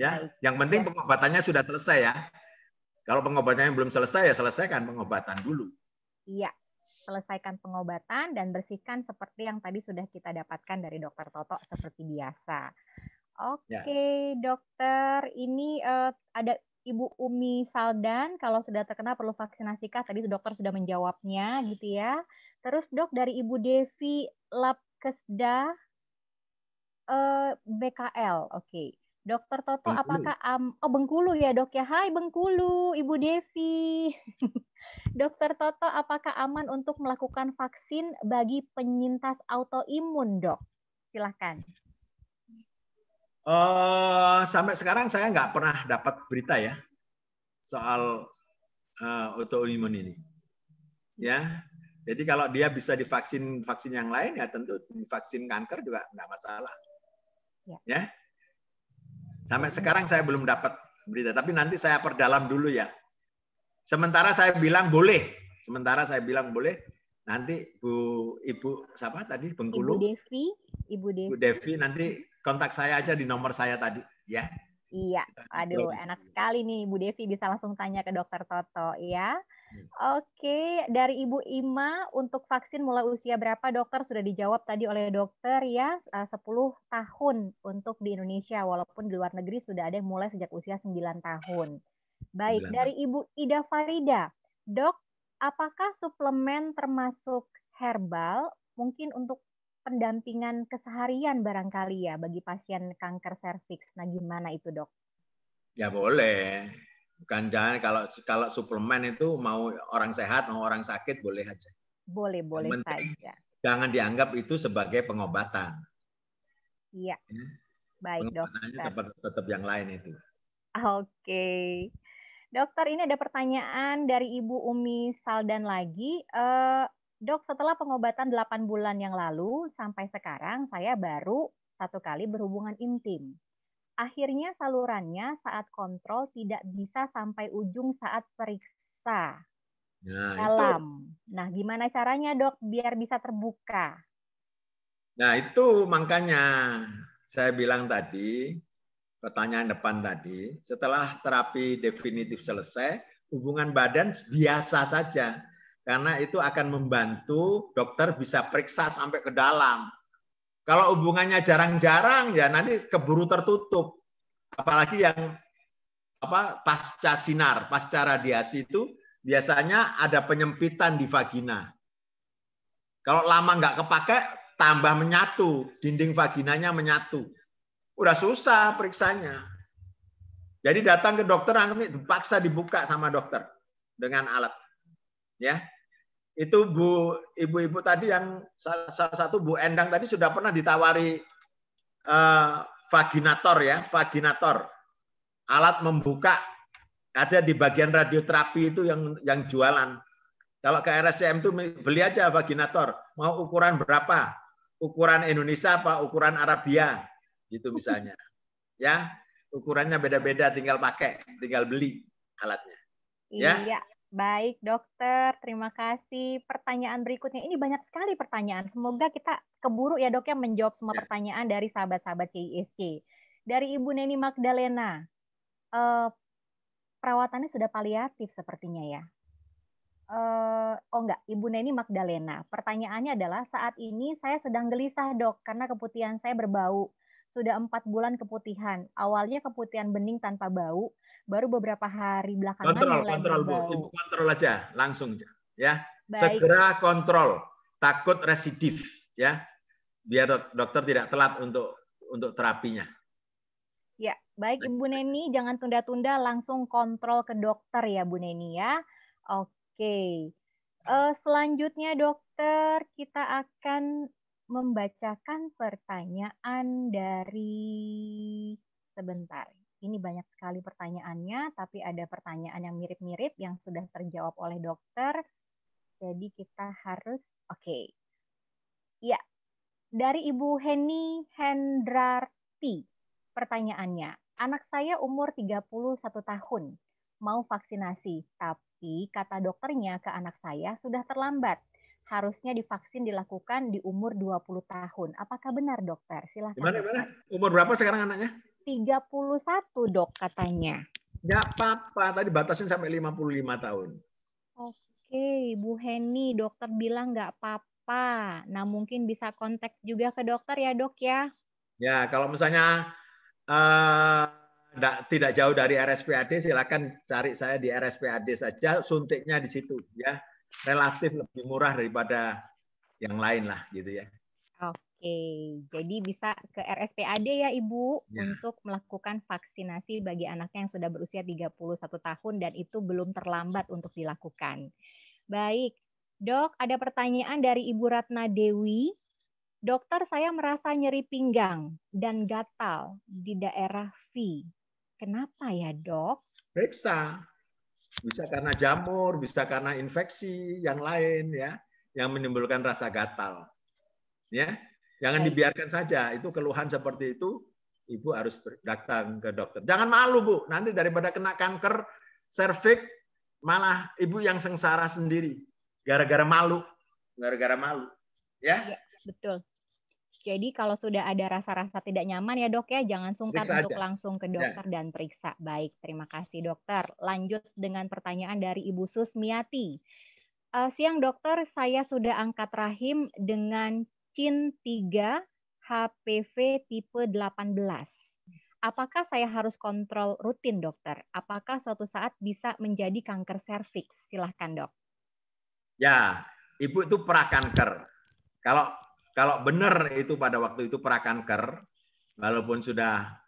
Ya, baik. yang penting pengobatannya sudah selesai ya. Kalau pengobatannya belum selesai ya selesaikan pengobatan dulu. Iya, selesaikan pengobatan dan bersihkan seperti yang tadi sudah kita dapatkan dari dokter Toto seperti biasa. Ya. Oke, okay, ya. dokter, ini uh, ada Ibu Umi Saldan kalau sudah terkena perlu vaksinasi kah? Tadi dokter sudah menjawabnya gitu ya. Terus dok dari Ibu Devi Lapkesda uh, eh, BKL. Oke. Okay. Dokter Toto, Bengkulu. apakah um, oh Bengkulu ya dok ya? Hai Bengkulu, Ibu Devi. Dokter Toto, apakah aman untuk melakukan vaksin bagi penyintas autoimun dok? Silahkan. Uh, eh, sampai sekarang saya nggak pernah dapat berita ya soal uh, autoimun ini. Ya, jadi kalau dia bisa divaksin vaksin yang lain ya tentu divaksin kanker juga nggak masalah. Ya. ya. Sampai hmm. sekarang saya belum dapat berita, tapi nanti saya perdalam dulu ya. Sementara saya bilang boleh, sementara saya bilang boleh. Nanti Bu Ibu siapa tadi Bengkulu? Ibu Devi, Ibu Devi. Ibu Devi nanti kontak saya aja di nomor saya tadi, ya. Iya, aduh enak sekali nih Bu Devi bisa langsung tanya ke dokter Toto ya. Oke, dari Ibu Ima untuk vaksin mulai usia berapa dokter sudah dijawab tadi oleh dokter ya 10 eh, tahun untuk di Indonesia walaupun di luar negeri sudah ada yang mulai sejak usia 9 tahun. Baik, dari Ibu Ida Farida. Dok, apakah suplemen termasuk herbal mungkin untuk pendampingan keseharian barangkali ya bagi pasien kanker serviks. Nah, gimana itu, Dok? Ya boleh. Bukan jangan kalau kalau suplemen itu mau orang sehat mau orang sakit boleh aja. Boleh boleh Menteri, saja. Jangan dianggap itu sebagai pengobatan. Iya. Ya. Baik Pengobatannya dokter. Tetap, tetap yang lain itu. Oke. Okay. Dokter, ini ada pertanyaan dari Ibu Umi Saldan lagi. uh, dok, setelah pengobatan 8 bulan yang lalu sampai sekarang, saya baru satu kali berhubungan intim. Akhirnya salurannya saat kontrol tidak bisa sampai ujung saat periksa nah, dalam. Itu. Nah, gimana caranya dok biar bisa terbuka? Nah, itu makanya saya bilang tadi, pertanyaan depan tadi, setelah terapi definitif selesai, hubungan badan biasa saja. Karena itu akan membantu dokter bisa periksa sampai ke dalam. Kalau hubungannya jarang-jarang ya nanti keburu tertutup. Apalagi yang apa pasca sinar, pasca radiasi itu biasanya ada penyempitan di vagina. Kalau lama nggak kepake tambah menyatu, dinding vaginanya menyatu. Udah susah periksanya. Jadi datang ke dokter, anggap dipaksa dibuka sama dokter dengan alat. Ya, itu Bu ibu-ibu tadi yang salah satu Bu Endang tadi sudah pernah ditawari eh, vaginator ya, vaginator. Alat membuka ada di bagian radioterapi itu yang yang jualan. Kalau ke RSCM itu beli aja vaginator, mau ukuran berapa? Ukuran Indonesia apa ukuran Arabia? Gitu misalnya. Ya, ukurannya beda-beda tinggal pakai, tinggal beli alatnya. Ya. Iya. Baik, dokter. Terima kasih. Pertanyaan berikutnya ini banyak sekali pertanyaan. Semoga kita keburu ya, Dok, yang menjawab semua ya. pertanyaan dari sahabat-sahabat CISC. Dari Ibu Neni Magdalena. Eh, perawatannya sudah paliatif sepertinya ya. Eh, oh enggak, Ibu Neni Magdalena. Pertanyaannya adalah saat ini saya sedang gelisah, Dok, karena keputihan saya berbau sudah empat bulan keputihan. Awalnya keputihan bening tanpa bau, baru beberapa hari belakangan kontrol, mulai kontrol, berbau. Kontrol, kontrol, kontrol aja, langsung ya. Baik. Segera kontrol, takut residif ya. Biar dok dokter tidak telat untuk untuk terapinya. Ya, baik Ibu Neni, jangan tunda-tunda, langsung kontrol ke dokter ya Bu Neni ya. Oke. Uh, selanjutnya dokter kita akan membacakan pertanyaan dari sebentar. Ini banyak sekali pertanyaannya, tapi ada pertanyaan yang mirip-mirip yang sudah terjawab oleh dokter. Jadi kita harus oke. Okay. Ya. Dari Ibu Heni Hendrarti. Pertanyaannya, anak saya umur 31 tahun, mau vaksinasi, tapi kata dokternya ke anak saya sudah terlambat harusnya divaksin dilakukan di umur 20 tahun. Apakah benar dokter? Silahkan. Gimana, gimana? Umur berapa sekarang anaknya? 31 dok katanya. Ya apa-apa, tadi batasin sampai 55 tahun. Oke, Bu Heni, dokter bilang nggak apa-apa. Nah mungkin bisa kontak juga ke dokter ya dok ya? Ya, kalau misalnya uh, tidak jauh dari RSPAD, silakan cari saya di RSPAD saja, suntiknya di situ ya relatif lebih murah daripada yang lain lah gitu ya. Oke, jadi bisa ke RSPAD ya Ibu ya. untuk melakukan vaksinasi bagi anaknya yang sudah berusia 31 tahun dan itu belum terlambat untuk dilakukan. Baik, dok ada pertanyaan dari Ibu Ratna Dewi. Dokter saya merasa nyeri pinggang dan gatal di daerah V. Kenapa ya dok? Periksa, bisa karena jamur, bisa karena infeksi yang lain ya, yang menimbulkan rasa gatal. Ya, jangan dibiarkan saja. Itu keluhan seperti itu, ibu harus datang ke dokter. Jangan malu bu, nanti daripada kena kanker serviks malah ibu yang sengsara sendiri gara-gara malu, gara-gara malu. Ya? ya, betul. Jadi kalau sudah ada rasa-rasa tidak nyaman ya dok ya, jangan sungkan periksa untuk aja. langsung ke ya. dokter ya. dan periksa. Baik, terima kasih dokter. Lanjut dengan pertanyaan dari Ibu Susmiati. Uh, siang dokter, saya sudah angkat rahim dengan CIN 3 HPV tipe 18. Apakah saya harus kontrol rutin dokter? Apakah suatu saat bisa menjadi kanker serviks? Silahkan dok. Ya, ibu itu prakanker. Kalau kalau benar itu pada waktu itu prakanker, walaupun sudah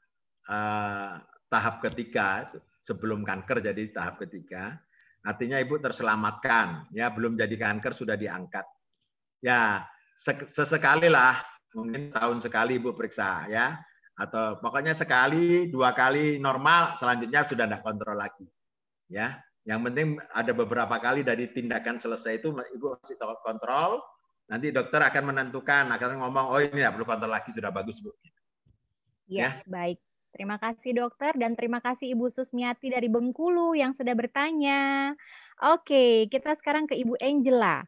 uh, tahap ketiga, sebelum kanker jadi tahap ketiga, artinya ibu terselamatkan, ya belum jadi kanker sudah diangkat. Ya sesekali lah, mungkin tahun sekali ibu periksa ya, atau pokoknya sekali dua kali normal, selanjutnya sudah tidak kontrol lagi, ya. Yang penting ada beberapa kali dari tindakan selesai itu ibu masih kontrol, Nanti dokter akan menentukan, akan ngomong, oh ini tidak perlu kontrol lagi, sudah bagus bu. Ya, ya. baik. Terima kasih dokter dan terima kasih Ibu Susmiati dari Bengkulu yang sudah bertanya. Oke, kita sekarang ke Ibu Angela.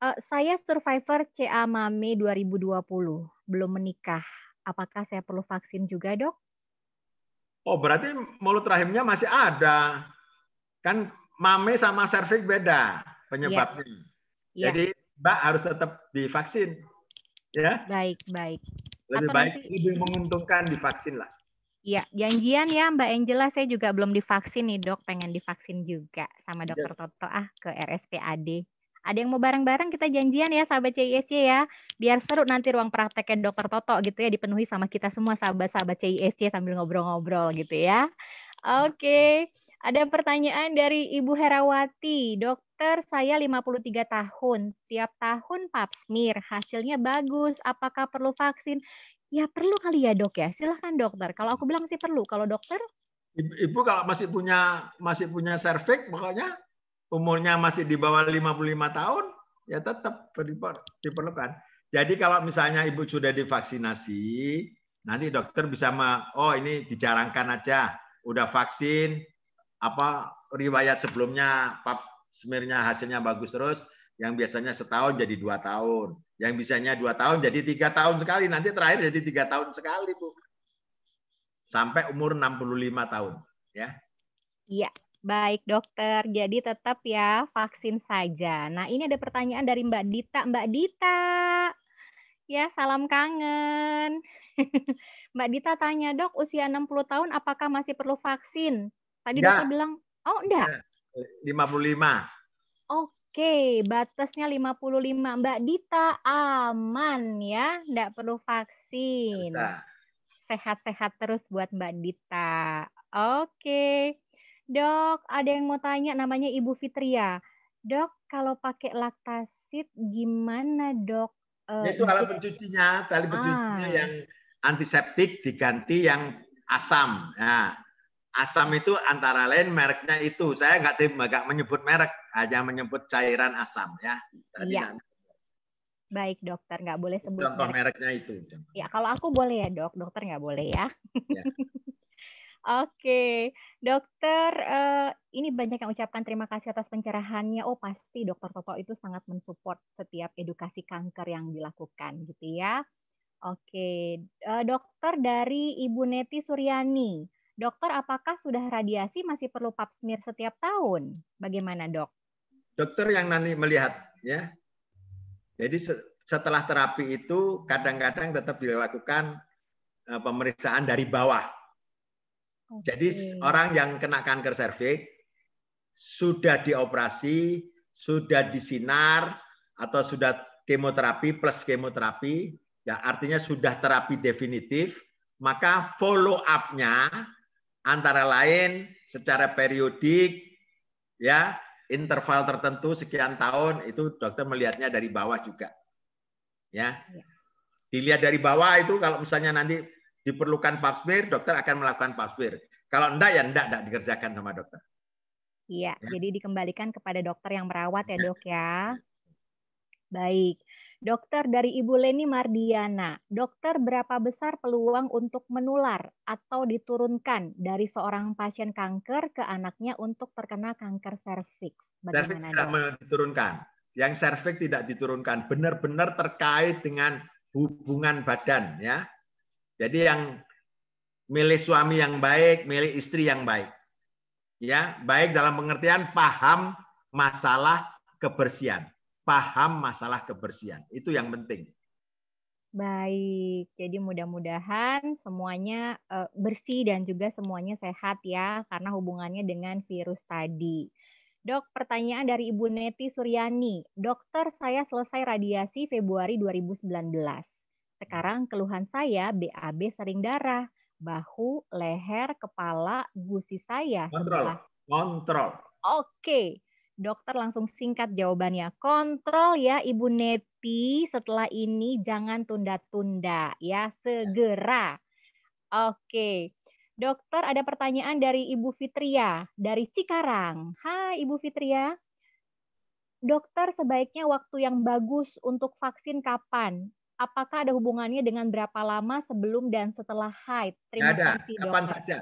Uh, saya survivor CA Mame 2020, belum menikah. Apakah saya perlu vaksin juga dok? Oh berarti mulut rahimnya masih ada. Kan mame sama serviks beda iya. penyebabnya. Ya. Ya. Jadi Mbak harus tetap divaksin. Ya. Baik, baik. Lebih Atau baik nanti... lebih menguntungkan divaksin lah. Iya, janjian ya Mbak Angela, saya juga belum divaksin nih dok, pengen divaksin juga sama dokter ya. Toto ah ke RSPAD. Ada yang mau bareng-bareng kita janjian ya sahabat CISC ya. Biar seru nanti ruang prakteknya dokter Toto gitu ya dipenuhi sama kita semua sahabat-sahabat CISC sambil ngobrol-ngobrol gitu ya. Oke. Okay. Ada pertanyaan dari Ibu Herawati. Dokter, saya 53 tahun. Tiap tahun pap smear, hasilnya bagus. Apakah perlu vaksin? Ya perlu kali ya dok ya. Silahkan dokter. Kalau aku bilang sih perlu. Kalau dokter? Ibu, ibu kalau masih punya masih punya cervix pokoknya umurnya masih di bawah 55 tahun ya tetap diperlukan. Jadi kalau misalnya ibu sudah divaksinasi, nanti dokter bisa me, oh ini dijarangkan aja, udah vaksin, apa riwayat sebelumnya pap smearnya hasilnya bagus terus yang biasanya setahun jadi dua tahun yang biasanya dua tahun jadi tiga tahun sekali nanti terakhir jadi tiga tahun sekali bu sampai umur 65 tahun ya iya baik dokter jadi tetap ya vaksin saja nah ini ada pertanyaan dari Mbak Dita Mbak Dita ya salam kangen Mbak Dita tanya dok usia 60 tahun apakah masih perlu vaksin Tadi enggak. bilang, oh enggak. 55. Iya. Oke, batasnya 55. Mbak Dita aman ya, enggak perlu vaksin. Sehat-sehat terus buat Mbak Dita. Oke. Dok, ada yang mau tanya namanya Ibu Fitria. Dok, kalau pakai laktasit gimana dok? Eh, Itu alat pencucinya, tali ah. pencucinya ah. yang antiseptik diganti yang asam. Nah, Asam itu antara lain mereknya itu. Saya nggak nggak menyebut merek, hanya menyebut cairan asam ya. Tadi ya. Baik dokter, nggak boleh sebut. Contoh merek. mereknya itu. Ya kalau aku boleh ya dok, dokter nggak boleh ya. ya. Oke, dokter, uh, ini banyak yang ucapkan terima kasih atas pencerahannya. Oh pasti dokter Toto itu sangat mensupport setiap edukasi kanker yang dilakukan gitu ya. Oke, uh, dokter dari Ibu Neti Suryani. Dokter, apakah sudah radiasi masih perlu pap smear setiap tahun? Bagaimana, Dok? Dokter yang nanti melihat ya. Jadi setelah terapi itu kadang-kadang tetap dilakukan eh, pemeriksaan dari bawah. Okay. Jadi orang yang kena kanker serviks sudah dioperasi, sudah disinar atau sudah kemoterapi plus kemoterapi, ya artinya sudah terapi definitif, maka follow up-nya antara lain secara periodik ya interval tertentu sekian tahun itu dokter melihatnya dari bawah juga ya iya. dilihat dari bawah itu kalau misalnya nanti diperlukan pap smear dokter akan melakukan pap smear kalau enggak ya enggak enggak dikerjakan sama dokter Iya, ya. jadi dikembalikan kepada dokter yang merawat ya iya. dok ya. Baik, Dokter dari Ibu Leni Mardiana, dokter berapa besar peluang untuk menular atau diturunkan dari seorang pasien kanker ke anaknya untuk terkena kanker serviks? serviks tidak diturunkan. Yang serviks tidak diturunkan, benar-benar terkait dengan hubungan badan ya. Jadi yang milih suami yang baik, milih istri yang baik. Ya, baik dalam pengertian paham masalah kebersihan paham masalah kebersihan. Itu yang penting. Baik, jadi mudah-mudahan semuanya eh, bersih dan juga semuanya sehat ya, karena hubungannya dengan virus tadi. Dok, pertanyaan dari Ibu Neti Suryani. Dokter, saya selesai radiasi Februari 2019. Sekarang keluhan saya BAB sering darah, bahu, leher, kepala, gusi saya. Kontrol, kontrol. Oke, Dokter langsung singkat jawabannya. Kontrol ya Ibu Neti setelah ini jangan tunda-tunda ya, segera. Oke. Dokter ada pertanyaan dari Ibu Fitria dari Cikarang. Hai Ibu Fitria. Dokter sebaiknya waktu yang bagus untuk vaksin kapan? Apakah ada hubungannya dengan berapa lama sebelum dan setelah haid? Terima ada. kasih dokter. Kapan saja.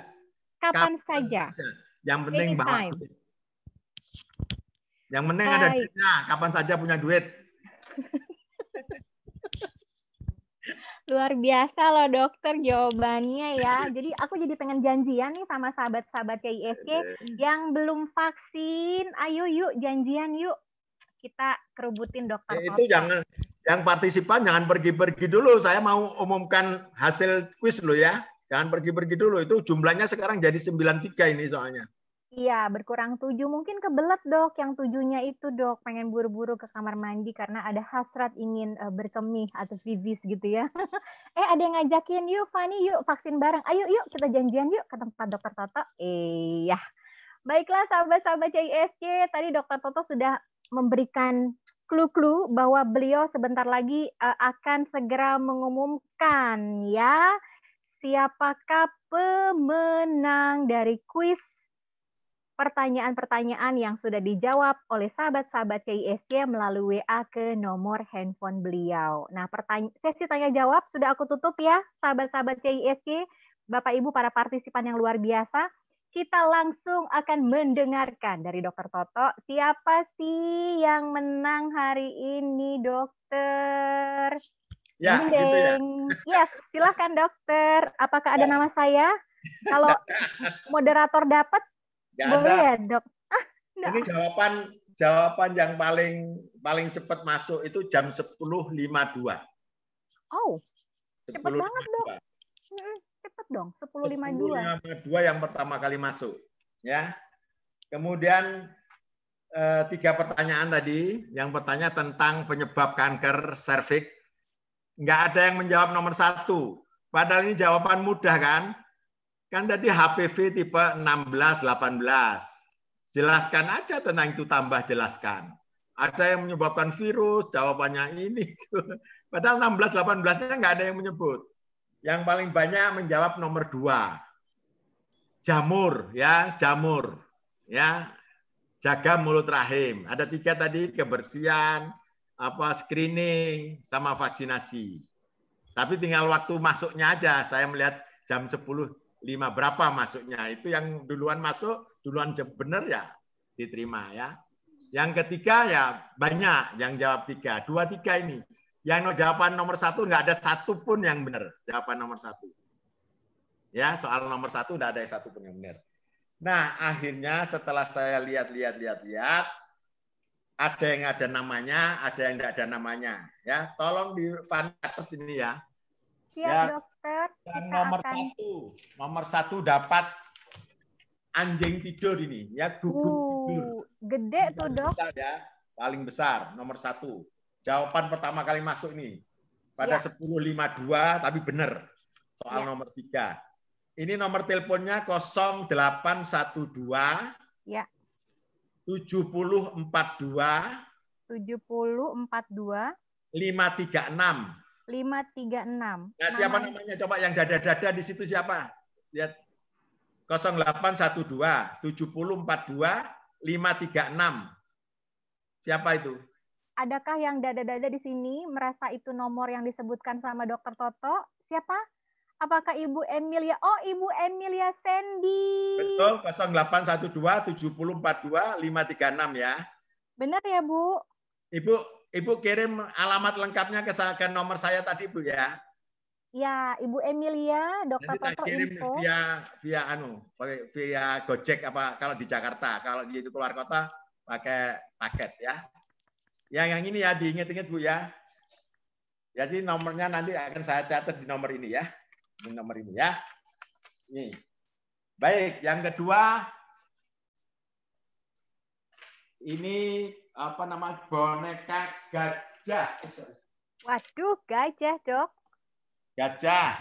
Kapan, kapan saja. saja. Yang penting bahwa yang penting ada duitnya, kapan saja punya duit. Luar biasa loh dokter jawabannya ya. Jadi aku jadi pengen janjian nih sama sahabat-sahabat KISK yang belum vaksin. Ayo yuk janjian yuk. Kita kerubutin dokter. Eh, itu jangan yang partisipan jangan pergi-pergi dulu. Saya mau umumkan hasil quiz lo ya. Jangan pergi-pergi dulu. Itu jumlahnya sekarang jadi 93 ini soalnya. Iya, berkurang tujuh. Mungkin kebelet dok, yang tujuhnya itu dok, pengen buru-buru ke kamar mandi karena ada hasrat ingin uh, berkemih atau vivis gitu ya. eh, ada yang ngajakin, yuk Fanny, yuk vaksin bareng. Ayo, yuk kita janjian yuk ke tempat dokter Toto. Iya. Baiklah sahabat-sahabat CISC, tadi dokter Toto sudah memberikan clue-clue bahwa beliau sebentar lagi uh, akan segera mengumumkan ya siapakah pemenang dari kuis pertanyaan-pertanyaan yang sudah dijawab oleh sahabat-sahabat CISC melalui WA ke nomor handphone beliau. Nah, pertanya sesi tanya jawab sudah aku tutup ya, sahabat-sahabat CISC, Bapak Ibu para partisipan yang luar biasa. Kita langsung akan mendengarkan dari Dokter Toto, siapa sih yang menang hari ini, Dokter? Ya, gitu ya. Yes, silahkan Dokter. Apakah ada ya. nama saya? Kalau moderator dapat, Nggak Boleh ada. ya dok? Ah, Ini jawaban jawaban yang paling paling cepat masuk itu jam 10.52. Oh, cepat banget dong. Cepat dong, 10.52. 10.52 yang pertama kali masuk. Ya. Kemudian eh, tiga pertanyaan tadi. Yang bertanya tentang penyebab kanker serviks. Nggak ada yang menjawab nomor satu. Padahal ini jawaban mudah kan? Kan tadi HPV tipe 16, 18. Jelaskan aja tentang itu tambah jelaskan. Ada yang menyebabkan virus, jawabannya ini. Padahal 16, 18-nya nggak ada yang menyebut. Yang paling banyak menjawab nomor dua. Jamur, ya, jamur. Ya, jaga mulut rahim. Ada tiga tadi, kebersihan, apa screening, sama vaksinasi. Tapi tinggal waktu masuknya aja. Saya melihat jam 10 lima berapa masuknya itu yang duluan masuk duluan benar ya diterima ya yang ketiga ya banyak yang jawab tiga dua tiga ini yang no, jawaban nomor satu nggak ada satu pun yang benar jawaban nomor satu ya soal nomor satu nggak ada yang satu pun yang benar nah akhirnya setelah saya lihat lihat lihat lihat ada yang ada namanya ada yang tidak ada namanya ya tolong di atas ini ya Siap ya, iya, dokter. Dan nomor akan... satu, nomor satu dapat anjing tidur ini ya duduk uh, tidur. Gede Dan tuh dok. Besar ya, paling besar nomor satu. Jawaban pertama kali masuk ini pada ya. sepuluh lima dua tapi benar soal ya. nomor tiga. Ini nomor teleponnya 0812 ya. 7042 7042 536 536. Ya, siapa Mama. namanya? Coba yang dada-dada di situ siapa? Lihat. 0812 7042 536. Siapa itu? Adakah yang dada-dada di sini merasa itu nomor yang disebutkan sama dokter Toto? Siapa? Apakah Ibu Emilia? Oh, Ibu Emilia Sandy. Betul, 0812 7042 536 ya. Benar ya, Bu? Ibu Ibu kirim alamat lengkapnya ke, nomor saya tadi Bu ya. Ya, Ibu Emilia, Dokter Toto kirim via via anu, via Gojek apa kalau di Jakarta, kalau di keluar kota pakai paket ya. Yang yang ini ya diingat-ingat Bu ya. Jadi nomornya nanti akan saya catat di nomor ini ya. Di nomor ini ya. Ini. Baik, yang kedua ini apa nama boneka gajah. Waduh, gajah dok. Gajah.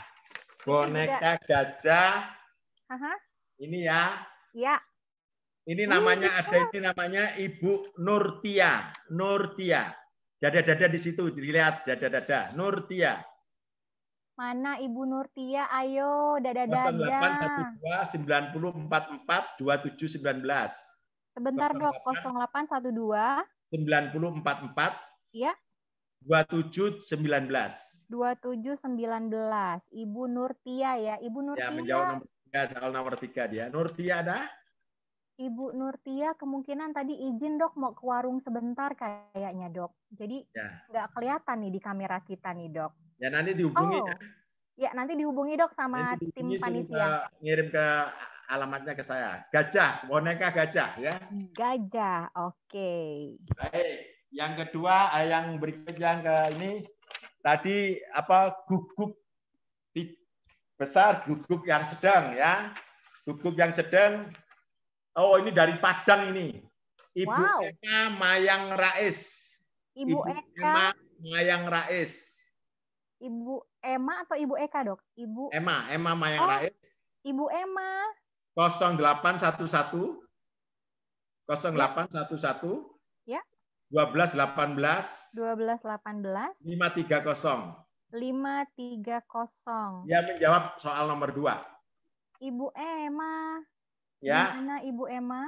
Boneka gajah. Aha. Ini ya. Iya. Ini namanya ada ini namanya Ibu Nurtia. Nurtia. Dada-dada di situ dilihat dada-dada. Nurtia. Mana Ibu Nurtia? Ayo, dada-dada. 2719. Sebentar dok, 0812 9044 Iya. 2719. 2719. Ibu Nurtia ya, Ibu ya, Nurtia. Ya, menjawab nomor tiga, soal nomor tiga dia. Nurtia ada? Ibu Nurtia kemungkinan tadi izin dok mau ke warung sebentar kayaknya dok. Jadi ya. nggak ya. kelihatan nih di kamera kita nih dok. Ya nanti dihubungi. Oh. Ya, ya nanti dihubungi dok sama nanti dihubungi tim panitia. Ngirim ke alamatnya ke saya. Gajah, boneka gajah ya. Gajah, oke. Okay. Baik. Yang kedua, eh, yang berikut yang ke ini tadi apa guguk besar, guguk yang sedang ya. guguk yang sedang. Oh, ini dari Padang ini. Ibu wow. Eka Mayang Rais. Ibu, Ibu Eka Ema Mayang Rais. Ibu ema atau Ibu Eka, Dok? Ibu ema ema Mayang oh. Rais. Ibu ema 0811 0811 ya. 1218 1218 530 530 Ya menjawab soal nomor 2 Ibu Emma, Ya Mana Ibu Emma?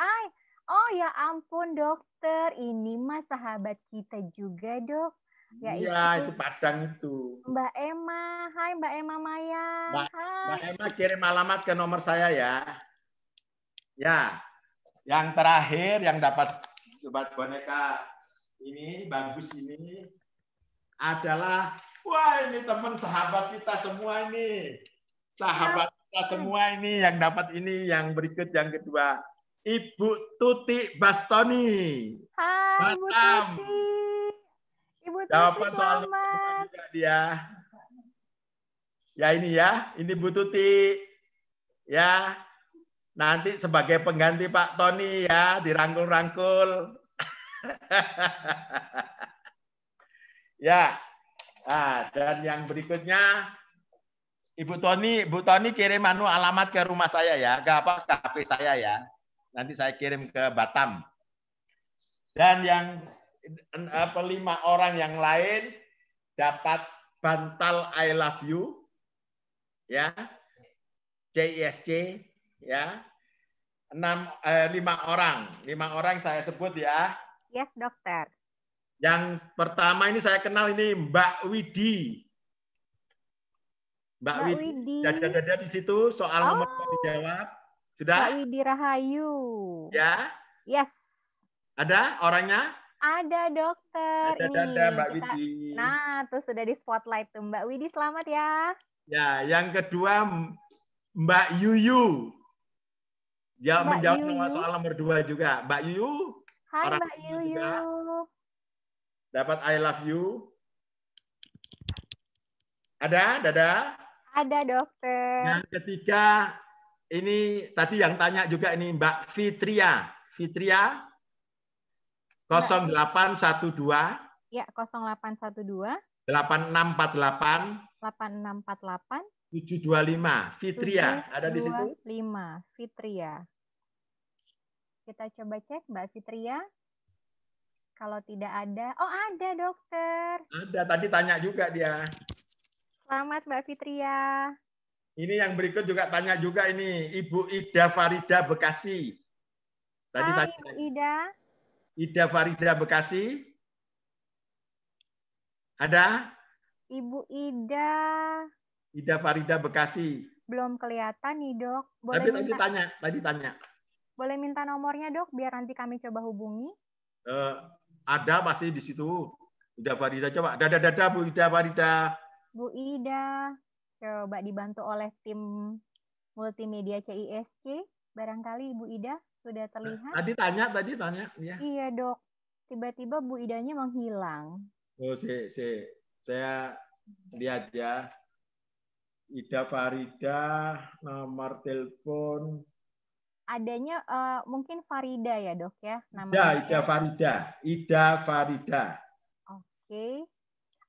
Ay, Oh ya ampun dokter, ini mah sahabat kita juga dok. Ya, iya, itu. Padang itu. Mbak Emma, hai Mbak Emma Maya. Mbak, hai. Mbak Emma kirim alamat ke nomor saya ya. Ya, yang terakhir yang dapat dapat boneka ini bagus ini adalah wah ini teman sahabat kita semua ini sahabat kita semua ini yang dapat ini yang berikut yang kedua Ibu Tuti Bastoni. Hai, Batam. Bu Tuti. Jawaban soal juga dia. Ya ini ya, ini Bu Tuti. Ya. Nanti sebagai pengganti Pak Tony ya, dirangkul-rangkul. ya. Nah, dan yang berikutnya Ibu Tony, Ibu Tony kirim anu alamat ke rumah saya ya, ke apa ke HP saya ya. Nanti saya kirim ke Batam. Dan yang apa lima orang yang lain dapat bantal I love you ya CISC e ya enam eh, lima orang lima orang saya sebut ya yes dokter yang pertama ini saya kenal ini Mbak Widi Mbak, Mbak Widi, dada-dada di situ soal oh. nomor dijawab sudah Mbak Widi Rahayu ya yes ada orangnya ada dokter. Ada, ada, ada Mbak kita, Nah, tuh sudah di spotlight tuh Mbak Widi. Selamat ya. Ya, yang kedua Mbak Yuyu. Ya, Mbak menjawab Yuyu. soal nomor dua juga. Mbak Yuyu. Hai orang Mbak Yuyu. Juga. Dapat I love you. Ada, Dada? Ada, dokter. Yang ketiga, ini tadi yang tanya juga ini Mbak Fitria. Fitria, 0812 Ya, 0812 8648 8648 725 Fitria, 725, ada di situ? 5 Fitria. Kita coba cek Mbak Fitria. Kalau tidak ada, oh ada dokter. Ada, tadi tanya juga dia. Selamat Mbak Fitria. Ini yang berikut juga tanya juga ini Ibu Ida Farida Bekasi. Tadi Hai, tanya. Ibu Ida. Ida Farida Bekasi. Ada? Ibu Ida. Ida Farida Bekasi. Belum kelihatan nih, Dok. Boleh Tapi minta... tadi tanya, tadi tanya. Boleh minta nomornya, Dok, biar nanti kami coba hubungi? Uh, ada pasti di situ. Ida Farida coba. Dada dada Bu Ida Farida. Bu Ida coba dibantu oleh tim multimedia CISK, barangkali Ibu Ida sudah nah, terlihat. Tadi tanya, tadi tanya. Ya. Iya dok, tiba-tiba Bu Idanya menghilang. Oh, si, si. saya lihat ya. Ida Farida, nomor telepon. Adanya uh, mungkin Farida ya dok ya? Namanya. Ya, Ida Farida. Ida Farida. Oke. Okay.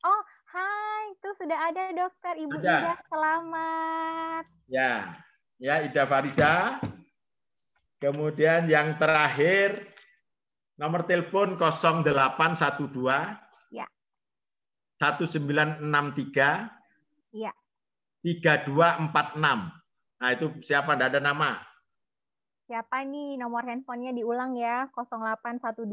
Oh, hai. Itu sudah ada dokter. Ibu Ida, Ida selamat. Ya, ya Ida Farida. Kemudian yang terakhir nomor telepon 0812 ya. 1963 ya. 3246. Nah, itu siapa? Tidak ada nama. Siapa nih? Nomor handphonenya diulang ya. 0812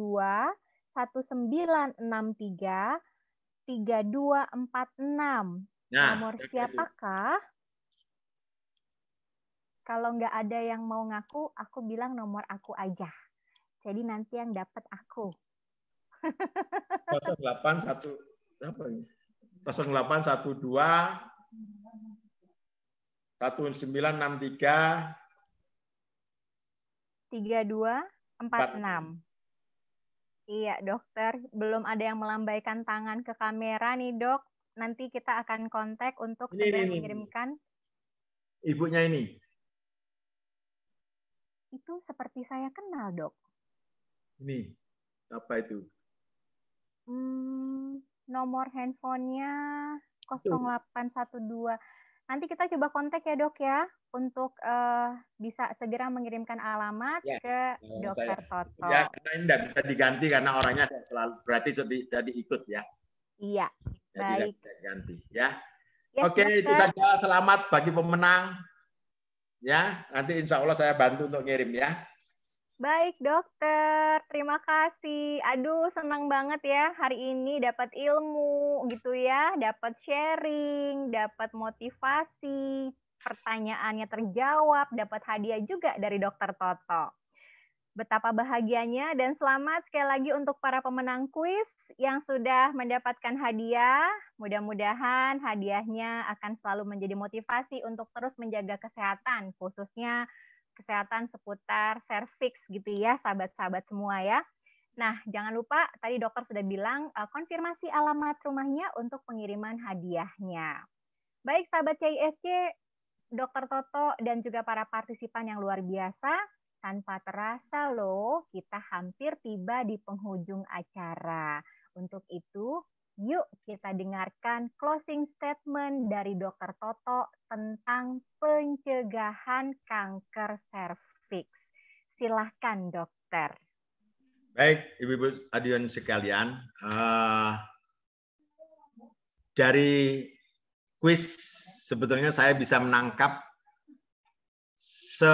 1963 3246. Nah, nomor siapakah? kalau nggak ada yang mau ngaku, aku bilang nomor aku aja. Jadi nanti yang dapat aku. 081 satu apa ini? 1963 3246. Iya, dokter. Belum ada yang melambaikan tangan ke kamera nih, dok. Nanti kita akan kontak untuk ini, ini, mengirimkan. Ibunya ini itu seperti saya kenal, dok. Ini, apa itu? Hmm, nomor handphonenya 0812. Nanti kita coba kontak ya, dok ya, untuk uh, bisa segera mengirimkan alamat ya, ke ya, dokter ya, Toto. Ya, karena ini tidak bisa diganti karena orangnya selalu berarti jadi ikut ya. Iya, jadi baik. Ganti ya. Yes, ya, Oke, dokter. itu saja. Selamat bagi pemenang. Ya, nanti insya Allah saya bantu untuk ngirim ya. Baik dokter, terima kasih. Aduh senang banget ya hari ini dapat ilmu gitu ya, dapat sharing, dapat motivasi, pertanyaannya terjawab, dapat hadiah juga dari dokter Toto betapa bahagianya dan selamat sekali lagi untuk para pemenang kuis yang sudah mendapatkan hadiah. Mudah-mudahan hadiahnya akan selalu menjadi motivasi untuk terus menjaga kesehatan, khususnya kesehatan seputar serviks gitu ya, sahabat-sahabat semua ya. Nah, jangan lupa tadi dokter sudah bilang eh, konfirmasi alamat rumahnya untuk pengiriman hadiahnya. Baik sahabat CISC, Dokter Toto dan juga para partisipan yang luar biasa, tanpa terasa loh, kita hampir tiba di penghujung acara. Untuk itu, yuk kita dengarkan closing statement dari dokter Toto tentang pencegahan kanker serviks. Silahkan dokter. Baik, Ibu-Ibu adion sekalian. Uh, dari kuis sebetulnya saya bisa menangkap se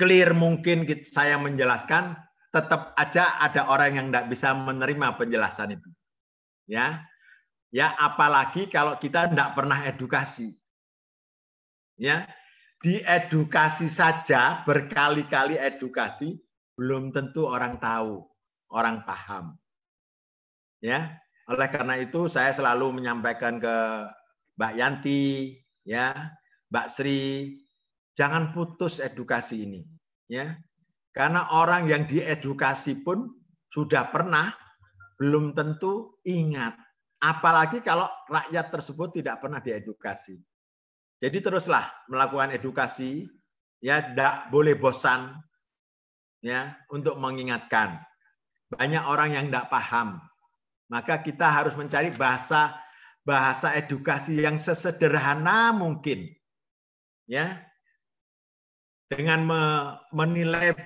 clear mungkin saya menjelaskan, tetap aja ada orang yang tidak bisa menerima penjelasan itu. Ya, ya apalagi kalau kita tidak pernah edukasi. Ya, diedukasi saja berkali-kali edukasi belum tentu orang tahu, orang paham. Ya, oleh karena itu saya selalu menyampaikan ke Mbak Yanti, ya, Mbak Sri, Jangan putus edukasi ini, ya. Karena orang yang diedukasi pun sudah pernah belum tentu ingat. Apalagi kalau rakyat tersebut tidak pernah diedukasi. Jadi teruslah melakukan edukasi, ya tidak boleh bosan, ya untuk mengingatkan. Banyak orang yang tidak paham, maka kita harus mencari bahasa bahasa edukasi yang sesederhana mungkin, ya dengan menilai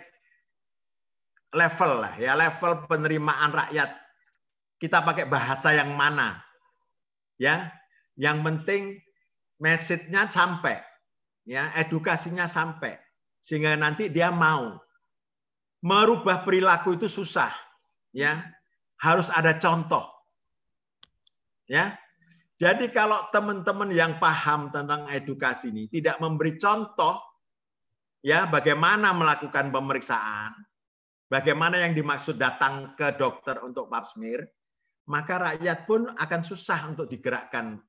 level lah ya level penerimaan rakyat kita pakai bahasa yang mana ya yang penting message-nya sampai ya edukasinya sampai sehingga nanti dia mau merubah perilaku itu susah ya harus ada contoh ya jadi kalau teman-teman yang paham tentang edukasi ini tidak memberi contoh ya bagaimana melakukan pemeriksaan, bagaimana yang dimaksud datang ke dokter untuk pap smear, maka rakyat pun akan susah untuk digerakkan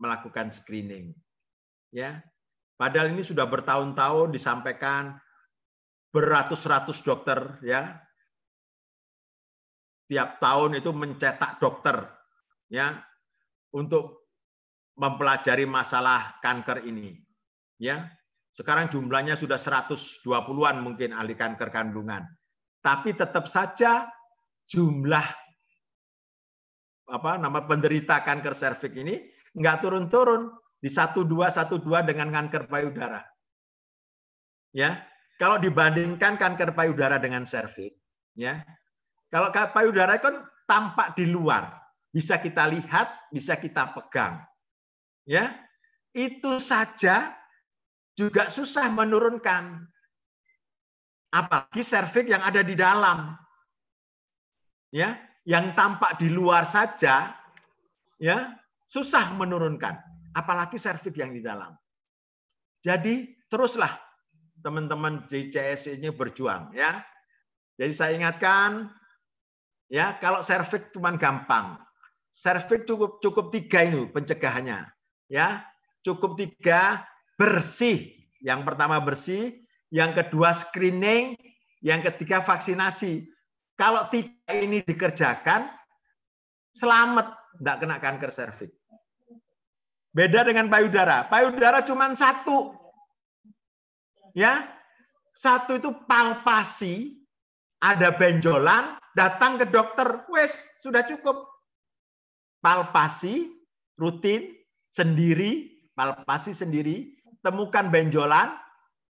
melakukan screening. Ya. Padahal ini sudah bertahun-tahun disampaikan beratus-ratus dokter ya. Tiap tahun itu mencetak dokter ya untuk mempelajari masalah kanker ini. Ya, sekarang jumlahnya sudah 120-an mungkin ahli kanker kandungan. Tapi tetap saja jumlah apa nama penderita kanker serviks ini nggak turun-turun di 1212 dengan kanker payudara. Ya, kalau dibandingkan kanker payudara dengan serviks, ya. Kalau payudara kan tampak di luar, bisa kita lihat, bisa kita pegang. Ya. Itu saja juga susah menurunkan. Apalagi serviks yang ada di dalam. Ya, yang tampak di luar saja ya, susah menurunkan, apalagi serviks yang di dalam. Jadi teruslah teman-teman JCS ini berjuang ya. Jadi saya ingatkan ya kalau serviks cuma gampang. Serviks cukup cukup tiga ini pencegahannya ya. Cukup tiga bersih. Yang pertama bersih, yang kedua screening, yang ketiga vaksinasi. Kalau tiga ini dikerjakan, selamat, tidak kena kanker serviks. Beda dengan payudara. Payudara cuma satu. Ya, satu itu palpasi, ada benjolan, datang ke dokter, wes sudah cukup. Palpasi rutin sendiri, palpasi sendiri, temukan benjolan,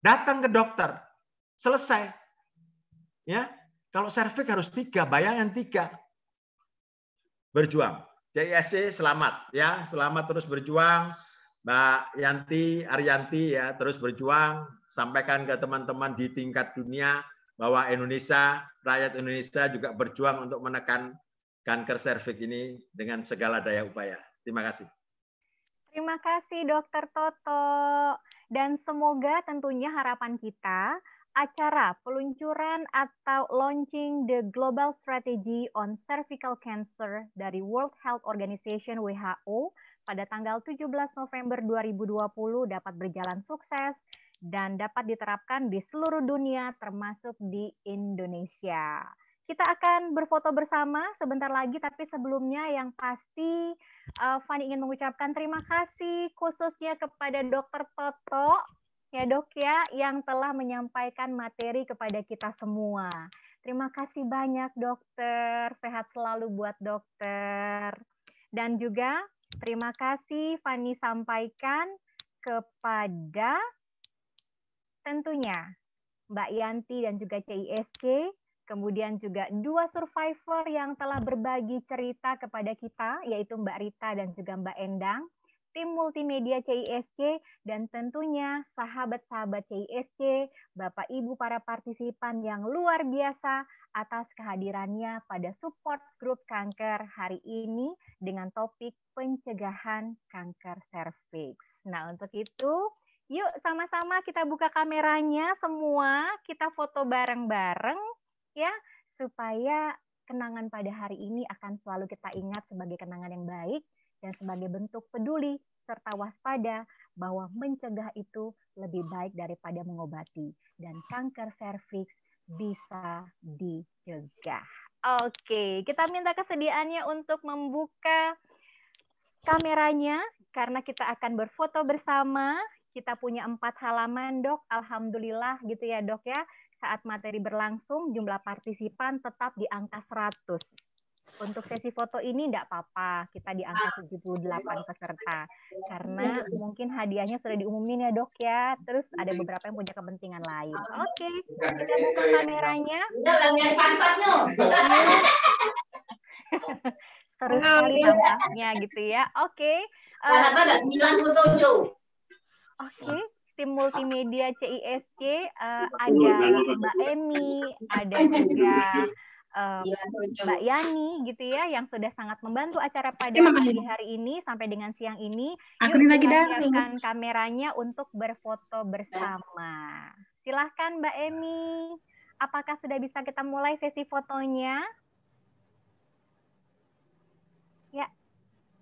datang ke dokter. Selesai. Ya, kalau serviks harus tiga, bayangan tiga. Berjuang. JSC selamat ya, selamat terus berjuang. Mbak Yanti, Aryanti ya, terus berjuang. Sampaikan ke teman-teman di tingkat dunia bahwa Indonesia, rakyat Indonesia juga berjuang untuk menekan kanker serviks ini dengan segala daya upaya. Terima kasih. Terima kasih Dokter Toto dan semoga tentunya harapan kita acara peluncuran atau launching the global strategy on cervical cancer dari World Health Organization WHO pada tanggal 17 November 2020 dapat berjalan sukses dan dapat diterapkan di seluruh dunia termasuk di Indonesia. Kita akan berfoto bersama sebentar lagi, tapi sebelumnya yang pasti uh, Fani ingin mengucapkan terima kasih khususnya kepada Dokter Toto ya dok ya yang telah menyampaikan materi kepada kita semua. Terima kasih banyak dokter, sehat selalu buat dokter. Dan juga terima kasih Fani sampaikan kepada tentunya Mbak Yanti dan juga Cisk. Kemudian juga dua survivor yang telah berbagi cerita kepada kita, yaitu Mbak Rita dan juga Mbak Endang, tim multimedia CISC, dan tentunya sahabat-sahabat CISC, Bapak Ibu para partisipan yang luar biasa atas kehadirannya pada support group kanker hari ini dengan topik pencegahan kanker cervix. Nah, untuk itu Yuk sama-sama kita buka kameranya semua, kita foto bareng-bareng ya supaya kenangan pada hari ini akan selalu kita ingat sebagai kenangan yang baik dan sebagai bentuk peduli serta waspada bahwa mencegah itu lebih baik daripada mengobati dan kanker serviks bisa dicegah. Oke, kita minta kesediaannya untuk membuka kameranya karena kita akan berfoto bersama. Kita punya empat halaman, dok. Alhamdulillah, gitu ya, dok ya saat materi berlangsung jumlah partisipan tetap di angka 100. Untuk sesi foto ini tidak apa-apa, kita di angka 78 peserta. Karena mungkin hadiahnya sudah diumumin ya dok ya, terus ada beberapa yang punya kepentingan lain. Oke, okay. kita buka kameranya. Seru sekali tampaknya gitu ya. Oke. Okay. Eh, uh, Oke. Okay tim multimedia CISC uh, eh, iya. ada iya, iya, Mbak Emi, ada juga uh, Mbak Yani gitu ya yang sudah sangat membantu acara pada pagi hari ini sampai dengan siang ini. Aku Yuk lagi dan kameranya untuk berfoto bersama. Silahkan Mbak Emi. Apakah sudah bisa kita mulai sesi fotonya? Ya,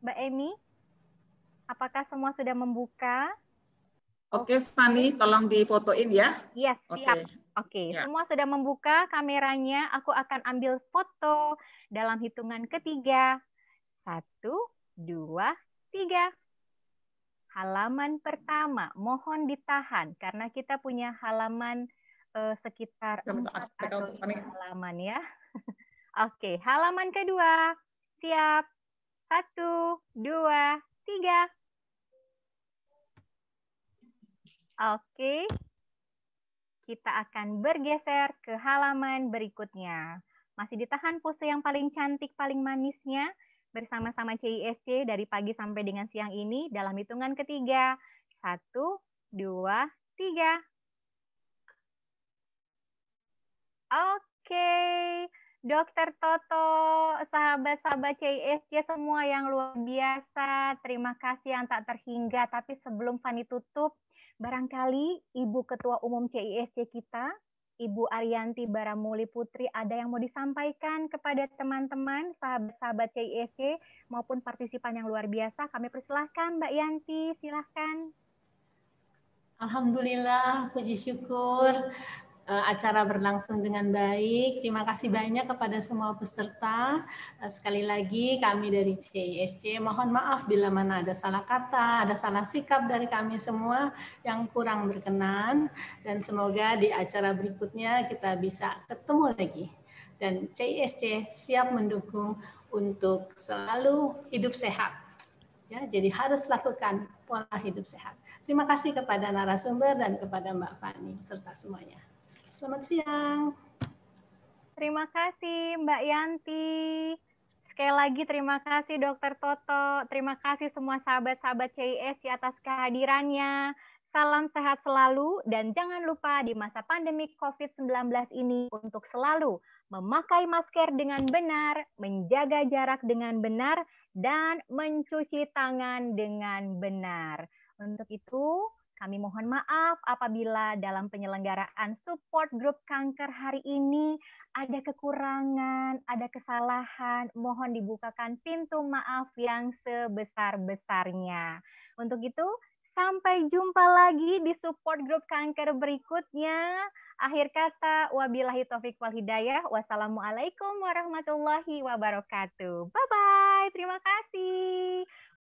Mbak Emi, apakah semua sudah membuka? Oke, okay, Fani, tolong difotoin ya. Yes, iya, siap. siap. Oke, okay, ya. semua sudah membuka kameranya. Aku akan ambil foto dalam hitungan ketiga. Satu, dua, tiga. Halaman pertama, mohon ditahan karena kita punya halaman eh, sekitar empat halaman ya. Oke, halaman kedua. Siap. Satu, dua, tiga. Oke, kita akan bergeser ke halaman berikutnya. Masih ditahan pose yang paling cantik, paling manisnya bersama-sama CISC dari pagi sampai dengan siang ini dalam hitungan ketiga. Satu, dua, tiga. Oke, Dokter Toto, sahabat-sahabat CISC semua yang luar biasa. Terima kasih yang tak terhingga. Tapi sebelum Fani tutup, Barangkali Ibu Ketua Umum CISC kita, Ibu Arianti Baramuli Putri, ada yang mau disampaikan kepada teman-teman, sahabat-sahabat CISC maupun partisipan yang luar biasa. Kami persilahkan Mbak Yanti, silahkan. Alhamdulillah, puji syukur Eh, acara berlangsung dengan baik. Terima kasih banyak kepada semua peserta. Eh, sekali lagi kami dari CISC mohon maaf bila mana ada salah kata, ada salah sikap dari kami semua yang kurang berkenan dan semoga di acara berikutnya kita bisa ketemu lagi. Dan CISC siap mendukung untuk selalu hidup sehat. Ya, jadi harus lakukan pola hidup sehat. Terima kasih kepada narasumber dan kepada Mbak Fani serta semuanya. Selamat siang. Terima kasih Mbak Yanti. Sekali lagi terima kasih Dokter Toto. Terima kasih semua sahabat-sahabat CIS atas kehadirannya. Salam sehat selalu dan jangan lupa di masa pandemi COVID-19 ini untuk selalu memakai masker dengan benar, menjaga jarak dengan benar, dan mencuci tangan dengan benar. Untuk itu, kami mohon maaf apabila dalam penyelenggaraan support group kanker hari ini ada kekurangan, ada kesalahan. Mohon dibukakan pintu maaf yang sebesar-besarnya. Untuk itu, sampai jumpa lagi di support group kanker berikutnya. Akhir kata, wabillahi taufiq wal hidayah. Wassalamualaikum warahmatullahi wabarakatuh. Bye-bye. Terima kasih.